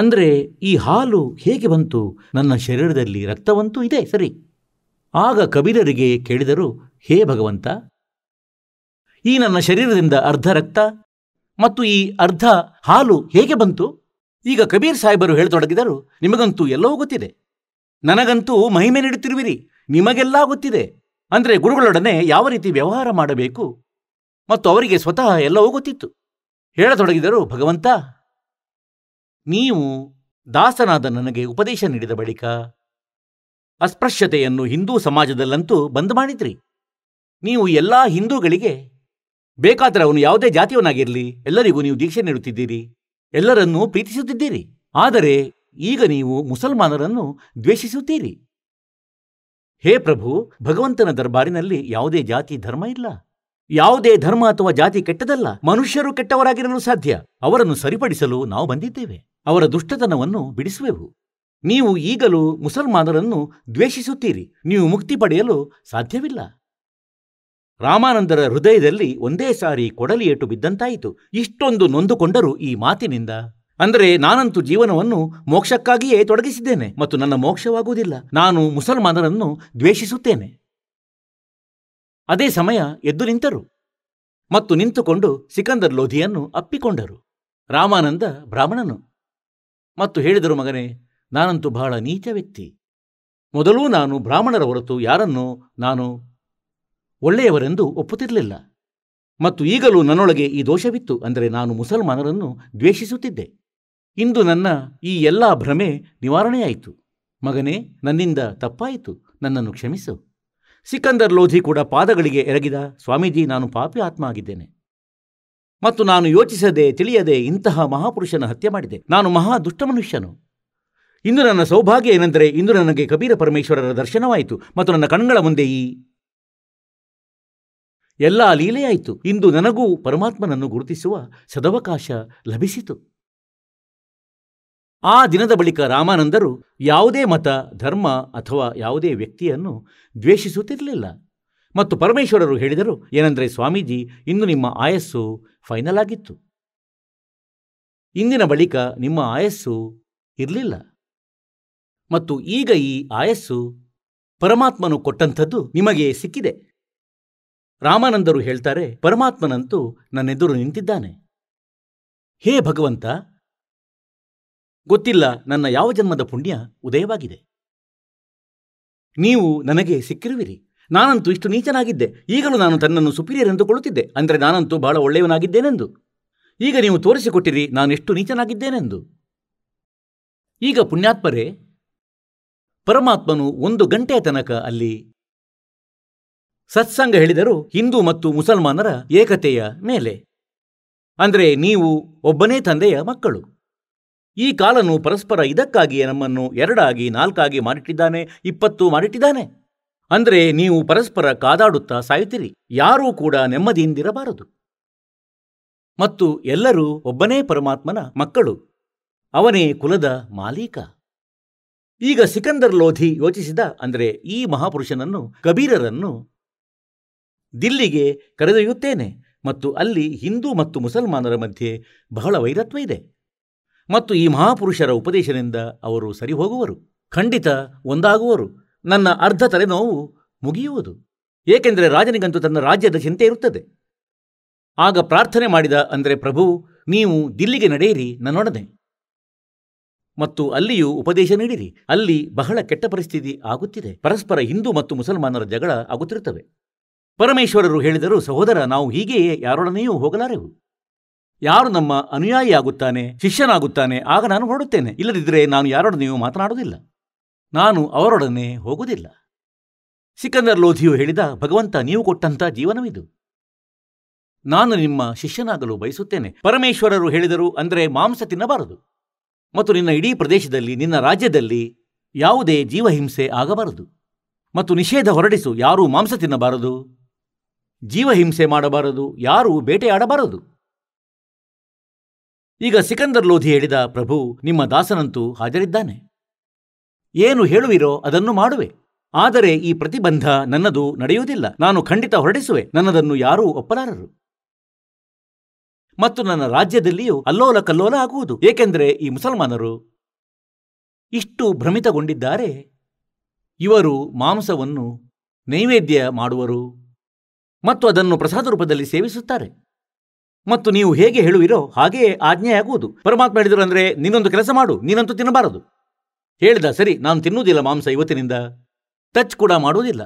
A: ಅಂದರೆ ಈ ಹಾಲು ಹೇಗೆ ಬಂತು ನನ್ನ ಶರೀರದಲ್ಲಿ ರಕ್ತವಂತೂ ಇದೆ ಸರಿ ಆಗ ಕಬೀರರಿಗೆ ಕೇಳಿದರು ಹೇ ಭಗವಂತ ಈ ನನ್ನ ಶರೀರದಿಂದ ಅರ್ಧ ರಕ್ತ ಮತ್ತು ಈ ಅರ್ಧ ಹಾಲು ಹೇಗೆ ಬಂತು ಈಗ ಕಬೀರ್ ಸಾಹೇಬರು ಹೇಳತೊಡಗಿದರು ನಿಮಗಂತೂ ಎಲ್ಲವೂ ಗೊತ್ತಿದೆ ನನಗಂತೂ ಮಹಿಮೆ ನೀಡುತ್ತಿರುವಿರಿ ನಿಮಗೆಲ್ಲ ಗೊತ್ತಿದೆ ಅಂದರೆ ಗುರುಗಳೊಡನೆ ಯಾವ ರೀತಿ ವ್ಯವಹಾರ ಮಾಡಬೇಕು ಮತ್ತು ಅವರಿಗೆ ಸ್ವತಃ ಎಲ್ಲವೂ ಗೊತ್ತಿತ್ತು ಹೇಳತೊಡಗಿದರು ಭಗವಂತ ನೀವು ದಾಸನಾದ ನನಗೆ ಉಪದೇಶ ನೀಡಿದ ಬಳಿಕ ಅಸ್ಪೃಶ್ಯತೆಯನ್ನು ಹಿಂದೂ ಸಮಾಜದಲ್ಲಂತೂ ಬಂದ್ ಮಾಡಿದ್ರಿ ನೀವು ಎಲ್ಲ ಹಿಂದೂಗಳಿಗೆ ಬೇಕಾದರೆ ಅವನು ಯಾವುದೇ ಜಾತಿಯವನಾಗಿರಲಿ ಎಲ್ಲರಿಗೂ ನೀವು ದೀಕ್ಷೆ ನೀಡುತ್ತಿದ್ದೀರಿ ಎಲ್ಲರನ್ನೂ ಪ್ರೀತಿಸುತ್ತಿದ್ದೀರಿ ಆದರೆ ಈಗ ನೀವು ಮುಸಲ್ಮಾನರನ್ನು ದ್ವೇಷಿಸುತ್ತೀರಿ ಹೇ ಪ್ರಭು ಭಗವಂತನ ದರ್ಬಾರಿನಲ್ಲಿ ಯಾವುದೇ ಜಾತಿ ಧರ್ಮ ಇಲ್ಲ ಯಾವುದೇ ಧರ್ಮ ಅಥವಾ ಜಾತಿ ಕೆಟ್ಟದಲ್ಲ ಮನುಷ್ಯರು ಕೆಟ್ಟವರಾಗಿರಲು ಸಾಧ್ಯ ಅವರನ್ನು ಸರಿಪಡಿಸಲು ನಾವು ಬಂದಿದ್ದೇವೆ ಅವರ ದುಷ್ಟತನವನ್ನು ಬಿಡಿಸುವೆವು ನೀವು ಈಗಲೂ ಮುಸಲ್ಮಾನರನ್ನು ದ್ವೇಷಿಸುತ್ತೀರಿ ನೀವು ಮುಕ್ತಿ ಪಡೆಯಲು ಸಾಧ್ಯವಿಲ್ಲ ರಾಮಾನಂದರ ಹೃದಯದಲ್ಲಿ ಒಂದೇ ಸಾರಿ ಕೊಡಲಿ ಏಟು ಬಿದ್ದಂತಾಯಿತು ಇಷ್ಟೊಂದು ನೊಂದುಕೊಂಡರು ಈ ಮಾತಿನಿಂದ ಅಂದರೆ ನಾನಂತೂ ಜೀವನವನ್ನು ಮೋಕ್ಷಕ್ಕಾಗಿಯೇ ತೊಡಗಿಸಿದ್ದೇನೆ ಮತ್ತು ನನ್ನ ಮೋಕ್ಷವಾಗುವುದಿಲ್ಲ ನಾನು ಮುಸಲ್ಮಾನರನ್ನು ದ್ವೇಷಿಸುತ್ತೇನೆ ಅದೇ ಸಮಯ ಎದ್ದು ನಿಂತರು ಮತ್ತು ನಿಂತುಕೊಂಡು ಸಿಕಂದರ್ ಲೋಧಿಯನ್ನು ಅಪ್ಪಿಕೊಂಡರು ರಾಮಾನಂದ ಬ್ರಾಹ್ಮಣನು ಮತ್ತು ಹೇಳಿದರು ಮಗನೇ ನಾನಂತೂ ಬಹಳ ನೀಚ ವ್ಯಕ್ತಿ ಮೊದಲೂ ನಾನು ಬ್ರಾಹ್ಮಣರ ಹೊರತು ಯಾರನ್ನೂ ನಾನು ಒಳ್ಳೆಯವರೆಂದು ಒಪ್ಪುತ್ತಿರಲಿಲ್ಲ ಮತ್ತು ಈಗಲೂ ನನ್ನೊಳಗೆ ಈ ದೋಷವಿತ್ತು ಅಂದರೆ ನಾನು ಮುಸಲ್ಮಾನರನ್ನು ದ್ವೇಷಿಸುತ್ತಿದ್ದೆ ಇಂದು ನನ್ನ ಈ ಎಲ್ಲ ಭ್ರಮೆ ನಿವಾರಣೆಯಾಯಿತು ಮಗನೇ ನನ್ನಿಂದ ತಪ್ಪಾಯಿತು ನನ್ನನ್ನು ಕ್ಷಮಿಸು ಸಿಕಂದರ್ ಲೋಧಿ ಕೂಡ ಪಾದಗಳಿಗೆ ಎರಗಿದ ಸ್ವಾಮೀಜಿ ನಾನು ಪಾಪಿ ಆತ್ಮ ಆಗಿದ್ದೇನೆ ಮತ್ತು ನಾನು ಯೋಚಿಸದೆ ತಿಳಿಯದೆ ಇಂತಹ ಮಹಾಪುರುಷನ ಹತ್ಯೆ ಮಾಡಿದೆ ನಾನು ಮಹಾ ದುಷ್ಟ ಮನುಷ್ಯನು ಇಂದು ನನ್ನ ಸೌಭಾಗ್ಯ ಏನೆಂದರೆ ಇಂದು ನನಗೆ ಕಬೀರ ಪರಮೇಶ್ವರರ ದರ್ಶನವಾಯಿತು ಮತ್ತು ನನ್ನ ಕಣ್ಗಳ ಮುಂದೆ ಈ ಎಲ್ಲ ಲೀಲೆಯಾಯಿತು ಇಂದು ನನಗೂ ಪರಮಾತ್ಮನನ್ನು ಗುರುತಿಸುವ ಸದವಕಾಶ ಲಭಿಸಿತು ಆ ದಿನದ ಬಳಿಕ ರಾಮಾನಂದರು ಯಾವುದೇ ಮತ ಧರ್ಮ ಅಥವಾ ಯಾವುದೇ ವ್ಯಕ್ತಿಯನ್ನು ದ್ವೇಷಿಸುತ್ತಿರಲಿಲ್ಲ ಮತ್ತು ಪರಮೇಶ್ವರರು ಹೇಳಿದರು ಏನಂದರೆ ಸ್ವಾಮೀಜಿ ಇಂದು ನಿಮ್ಮ ಆಯಸ್ಸು ಫೈನಲ್ ಆಗಿತ್ತು ಇಂದಿನ ಬಳಿಕ ನಿಮ್ಮ ಆಯಸ್ಸು ಇರಲಿಲ್ಲ ಮತ್ತು ಈಗ ಈ ಆಯಸ್ಸು ಪರಮಾತ್ಮನು ಕೊಟ್ಟಂಥದ್ದು ನಿಮಗೆ ಸಿಕ್ಕಿದೆ ರಾಮಾನಂದರು ಹೇಳ್ತಾರೆ ಪರಮಾತ್ಮನಂತೂ ನನ್ನೆದುರು ನಿಂತಿದ್ದಾನೆ ಹೇ ಭಗವಂತ ಗೊತ್ತಿಲ್ಲ ನನ್ನ ಯಾವ ಜನ್ಮದ ಪುಣ್ಯ ಉದಯವಾಗಿದೆ ನೀವು ನನಗೆ ಸಿಕ್ಕಿರುವಿರಿ ನಾನಂತೂ ಇಷ್ಟು ನೀಚನಾಗಿದ್ದೆ ಈಗಲೂ ನಾನು ತನ್ನನ್ನು ಸುಪೀರಿಯರ್ ಎಂದುಕೊಳ್ಳುತ್ತಿದ್ದೆ ಅಂದರೆ ನಾನಂತೂ ಬಹಳ ಒಳ್ಳೆಯವನಾಗಿದ್ದೇನೆಂದು ಈಗ ನೀವು ತೋರಿಸಿಕೊಟ್ಟಿರಿ ಎಷ್ಟು ನೀಚನಾಗಿದ್ದೇನೆಂದು ಈಗ ಪುಣ್ಯಾತ್ಮರೇ ಪರಮಾತ್ಮನು ಒಂದು ಗಂಟೆಯ ತನಕ ಅಲ್ಲಿ ಸತ್ಸಂಗ ಹೇಳಿದರು ಹಿಂದೂ ಮತ್ತು ಮುಸಲ್ಮಾನರ ಏಕತೆಯ ಮೇಲೆ ಅಂದರೆ ನೀವು ಒಬ್ಬನೇ ತಂದೆಯ ಮಕ್ಕಳು ಈ ಕಾಲನು ಪರಸ್ಪರ ಇದಕ್ಕಾಗಿಯೇ ನಮ್ಮನ್ನು ಎರಡಾಗಿ ನಾಲ್ಕಾಗಿ ಮಾಡಿಟ್ಟಿದ್ದಾನೆ ಇಪ್ಪತ್ತು ಮಾಡಿಟ್ಟಿದ್ದಾನೆ ಅಂದರೆ ನೀವು ಪರಸ್ಪರ ಕಾದಾಡುತ್ತಾ ಸಾಯುತ್ತೀರಿ ಯಾರೂ ಕೂಡ ನೆಮ್ಮದಿಯಿಂದಿರಬಾರದು ಮತ್ತು ಎಲ್ಲರೂ ಒಬ್ಬನೇ ಪರಮಾತ್ಮನ ಮಕ್ಕಳು ಅವನೇ ಕುಲದ ಮಾಲೀಕ ಈಗ ಸಿಕಂದರ್ ಲೋಧಿ ಯೋಚಿಸಿದ ಅಂದರೆ ಈ ಮಹಾಪುರುಷನನ್ನು ಕಬೀರರನ್ನು ದಿಲ್ಲಿಗೆ ಕರೆದೊಯ್ಯುತ್ತೇನೆ ಮತ್ತು ಅಲ್ಲಿ ಹಿಂದೂ ಮತ್ತು ಮುಸಲ್ಮಾನರ ಮಧ್ಯೆ ಬಹಳ ವೈರತ್ವ ಇದೆ ಮತ್ತು ಈ ಮಹಾಪುರುಷರ ಉಪದೇಶದಿಂದ ಅವರು ಸರಿಹೋಗುವರು ಖಂಡಿತ ಒಂದಾಗುವರು ನನ್ನ ಅರ್ಧ ತಲೆನೋವು ಮುಗಿಯುವುದು ಏಕೆಂದರೆ ರಾಜನಿಗಂತೂ ತನ್ನ ರಾಜ್ಯದ ಚಿಂತೆ ಇರುತ್ತದೆ ಆಗ ಪ್ರಾರ್ಥನೆ ಮಾಡಿದ ಅಂದರೆ ಪ್ರಭು ನೀವು ದಿಲ್ಲಿಗೆ ನಡೆಯಿರಿ ನನ್ನೊಡನೆ ಮತ್ತು ಅಲ್ಲಿಯೂ ಉಪದೇಶ ನೀಡಿರಿ ಅಲ್ಲಿ ಬಹಳ ಕೆಟ್ಟ ಪರಿಸ್ಥಿತಿ ಆಗುತ್ತಿದೆ ಪರಸ್ಪರ ಹಿಂದೂ ಮತ್ತು ಮುಸಲ್ಮಾನರ ಜಗಳ ಆಗುತ್ತಿರುತ್ತವೆ ಪರಮೇಶ್ವರರು ಹೇಳಿದರು ಸಹೋದರ ನಾವು ಹೀಗೆಯೇ ಯಾರೊಡನೆಯೂ ಹೋಗಲಾರೆವು ಯಾರು ನಮ್ಮ ಅನುಯಾಯಿಯಾಗುತ್ತಾನೆ ಶಿಷ್ಯನಾಗುತ್ತಾನೆ ಆಗ ನಾನು ಹೊರಡುತ್ತೇನೆ ಇಲ್ಲದಿದ್ದರೆ ನಾನು ಯಾರೊಡನೆಯೂ ಮಾತನಾಡುವುದಿಲ್ಲ ನಾನು ಅವರೊಡನೆ ಹೋಗುವುದಿಲ್ಲ ಸಿಕಂದರ್ ಲೋಧಿಯು ಹೇಳಿದ ಭಗವಂತ ನೀವು ಕೊಟ್ಟಂಥ ಜೀವನವಿದು ನಾನು ನಿಮ್ಮ ಶಿಷ್ಯನಾಗಲು ಬಯಸುತ್ತೇನೆ ಪರಮೇಶ್ವರರು ಹೇಳಿದರು ಅಂದರೆ ಮಾಂಸ ತಿನ್ನಬಾರದು ಮತ್ತು ನಿನ್ನ ಇಡೀ ಪ್ರದೇಶದಲ್ಲಿ ನಿನ್ನ ರಾಜ್ಯದಲ್ಲಿ ಯಾವುದೇ ಜೀವಹಿಂಸೆ ಆಗಬಾರದು ಮತ್ತು ನಿಷೇಧ ಹೊರಡಿಸು ಯಾರೂ ಮಾಂಸ ತಿನ್ನಬಾರದು ಜೀವಹಿಂಸೆ ಮಾಡಬಾರದು ಯಾರೂ ಬೇಟೆಯಾಡಬಾರದು ಈಗ ಸಿಕಂದರ್ ಲೋಧಿ ಹೇಳಿದ ಪ್ರಭು ನಿಮ್ಮ ದಾಸನಂತೂ ಹಾಜರಿದ್ದಾನೆ ಏನು ಹೇಳುವಿರೋ ಅದನ್ನು ಮಾಡುವೆ ಆದರೆ ಈ ಪ್ರತಿಬಂಧ ನನ್ನದು ನಡೆಯುವುದಿಲ್ಲ ನಾನು ಖಂಡಿತ ಹೊರಡಿಸುವೆ ನನ್ನದನ್ನು ಯಾರೂ ಒಪ್ಪಲಾರರು ಮತ್ತು ನನ್ನ ರಾಜ್ಯದಲ್ಲಿಯೂ ಅಲ್ಲೋಲ ಕಲ್ಲೋಲ ಆಗುವುದು ಏಕೆಂದರೆ ಈ ಮುಸಲ್ಮಾನರು ಇಷ್ಟು ಭ್ರಮಿತಗೊಂಡಿದ್ದಾರೆ ಇವರು ಮಾಂಸವನ್ನು ನೈವೇದ್ಯ ಮಾಡುವರು ಮತ್ತು ಅದನ್ನು ಪ್ರಸಾದ ರೂಪದಲ್ಲಿ ಸೇವಿಸುತ್ತಾರೆ ಮತ್ತು ನೀವು ಹೇಗೆ ಹೇಳುವಿರೋ ಹಾಗೆಯೇ ಆಜ್ಞೆಯಾಗುವುದು ಪರಮಾತ್ಮ ಹೇಳಿದರು ಅಂದರೆ ನೀನೊಂದು ಕೆಲಸ ಮಾಡು ನೀನಂತೂ ತಿನ್ನಬಾರದು ಹೇಳಿದ ಸರಿ ನಾನು ತಿನ್ನುವುದಿಲ್ಲ ಮಾಂಸ ಇವತ್ತಿನಿಂದ ಟಚ್ ಕೂಡ ಮಾಡುವುದಿಲ್ಲ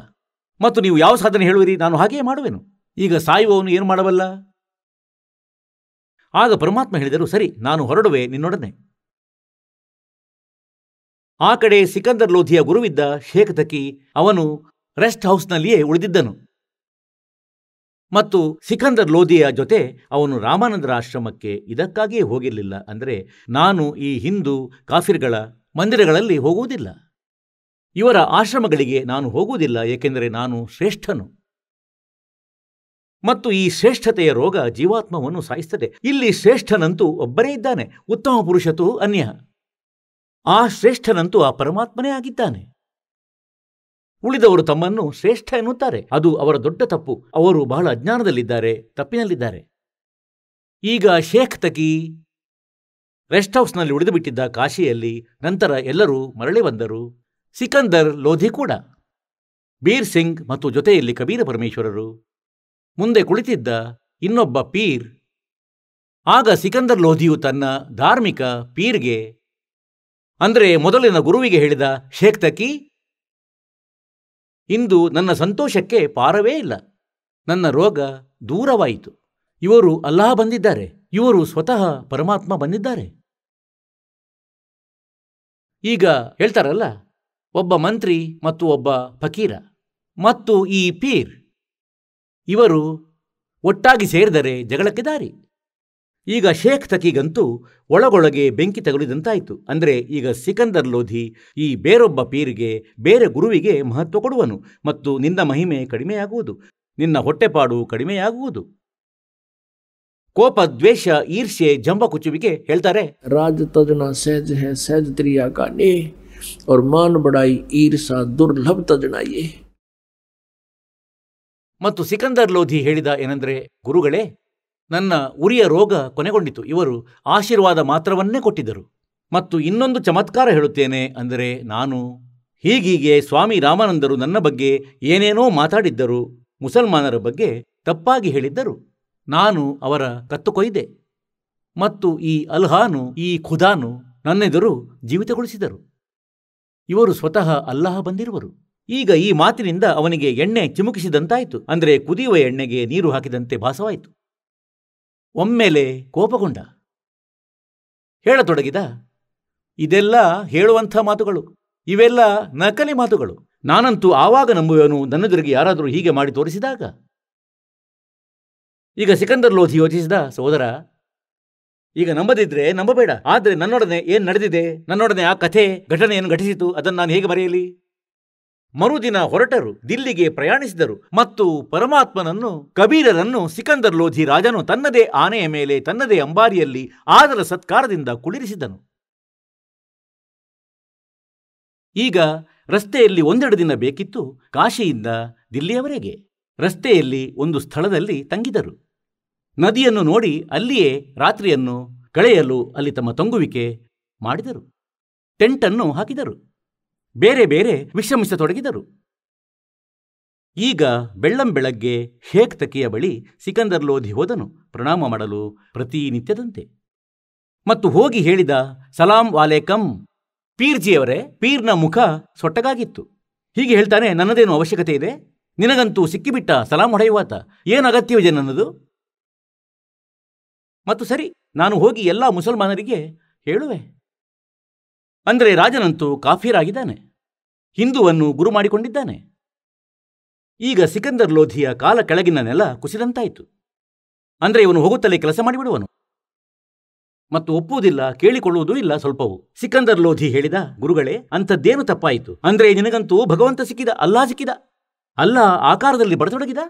A: ಮತ್ತು ನೀವು ಯಾವ ಸಾಧನೆ ಹೇಳುವಿರಿ ನಾನು ಹಾಗೆಯೇ ಮಾಡುವೆನು ಈಗ ಸಾಯುವವನು ಏನು ಮಾಡಬಲ್ಲ ಆಗ ಪರಮಾತ್ಮ ಹೇಳಿದರು ಸರಿ ನಾನು ಹೊರಡುವೆ ನಿನ್ನೊಡನೆ ಆ ಕಡೆ ಸಿಕಂದರ್ ಲೋಧಿಯ ಗುರುವಿದ್ದ ಶೇಖತಕಿ ಅವನು ರೆಸ್ಟ್ ಹೌಸ್ನಲ್ಲಿಯೇ ಉಳಿದಿದ್ದನು ಮತ್ತು ಸಿಕಂದರ್ ಲೋಧಿಯ ಜೊತೆ ಅವನು ರಾಮಾನಂದರ ಆಶ್ರಮಕ್ಕೆ ಇದಕ್ಕಾಗಿಯೇ ಹೋಗಿರಲಿಲ್ಲ ಅಂದರೆ ನಾನು ಈ ಹಿಂದೂ ಕಾಫಿರ್ಗಳ ಮಂದಿರಗಳಲ್ಲಿ ಹೋಗುವುದಿಲ್ಲ ಇವರ ಆಶ್ರಮಗಳಿಗೆ ನಾನು ಹೋಗುವುದಿಲ್ಲ ಏಕೆಂದರೆ ನಾನು ಶ್ರೇಷ್ಠನು ಮತ್ತು ಈ ಶ್ರೇಷ್ಠತೆಯ ರೋಗ ಜೀವಾತ್ಮವನ್ನು ಸಾಯಿಸ್ತದೆ ಇಲ್ಲಿ ಶ್ರೇಷ್ಠನಂತೂ ಒಬ್ಬರೇ ಇದ್ದಾನೆ ಉತ್ತಮ ಪುರುಷತೂ ಅನ್ಯ ಆ ಶ್ರೇಷ್ಠನಂತೂ ಆ ಪರಮಾತ್ಮನೇ ಆಗಿದ್ದಾನೆ ಉಳಿದವರು ತಮ್ಮನ್ನು ಶ್ರೇಷ್ಠ ಎನ್ನುತ್ತಾರೆ ಅದು ಅವರ ದೊಡ್ಡ ತಪ್ಪು ಅವರು ಬಹಳ ಅಜ್ಞಾನದಲ್ಲಿದ್ದಾರೆ ತಪ್ಪಿನಲ್ಲಿದ್ದಾರೆ ಈಗ ಶೇಖ್ ತಕಿ ರೆಸ್ಟ್ ಹೌಸ್ನಲ್ಲಿ ಬಿಟ್ಟಿದ್ದ ಕಾಶಿಯಲ್ಲಿ ನಂತರ ಎಲ್ಲರೂ ಮರಳಿ ಬಂದರು ಸಿಕಂದರ್ ಲೋಧಿ ಕೂಡ ಬೀರ್ ಸಿಂಗ್ ಮತ್ತು ಜೊತೆಯಲ್ಲಿ ಕಬೀರ ಪರಮೇಶ್ವರರು ಮುಂದೆ ಕುಳಿತಿದ್ದ ಇನ್ನೊಬ್ಬ ಪೀರ್ ಆಗ ಸಿಕಂದರ್ ಲೋಧಿಯು ತನ್ನ ಧಾರ್ಮಿಕ ಪೀರ್ಗೆ ಅಂದರೆ ಮೊದಲಿನ ಗುರುವಿಗೆ ಹೇಳಿದ ಶೇಖ್ ತಕಿ ಇಂದು ನನ್ನ ಸಂತೋಷಕ್ಕೆ ಪಾರವೇ ಇಲ್ಲ ನನ್ನ ರೋಗ ದೂರವಾಯಿತು ಇವರು ಅಲ್ಲಾಹ ಬಂದಿದ್ದಾರೆ ಇವರು ಸ್ವತಃ ಪರಮಾತ್ಮ ಬಂದಿದ್ದಾರೆ ಈಗ ಹೇಳ್ತಾರಲ್ಲ ಒಬ್ಬ ಮಂತ್ರಿ ಮತ್ತು ಒಬ್ಬ ಫಕೀರ ಮತ್ತು ಈ ಪೀರ್ ಇವರು ಒಟ್ಟಾಗಿ ಸೇರಿದರೆ ಜಗಳಕ್ಕೆ ದಾರಿ ಈಗ ಶೇಖ್ ತಕಿಗಂತೂ ಒಳಗೊಳಗೆ ಬೆಂಕಿ ತಗುಲಿದಂತಾಯಿತು ಅಂದರೆ ಈಗ ಸಿಕಂದರ್ ಲೋಧಿ ಈ ಬೇರೊಬ್ಬ ಪೀರಿಗೆ ಬೇರೆ ಗುರುವಿಗೆ ಮಹತ್ವ ಕೊಡುವನು ಮತ್ತು ನಿನ್ನ ಮಹಿಮೆ ಕಡಿಮೆಯಾಗುವುದು ನಿನ್ನ ಹೊಟ್ಟೆಪಾಡು ಕಡಿಮೆಯಾಗುವುದು ಕೋಪ ದ್ವೇಷ
C: ಈರ್ಷೆ ಜಂಬ ಕುಚುವಿಗೆ ಹೇಳ್ತಾರೆ ರಾಜ ತಜನ ಸಹಜ ಹೇ ಸಹಜ ಕ್ರಿಯಾ मान बड़ाई ईर्षा ದುರ್ಲಭ ತಜನ
A: ಮತ್ತು ಸಿಕಂದರ್ ಲೋಧಿ ಹೇಳಿದ ಏನಂದ್ರೆ ಗುರುಗಳೇ ನನ್ನ ಉರಿಯ ರೋಗ ಕೊನೆಗೊಂಡಿತು ಇವರು ಆಶೀರ್ವಾದ ಮಾತ್ರವನ್ನೇ ಕೊಟ್ಟಿದ್ದರು ಮತ್ತು ಇನ್ನೊಂದು ಚಮತ್ಕಾರ ಹೇಳುತ್ತೇನೆ ಅಂದರೆ ನಾನು ಹೀಗೀಗೆ ಸ್ವಾಮಿ ರಾಮಾನಂದರು ನನ್ನ ಬಗ್ಗೆ ಏನೇನೋ ಮಾತಾಡಿದ್ದರು ಮುಸಲ್ಮಾನರ ಬಗ್ಗೆ ತಪ್ಪಾಗಿ ಹೇಳಿದ್ದರು ನಾನು ಅವರ ಕತ್ತು ಕೊಯ್ದೆ ಮತ್ತು ಈ ಅಲ್ಹಾನು ಈ ಖುದಾನು ನನ್ನೆದುರು ಜೀವಿತಗೊಳಿಸಿದರು ಇವರು ಸ್ವತಃ ಅಲ್ಲಾಹ ಬಂದಿರುವರು ಈಗ ಈ ಮಾತಿನಿಂದ ಅವನಿಗೆ ಎಣ್ಣೆ ಚಿಮುಕಿಸಿದಂತಾಯಿತು ಅಂದರೆ ಕುದಿಯುವ ಎಣ್ಣೆಗೆ ನೀರು ಹಾಕಿದಂತೆ ಭಾಸವಾಯಿತು ಒಮ್ಮೆಲೆ ಕೋಪಗೊಂಡ ಹೇಳತೊಡಗಿದ ಇದೆಲ್ಲ ಹೇಳುವಂಥ ಮಾತುಗಳು ಇವೆಲ್ಲ ನಕಲಿ ಮಾತುಗಳು ನಾನಂತೂ ಆವಾಗ ನಂಬುವನು ನನ್ನೆದುರಿಗೆ ಯಾರಾದರೂ ಹೀಗೆ ಮಾಡಿ ತೋರಿಸಿದಾಗ ಈಗ ಸಿಕಂದರ್ ಲೋಧಿ ಯೋಚಿಸಿದ ಸೋದರ ಈಗ ನಂಬದಿದ್ರೆ ನಂಬಬೇಡ ಆದರೆ ನನ್ನೊಡನೆ ಏನು ನಡೆದಿದೆ ನನ್ನೊಡನೆ ಆ ಕಥೆ ಘಟನೆಯನ್ನು ಘಟಿಸಿತು ಅದನ್ನು ನಾನು ಹೇಗೆ ಬರೆಯಲಿ ಮರುದಿನ ಹೊರಟರು ದಿಲ್ಲಿಗೆ ಪ್ರಯಾಣಿಸಿದರು ಮತ್ತು ಪರಮಾತ್ಮನನ್ನು ಕಬೀರರನ್ನು ಸಿಕಂದರ್ ಲೋಧಿ ರಾಜನು ತನ್ನದೇ ಆನೆಯ ಮೇಲೆ ತನ್ನದೇ ಅಂಬಾರಿಯಲ್ಲಿ ಆದರ ಸತ್ಕಾರದಿಂದ ಕುಳಿರಿಸಿದನು ಈಗ ರಸ್ತೆಯಲ್ಲಿ ಒಂದೆರಡು ದಿನ ಬೇಕಿತ್ತು ಕಾಶಿಯಿಂದ ದಿಲ್ಲಿಯವರೆಗೆ ರಸ್ತೆಯಲ್ಲಿ ಒಂದು ಸ್ಥಳದಲ್ಲಿ ತಂಗಿದರು ನದಿಯನ್ನು ನೋಡಿ ಅಲ್ಲಿಯೇ ರಾತ್ರಿಯನ್ನು ಕಳೆಯಲು ಅಲ್ಲಿ ತಮ್ಮ ತಂಗುವಿಕೆ ಮಾಡಿದರು ಟೆಂಟನ್ನು ಹಾಕಿದರು ಬೇರೆ ಬೇರೆ ವಿಶ್ರಮಿಸತೊಡಗಿದರು ಈಗ ಬೆಳ್ಳಂ ಬೆಳಗ್ಗೆ ಹೇಕ್ ತಕಿಯ ಬಳಿ ಸಿಕಂದರ್ ಲೋಧಿ ಹೋದನು ಪ್ರಣಾಮ ಮಾಡಲು ಪ್ರತಿನಿತ್ಯದಂತೆ ಮತ್ತು ಹೋಗಿ ಹೇಳಿದ ಸಲಾಂ ವಾಲೇಕಂ ಪೀರ್ಜಿಯವರೇ ಪೀರ್ನ ಮುಖ ಸೊಟ್ಟಗಾಗಿತ್ತು ಹೀಗೆ ಹೇಳ್ತಾನೆ ನನ್ನದೇನು ಅವಶ್ಯಕತೆ ಇದೆ ನಿನಗಂತೂ ಸಿಕ್ಕಿಬಿಟ್ಟ ಸಲಾಂ ಹೊಡೆಯುವಾತ ಏನು ಅಗತ್ಯವಿದೆ ನನ್ನದು ಮತ್ತು ಸರಿ ನಾನು ಹೋಗಿ ಎಲ್ಲ ಮುಸಲ್ಮಾನರಿಗೆ ಹೇಳುವೆ ಅಂದರೆ ರಾಜನಂತೂ ಕಾಫೀರಾಗಿದ್ದಾನೆ ಹಿಂದುವನ್ನು ಗುರು ಮಾಡಿಕೊಂಡಿದ್ದಾನೆ ಈಗ ಸಿಕಂದರ್ ಲೋಧಿಯ ಕಾಲ ಕೆಳಗಿನ ನೆಲ ಕುಸಿದಂತಾಯಿತು ಅಂದರೆ ಇವನು ಹೋಗುತ್ತಲೇ ಕೆಲಸ ಮಾಡಿಬಿಡುವನು ಮತ್ತು ಒಪ್ಪುವುದಿಲ್ಲ ಕೇಳಿಕೊಳ್ಳುವುದೂ ಇಲ್ಲ ಸ್ವಲ್ಪವೂ ಸಿಕಂದರ್ ಲೋಧಿ ಹೇಳಿದ ಗುರುಗಳೇ ಅಂಥದ್ದೇನು ತಪ್ಪಾಯಿತು ಅಂದರೆ ನಿನಗಂತೂ ಭಗವಂತ ಸಿಕ್ಕಿದ ಅಲ್ಲಾ ಸಿಕ್ಕಿದ ಅಲ್ಲ ಆಕಾರದಲ್ಲಿ ಬಡತೊಡಗಿದ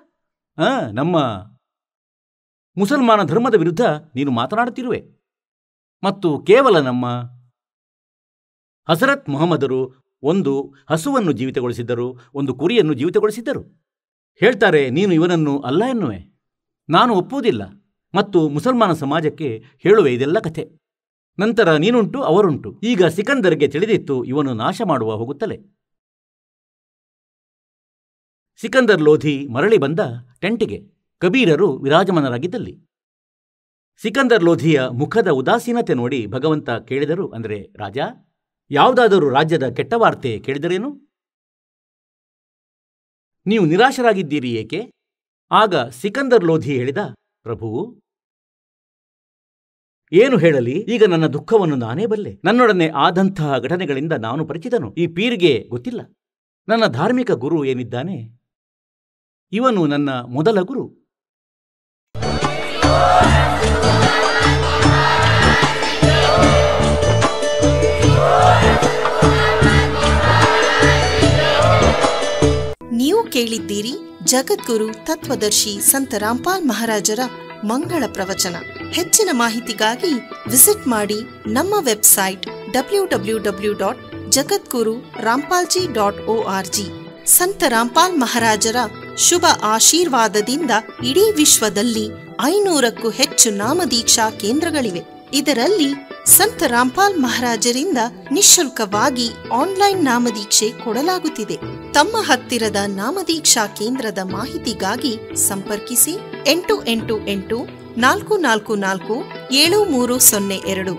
A: ಆ ನಮ್ಮ ಮುಸಲ್ಮಾನ ಧರ್ಮದ ವಿರುದ್ಧ ನೀನು ಮಾತನಾಡುತ್ತಿರುವೆ ಮತ್ತು ಕೇವಲ ನಮ್ಮ ಹಸರತ್ ಮೊಹಮ್ಮದರು ಒಂದು ಹಸುವನ್ನು ಜೀವಿತಗೊಳಿಸಿದ್ದರು ಒಂದು ಕುರಿಯನ್ನು ಜೀವಿತಗೊಳಿಸಿದ್ದರು ಹೇಳ್ತಾರೆ ನೀನು ಇವನನ್ನು ಅಲ್ಲ ಎನ್ನುವೆ ನಾನು ಒಪ್ಪುವುದಿಲ್ಲ ಮತ್ತು ಮುಸಲ್ಮಾನ ಸಮಾಜಕ್ಕೆ ಹೇಳುವೆ ಇದೆಲ್ಲ ಕಥೆ ನಂತರ ನೀನುಂಟು ಅವರುಂಟು ಈಗ ಸಿಕಂದರ್ಗೆ ತಿಳಿದಿತ್ತು ಇವನು ನಾಶ ಮಾಡುವ ಹೋಗುತ್ತಲೇ ಸಿಕಂದರ್ ಲೋಧಿ ಮರಳಿ ಬಂದ ಟೆಂಟಿಗೆ ಕಬೀರರು ವಿರಾಜಮಾನರಾಗಿದ್ದಲ್ಲಿ ಸಿಕಂದರ್ ಲೋಧಿಯ ಮುಖದ ಉದಾಸೀನತೆ ನೋಡಿ ಭಗವಂತ ಕೇಳಿದರು ಅಂದರೆ ರಾಜಾ ಯಾವುದಾದರೂ ರಾಜ್ಯದ ಕೆಟ್ಟ ವಾರ್ತೆ ಕೇಳಿದರೇನು ನೀವು ನಿರಾಶರಾಗಿದ್ದೀರಿ ಏಕೆ ಆಗ ಸಿಕಂದರ್ ಲೋಧಿ ಹೇಳಿದ ಪ್ರಭು ಏನು ಹೇಳಲಿ ಈಗ ನನ್ನ ದುಃಖವನ್ನು ನಾನೇ ಬಲ್ಲೆ ನನ್ನೊಡನೆ ಆದಂತಹ ಘಟನೆಗಳಿಂದ ನಾನು ಪರಿಚಿತನು ಈ ಪೀರ್ಗೆ ಗೊತ್ತಿಲ್ಲ ನನ್ನ ಧಾರ್ಮಿಕ ಗುರು ಏನಿದ್ದಾನೆ ಇವನು ನನ್ನ ಮೊದಲ ಗುರು
C: ನೀವು ಕೇಳಿದ್ದೀರಿ ಜಗದ್ಗುರು ತತ್ವದರ್ಶಿ ಸಂತ ರಾಮ್ಪಾಲ್ ಮಹಾರಾಜರ ಮಂಗಳ ಪ್ರವಚನ ಹೆಚ್ಚಿನ
A: ಮಾಹಿತಿಗಾಗಿ ವಿಸಿಟ್ ಮಾಡಿ ನಮ್ಮ website W W W dot Jagadguru Rampalji dot O R G Sant Rampal ಮಹಾರಾಜರ ಶುಭ ಆಶೀರ್ವಾದದಿಂದ ಇಡೀ ವಿಶ್ವದಲ್ಲಿ ಐನೂರಕ್ಕೂ ಹೆಚ್ಚು ನಾಮದೀಕ್ಷಾ ಕೇಂದ್ರಗಳಿವೆ ಇದರಲ್ಲಿ ಸಂತ ರಾಮ್ಪಾಲ್ ಮಹಾರಾಜರಿಂದ ನಿಶುಲ್ಕವಾಗಿ ಆನ್ಲೈನ್ ನಾಮದೀಕ್ಷೆ ಕೊಡಲಾಗುತ್ತಿದೆ ತಮ್ಮ ಹತ್ತಿರದ ನಾಮದೀಕ್ಷಾ ಕೇಂದ್ರದ ಮಾಹಿತಿಗಾಗಿ ಸಂಪರ್ಕಿಸಿ ಎಂಟು ಎಂಟು ಎಂಟು ನಾಲ್ಕು ನಾಲ್ಕು ನಾಲ್ಕು ಏಳು ಮೂರು ಸೊನ್ನೆ ಎರಡು